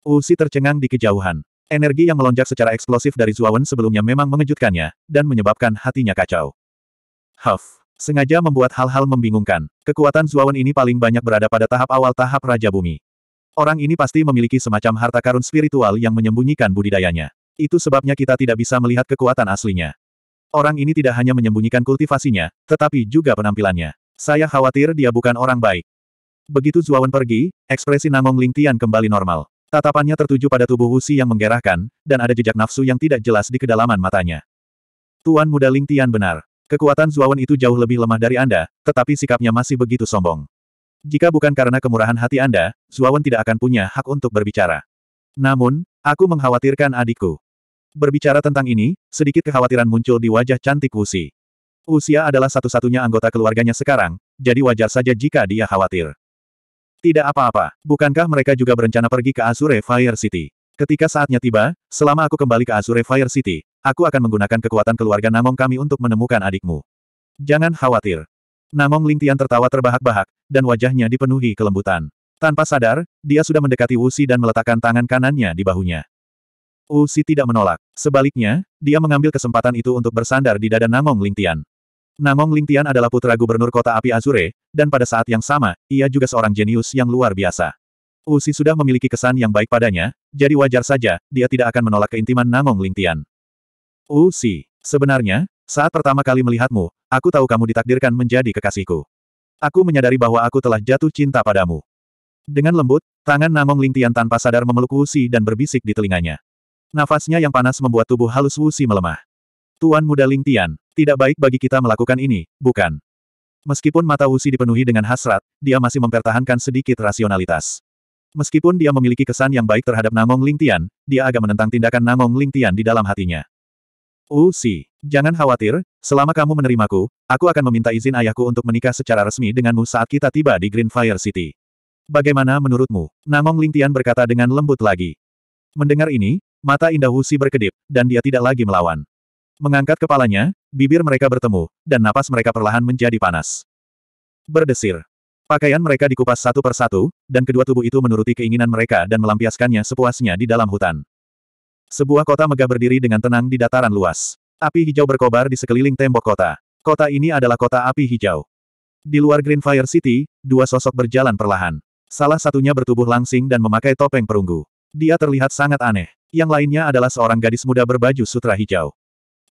Wuxi tercengang di kejauhan. Energi yang melonjak secara eksplosif dari Zuawan sebelumnya memang mengejutkannya, dan menyebabkan hatinya kacau. Huff. Sengaja membuat hal-hal membingungkan. Kekuatan Zuawan ini paling banyak berada pada tahap awal tahap Raja Bumi. Orang ini pasti memiliki semacam harta karun spiritual yang menyembunyikan budidayanya. Itu sebabnya kita tidak bisa melihat kekuatan aslinya. Orang ini tidak hanya menyembunyikan kultivasinya, tetapi juga penampilannya. Saya khawatir dia bukan orang baik. Begitu Zuawan pergi, ekspresi Nangong Lingtian kembali normal. Tatapannya tertuju pada tubuh Wuxi yang menggerahkan, dan ada jejak nafsu yang tidak jelas di kedalaman matanya. Tuan muda Lingtian benar. Kekuatan Zuawan itu jauh lebih lemah dari Anda, tetapi sikapnya masih begitu sombong. Jika bukan karena kemurahan hati Anda, Zuawan tidak akan punya hak untuk berbicara. Namun, aku mengkhawatirkan adikku. Berbicara tentang ini, sedikit kekhawatiran muncul di wajah cantik Wuxi. Usia adalah satu-satunya anggota keluarganya sekarang, jadi wajar saja jika dia khawatir. Tidak apa-apa, bukankah mereka juga berencana pergi ke Azure Fire City? Ketika saatnya tiba, selama aku kembali ke Azure Fire City, aku akan menggunakan kekuatan keluarga Namong kami untuk menemukan adikmu. Jangan khawatir. Namong Lingtian tertawa terbahak-bahak, dan wajahnya dipenuhi kelembutan. Tanpa sadar, dia sudah mendekati Wuxi dan meletakkan tangan kanannya di bahunya. Uzi tidak menolak. Sebaliknya, dia mengambil kesempatan itu untuk bersandar di dada Namong Lingtian. Namong Lingtian adalah putra gubernur kota api Azure, dan pada saat yang sama, ia juga seorang jenius yang luar biasa. Uzi sudah memiliki kesan yang baik padanya, jadi wajar saja, dia tidak akan menolak keintiman Namong Lingtian. Uzi, sebenarnya, saat pertama kali melihatmu, aku tahu kamu ditakdirkan menjadi kekasihku. Aku menyadari bahwa aku telah jatuh cinta padamu. Dengan lembut, tangan Namong Lingtian tanpa sadar memeluk Uzi dan berbisik di telinganya. Nafasnya yang panas membuat tubuh halus Wusi melemah. Tuan muda Ling Tian, tidak baik bagi kita melakukan ini, bukan? Meskipun mata Wusi dipenuhi dengan hasrat, dia masih mempertahankan sedikit rasionalitas. Meskipun dia memiliki kesan yang baik terhadap Namong Ling Tian, dia agak menentang tindakan Namong Ling Tian di dalam hatinya. Wusi, jangan khawatir, selama kamu menerimaku, aku akan meminta izin ayahku untuk menikah secara resmi denganmu saat kita tiba di Green Fire City. Bagaimana menurutmu? Namong Ling Tian berkata dengan lembut lagi. Mendengar ini, Mata indah Wuxi berkedip, dan dia tidak lagi melawan. Mengangkat kepalanya, bibir mereka bertemu, dan napas mereka perlahan menjadi panas. Berdesir. Pakaian mereka dikupas satu persatu, dan kedua tubuh itu menuruti keinginan mereka dan melampiaskannya sepuasnya di dalam hutan. Sebuah kota megah berdiri dengan tenang di dataran luas. Api hijau berkobar di sekeliling tembok kota. Kota ini adalah kota api hijau. Di luar Greenfire City, dua sosok berjalan perlahan. Salah satunya bertubuh langsing dan memakai topeng perunggu. Dia terlihat sangat aneh. Yang lainnya adalah seorang gadis muda berbaju sutra hijau.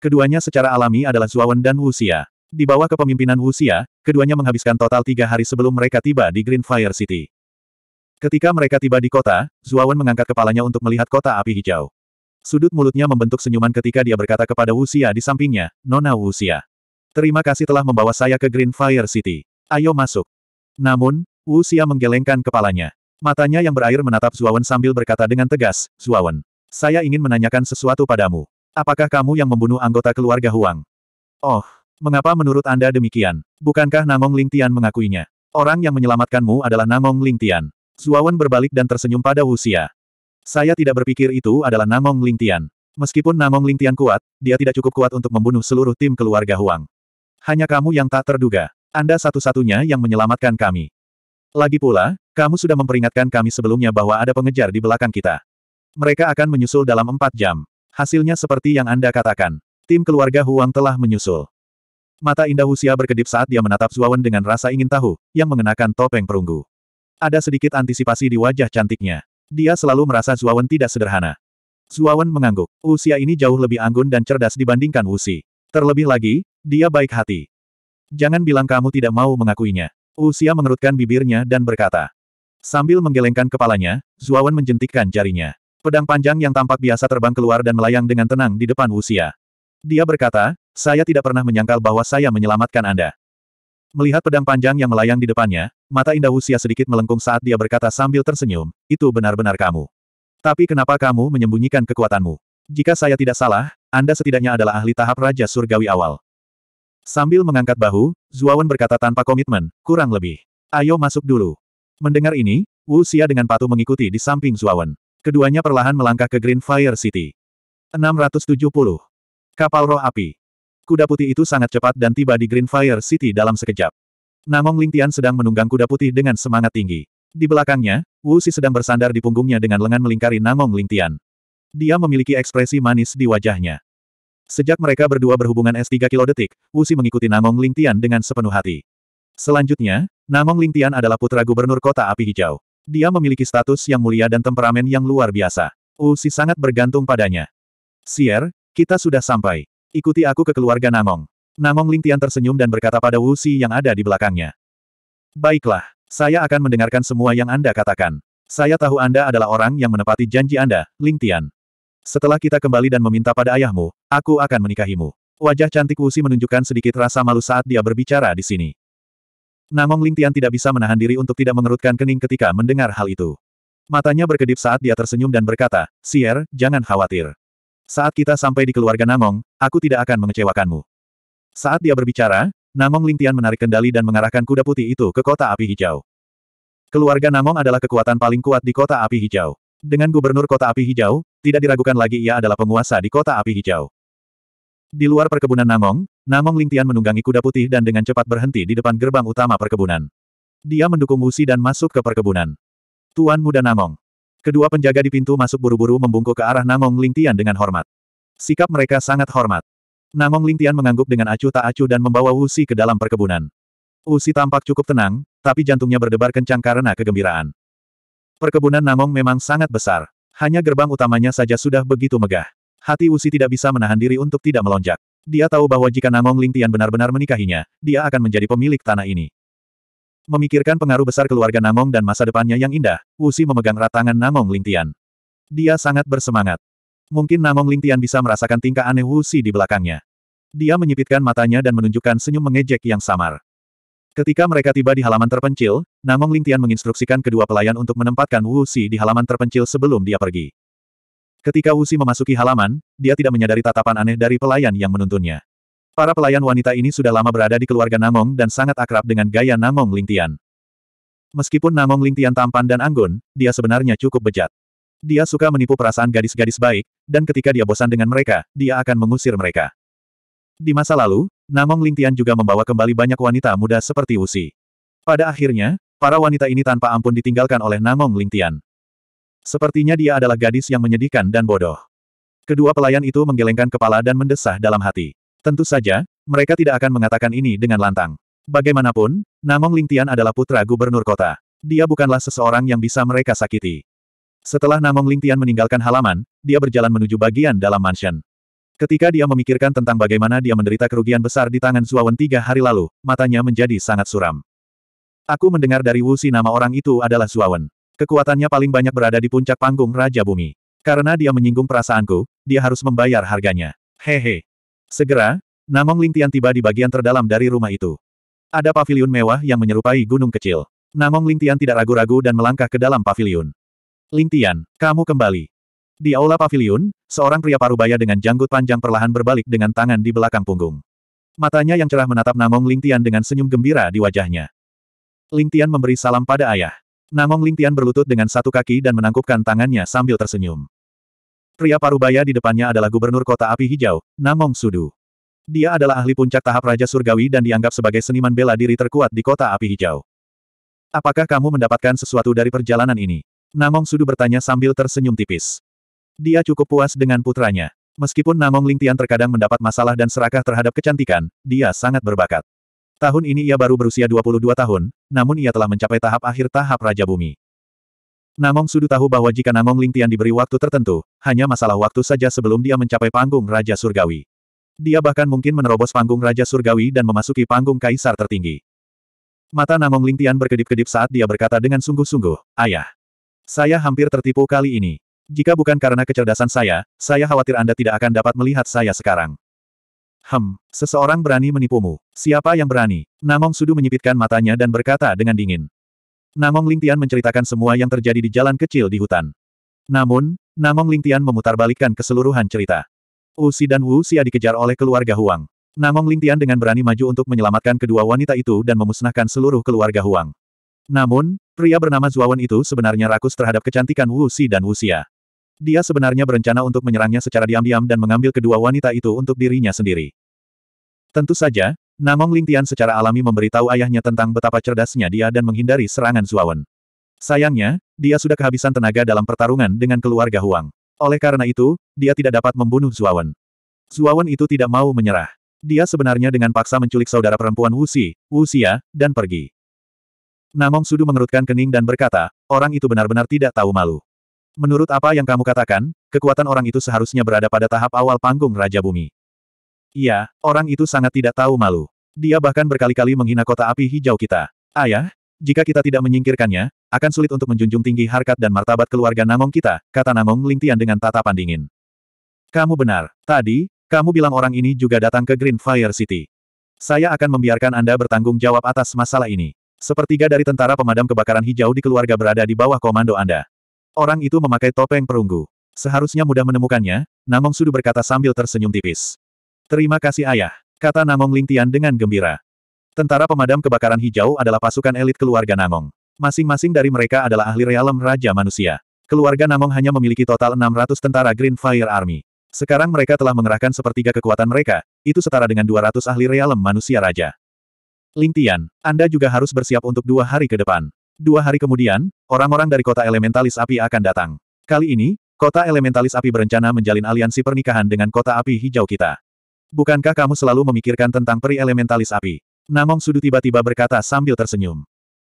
Keduanya secara alami adalah Zuawan dan Wuxia. Di bawah kepemimpinan Wuxia, keduanya menghabiskan total tiga hari sebelum mereka tiba di Green Fire City. Ketika mereka tiba di kota, Zuawan mengangkat kepalanya untuk melihat kota api hijau. Sudut mulutnya membentuk senyuman ketika dia berkata kepada Wuxia di sampingnya, Nona Wuxia. Terima kasih telah membawa saya ke Green Fire City. Ayo masuk. Namun, Wuxia menggelengkan kepalanya. Matanya yang berair menatap Zuawan sambil berkata dengan tegas, Zuawan. Saya ingin menanyakan sesuatu padamu. Apakah kamu yang membunuh anggota keluarga Huang? Oh, mengapa menurut Anda demikian? Bukankah Namong Lingtian mengakuinya? Orang yang menyelamatkanmu adalah Namong Lingtian. Zuawan berbalik dan tersenyum pada Wuxia. Saya tidak berpikir itu adalah Namong Lingtian. Meskipun Namong Lingtian kuat, dia tidak cukup kuat untuk membunuh seluruh tim keluarga Huang. Hanya kamu yang tak terduga. Anda satu-satunya yang menyelamatkan kami. Lagi pula, kamu sudah memperingatkan kami sebelumnya bahwa ada pengejar di belakang kita. Mereka akan menyusul dalam empat jam. Hasilnya seperti yang Anda katakan. Tim keluarga Huang telah menyusul. Mata indah Husia berkedip saat dia menatap Zuawan dengan rasa ingin tahu, yang mengenakan topeng perunggu. Ada sedikit antisipasi di wajah cantiknya. Dia selalu merasa Zuawan tidak sederhana. Zuawan mengangguk. Usia ini jauh lebih anggun dan cerdas dibandingkan Wusi. Terlebih lagi, dia baik hati. Jangan bilang kamu tidak mau mengakuinya. Usia mengerutkan bibirnya dan berkata. Sambil menggelengkan kepalanya, Zuawan menjentikkan jarinya. Pedang panjang yang tampak biasa terbang keluar dan melayang dengan tenang di depan Wuxia. Dia berkata, saya tidak pernah menyangkal bahwa saya menyelamatkan Anda. Melihat pedang panjang yang melayang di depannya, mata indah Wuxia sedikit melengkung saat dia berkata sambil tersenyum, itu benar-benar kamu. Tapi kenapa kamu menyembunyikan kekuatanmu? Jika saya tidak salah, Anda setidaknya adalah ahli tahap Raja Surgawi awal. Sambil mengangkat bahu, Zuawan berkata tanpa komitmen, kurang lebih. Ayo masuk dulu. Mendengar ini, Wu dengan patuh mengikuti di samping Zuawan. Keduanya perlahan melangkah ke Green Fire City. 670. Kapal roh api. Kuda putih itu sangat cepat dan tiba di Green Fire City dalam sekejap. Namong Lingtian sedang menunggang kuda putih dengan semangat tinggi. Di belakangnya, Wu Si sedang bersandar di punggungnya dengan lengan melingkari Namong Lingtian. Dia memiliki ekspresi manis di wajahnya. Sejak mereka berdua berhubungan S3 kilodetik, Wu Si mengikuti Namong Lingtian dengan sepenuh hati. Selanjutnya, Namong Lingtian adalah putra gubernur kota api hijau. Dia memiliki status yang mulia dan temperamen yang luar biasa. Usi sangat bergantung padanya. Sier, kita sudah sampai. Ikuti aku ke keluarga Namong. Namong Lingtian tersenyum dan berkata pada Usi yang ada di belakangnya. Baiklah, saya akan mendengarkan semua yang Anda katakan. Saya tahu Anda adalah orang yang menepati janji Anda, Lingtian. Setelah kita kembali dan meminta pada ayahmu, aku akan menikahimu. Wajah cantik Wusi menunjukkan sedikit rasa malu saat dia berbicara di sini. Namong Lingtian tidak bisa menahan diri untuk tidak mengerutkan kening ketika mendengar hal itu. Matanya berkedip saat dia tersenyum dan berkata, Sier, jangan khawatir. Saat kita sampai di keluarga Namong, aku tidak akan mengecewakanmu. Saat dia berbicara, Namong Lingtian menarik kendali dan mengarahkan kuda putih itu ke kota api hijau. Keluarga Namong adalah kekuatan paling kuat di kota api hijau. Dengan gubernur kota api hijau, tidak diragukan lagi ia adalah penguasa di kota api hijau. Di luar perkebunan Namong, Namong Lingtian menunggangi kuda putih dan dengan cepat berhenti di depan gerbang utama perkebunan. Dia mendukung Wusi dan masuk ke perkebunan. Tuan muda Namong. Kedua penjaga di pintu masuk buru-buru membungkuk ke arah Namong Lingtian dengan hormat. Sikap mereka sangat hormat. Namong Lingtian mengangguk dengan acuh tak acuh dan membawa Wusi ke dalam perkebunan. Wusi tampak cukup tenang, tapi jantungnya berdebar kencang karena kegembiraan. Perkebunan Namong memang sangat besar. Hanya gerbang utamanya saja sudah begitu megah. Hati Wusi tidak bisa menahan diri untuk tidak melonjak. Dia tahu bahwa jika Namong Lingtian benar-benar menikahinya, dia akan menjadi pemilik tanah ini. Memikirkan pengaruh besar keluarga Namong dan masa depannya yang indah, Wuxi memegang erat tangan Namong Lingtian. Dia sangat bersemangat. Mungkin Namong Lingtian bisa merasakan tingkah aneh Wuxi di belakangnya. Dia menyipitkan matanya dan menunjukkan senyum mengejek yang samar. Ketika mereka tiba di halaman terpencil, Namong Lingtian menginstruksikan kedua pelayan untuk menempatkan Wu di halaman terpencil sebelum dia pergi. Ketika Wusi memasuki halaman, dia tidak menyadari tatapan aneh dari pelayan yang menuntunnya. Para pelayan wanita ini sudah lama berada di keluarga Namong dan sangat akrab dengan gaya Namong Lingtian. Meskipun Namong Lingtian tampan dan anggun, dia sebenarnya cukup bejat. Dia suka menipu perasaan gadis-gadis baik, dan ketika dia bosan dengan mereka, dia akan mengusir mereka. Di masa lalu, Namong Lingtian juga membawa kembali banyak wanita muda seperti Wusi. Pada akhirnya, para wanita ini tanpa ampun ditinggalkan oleh Namong Lingtian. Sepertinya dia adalah gadis yang menyedihkan dan bodoh. Kedua pelayan itu menggelengkan kepala dan mendesah dalam hati. Tentu saja, mereka tidak akan mengatakan ini dengan lantang. Bagaimanapun, Namong Lingtian adalah putra gubernur kota. Dia bukanlah seseorang yang bisa mereka sakiti. Setelah Namong Lingtian meninggalkan halaman, dia berjalan menuju bagian dalam mansion. Ketika dia memikirkan tentang bagaimana dia menderita kerugian besar di tangan Zuawan tiga hari lalu, matanya menjadi sangat suram. Aku mendengar dari Wu Si nama orang itu adalah Zuawan. Kekuatannya paling banyak berada di puncak panggung Raja Bumi. Karena dia menyinggung perasaanku, dia harus membayar harganya. Hehe. Segera, Namong Lingtian tiba di bagian terdalam dari rumah itu. Ada pavilion mewah yang menyerupai gunung kecil. Namong Lingtian tidak ragu-ragu dan melangkah ke dalam pavilion. Lingtian, kamu kembali. Di aula pavilion, seorang pria parubaya dengan janggut panjang perlahan berbalik dengan tangan di belakang punggung. Matanya yang cerah menatap Namong Lingtian dengan senyum gembira di wajahnya. Lingtian memberi salam pada ayah. Namong Lingtian berlutut dengan satu kaki dan menangkupkan tangannya sambil tersenyum. Pria parubaya di depannya adalah gubernur kota api hijau, Namong Sudu. Dia adalah ahli puncak tahap Raja Surgawi dan dianggap sebagai seniman bela diri terkuat di kota api hijau. Apakah kamu mendapatkan sesuatu dari perjalanan ini? Namong Sudu bertanya sambil tersenyum tipis. Dia cukup puas dengan putranya. Meskipun Namong Lingtian terkadang mendapat masalah dan serakah terhadap kecantikan, dia sangat berbakat. Tahun ini ia baru berusia 22 tahun, namun ia telah mencapai tahap akhir tahap Raja Bumi. Namong Sudu tahu bahwa jika Namong Lingtian diberi waktu tertentu, hanya masalah waktu saja sebelum dia mencapai panggung Raja Surgawi. Dia bahkan mungkin menerobos panggung Raja Surgawi dan memasuki panggung Kaisar tertinggi. Mata Namong Lingtian berkedip-kedip saat dia berkata dengan sungguh-sungguh, Ayah. Saya hampir tertipu kali ini. Jika bukan karena kecerdasan saya, saya khawatir Anda tidak akan dapat melihat saya sekarang. Hem, seseorang berani menipumu. Siapa yang berani? Namong Sudu menyipitkan matanya dan berkata dengan dingin. Namong Lingtian menceritakan semua yang terjadi di jalan kecil di hutan. Namun, Namong Lingtian memutarbalikkan keseluruhan cerita. Wu Si dan Wu Xia dikejar oleh keluarga Huang. Namong Lingtian dengan berani maju untuk menyelamatkan kedua wanita itu dan memusnahkan seluruh keluarga Huang. Namun, pria bernama Zuawan itu sebenarnya rakus terhadap kecantikan Wu Si dan Wu Xia. Dia sebenarnya berencana untuk menyerangnya secara diam-diam dan mengambil kedua wanita itu untuk dirinya sendiri. Tentu saja, Namong Lingtian secara alami memberitahu ayahnya tentang betapa cerdasnya dia dan menghindari serangan Zuawan. Sayangnya, dia sudah kehabisan tenaga dalam pertarungan dengan keluarga Huang. Oleh karena itu, dia tidak dapat membunuh Zuawan. Zuawan itu tidak mau menyerah. Dia sebenarnya dengan paksa menculik saudara perempuan Wuxi, Wuxia, dan pergi. Namong Sudu mengerutkan kening dan berkata, orang itu benar-benar tidak tahu malu. Menurut apa yang kamu katakan, kekuatan orang itu seharusnya berada pada tahap awal panggung Raja Bumi. Iya, orang itu sangat tidak tahu malu. Dia bahkan berkali-kali menghina kota api hijau kita. Ayah, jika kita tidak menyingkirkannya, akan sulit untuk menjunjung tinggi harkat dan martabat keluarga Namong kita, kata Namong Lingtian dengan tatapan dingin. Kamu benar. Tadi, kamu bilang orang ini juga datang ke Green Fire City. Saya akan membiarkan Anda bertanggung jawab atas masalah ini. Sepertiga dari tentara pemadam kebakaran hijau di keluarga berada di bawah komando Anda. Orang itu memakai topeng perunggu. Seharusnya mudah menemukannya, Namong Sudu berkata sambil tersenyum tipis. Terima kasih ayah, kata Namong Lingtian dengan gembira. Tentara pemadam kebakaran hijau adalah pasukan elit keluarga Namong. Masing-masing dari mereka adalah ahli realem Raja Manusia. Keluarga Namong hanya memiliki total 600 tentara Green Fire Army. Sekarang mereka telah mengerahkan sepertiga kekuatan mereka, itu setara dengan 200 ahli realem manusia raja. Lingtian, Anda juga harus bersiap untuk dua hari ke depan. Dua hari kemudian, orang-orang dari kota elementalis api akan datang. Kali ini, kota elementalis api berencana menjalin aliansi pernikahan dengan kota api hijau kita. Bukankah kamu selalu memikirkan tentang peri elementalis api? Namong Sudu tiba-tiba berkata sambil tersenyum.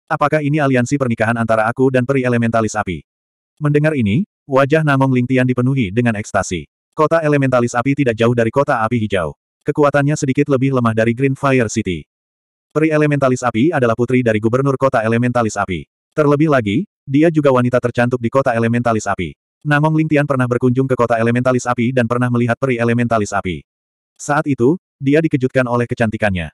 Apakah ini aliansi pernikahan antara aku dan peri elementalis api? Mendengar ini, wajah Namong Lingtian dipenuhi dengan ekstasi. Kota elementalis api tidak jauh dari kota api hijau. Kekuatannya sedikit lebih lemah dari Green Fire City. Peri elementalis api adalah putri dari gubernur kota elementalis api. Terlebih lagi, dia juga wanita tercantik di kota elementalis api. Namong Lingtian pernah berkunjung ke kota elementalis api dan pernah melihat peri elementalis api. Saat itu, dia dikejutkan oleh kecantikannya.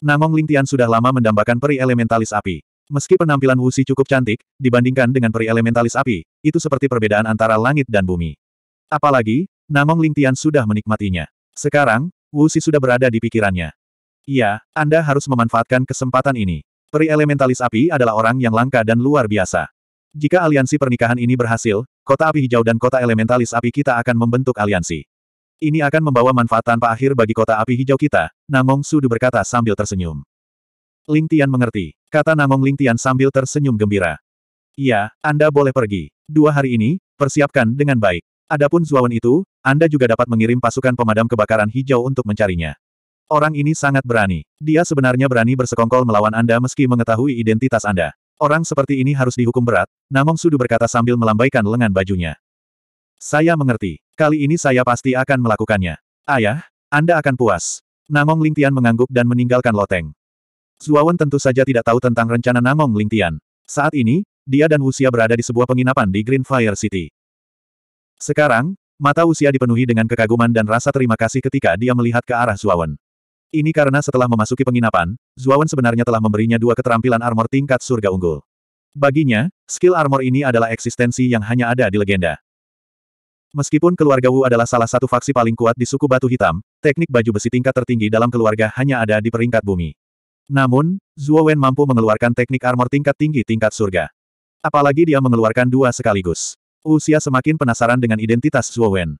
Namong Lingtian sudah lama mendambakan peri elementalis api. Meski penampilan Wuxi cukup cantik, dibandingkan dengan peri elementalis api, itu seperti perbedaan antara langit dan bumi. Apalagi, Namong Lingtian sudah menikmatinya. Sekarang, Wuxi sudah berada di pikirannya. Iya, Anda harus memanfaatkan kesempatan ini. Peri elementalis api adalah orang yang langka dan luar biasa. Jika aliansi pernikahan ini berhasil, kota api hijau dan kota elementalis api kita akan membentuk aliansi. Ini akan membawa manfaat tanpa akhir bagi kota api hijau kita, Namong Sudu berkata sambil tersenyum. Ling Tian mengerti, kata Namong Ling Tian sambil tersenyum gembira. Iya, Anda boleh pergi. Dua hari ini, persiapkan dengan baik. Adapun Zuawan itu, Anda juga dapat mengirim pasukan pemadam kebakaran hijau untuk mencarinya. Orang ini sangat berani. Dia sebenarnya berani bersekongkol melawan Anda meski mengetahui identitas Anda. Orang seperti ini harus dihukum berat, Namong Sudu berkata sambil melambaikan lengan bajunya. Saya mengerti. Kali ini saya pasti akan melakukannya. Ayah, Anda akan puas. Nangong Lingtian mengangguk dan meninggalkan loteng. Zuawan tentu saja tidak tahu tentang rencana Nangong Lingtian. Saat ini, dia dan Wuxia berada di sebuah penginapan di Green Fire City. Sekarang, mata Wuxia dipenuhi dengan kekaguman dan rasa terima kasih ketika dia melihat ke arah Zuawan. Ini karena setelah memasuki penginapan, Zuawan sebenarnya telah memberinya dua keterampilan armor tingkat surga unggul. Baginya, skill armor ini adalah eksistensi yang hanya ada di legenda. Meskipun keluarga Wu adalah salah satu faksi paling kuat di suku batu hitam, teknik baju besi tingkat tertinggi dalam keluarga hanya ada di peringkat bumi. Namun, Zhuo Wen mampu mengeluarkan teknik armor tingkat tinggi tingkat surga. Apalagi dia mengeluarkan dua sekaligus. Usia semakin penasaran dengan identitas Zhuo Wen.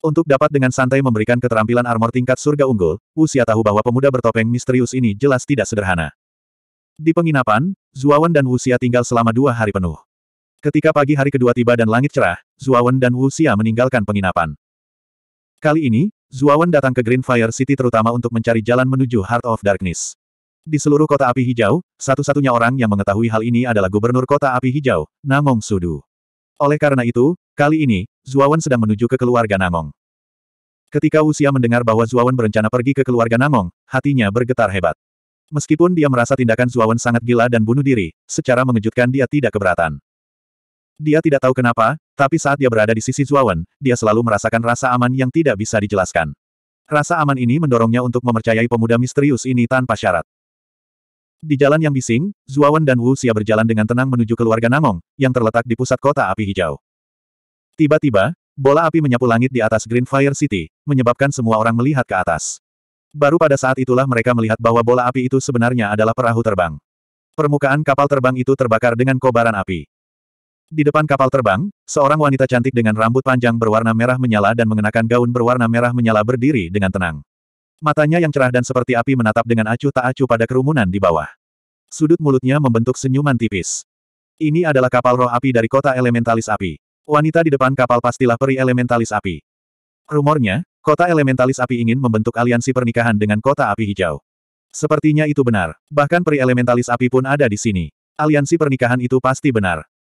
Untuk dapat dengan santai memberikan keterampilan armor tingkat surga unggul, Usia tahu bahwa pemuda bertopeng misterius ini jelas tidak sederhana. Di penginapan, Wen dan Usia tinggal selama dua hari penuh. Ketika pagi hari kedua tiba dan langit cerah, Zuawan dan Wu Xia meninggalkan penginapan. Kali ini, Zuawan datang ke Green Fire City terutama untuk mencari jalan menuju Heart of Darkness. Di seluruh kota api hijau, satu-satunya orang yang mengetahui hal ini adalah gubernur kota api hijau, Namong Sudu. Oleh karena itu, kali ini, Zuawan sedang menuju ke keluarga Namong. Ketika Wuxia mendengar bahwa Zuawan berencana pergi ke keluarga Namong, hatinya bergetar hebat. Meskipun dia merasa tindakan Zuawan sangat gila dan bunuh diri, secara mengejutkan dia tidak keberatan. Dia tidak tahu kenapa, tapi saat dia berada di sisi Zuawan, dia selalu merasakan rasa aman yang tidak bisa dijelaskan. Rasa aman ini mendorongnya untuk mempercayai pemuda misterius ini tanpa syarat. Di jalan yang bising, Zuawan dan Wu Xia berjalan dengan tenang menuju keluarga Namong, yang terletak di pusat kota api hijau. Tiba-tiba, bola api menyapu langit di atas Green Fire City, menyebabkan semua orang melihat ke atas. Baru pada saat itulah mereka melihat bahwa bola api itu sebenarnya adalah perahu terbang. Permukaan kapal terbang itu terbakar dengan kobaran api. Di depan kapal terbang, seorang wanita cantik dengan rambut panjang berwarna merah menyala dan mengenakan gaun berwarna merah menyala berdiri dengan tenang. Matanya yang cerah dan seperti api menatap dengan acuh tak acuh pada kerumunan di bawah. Sudut mulutnya membentuk senyuman tipis. Ini adalah kapal roh api dari kota elementalis api. Wanita di depan kapal pastilah peri elementalis api. Rumornya, kota elementalis api ingin membentuk aliansi pernikahan dengan kota api hijau. Sepertinya itu benar. Bahkan peri elementalis api pun ada di sini. Aliansi pernikahan itu pasti benar.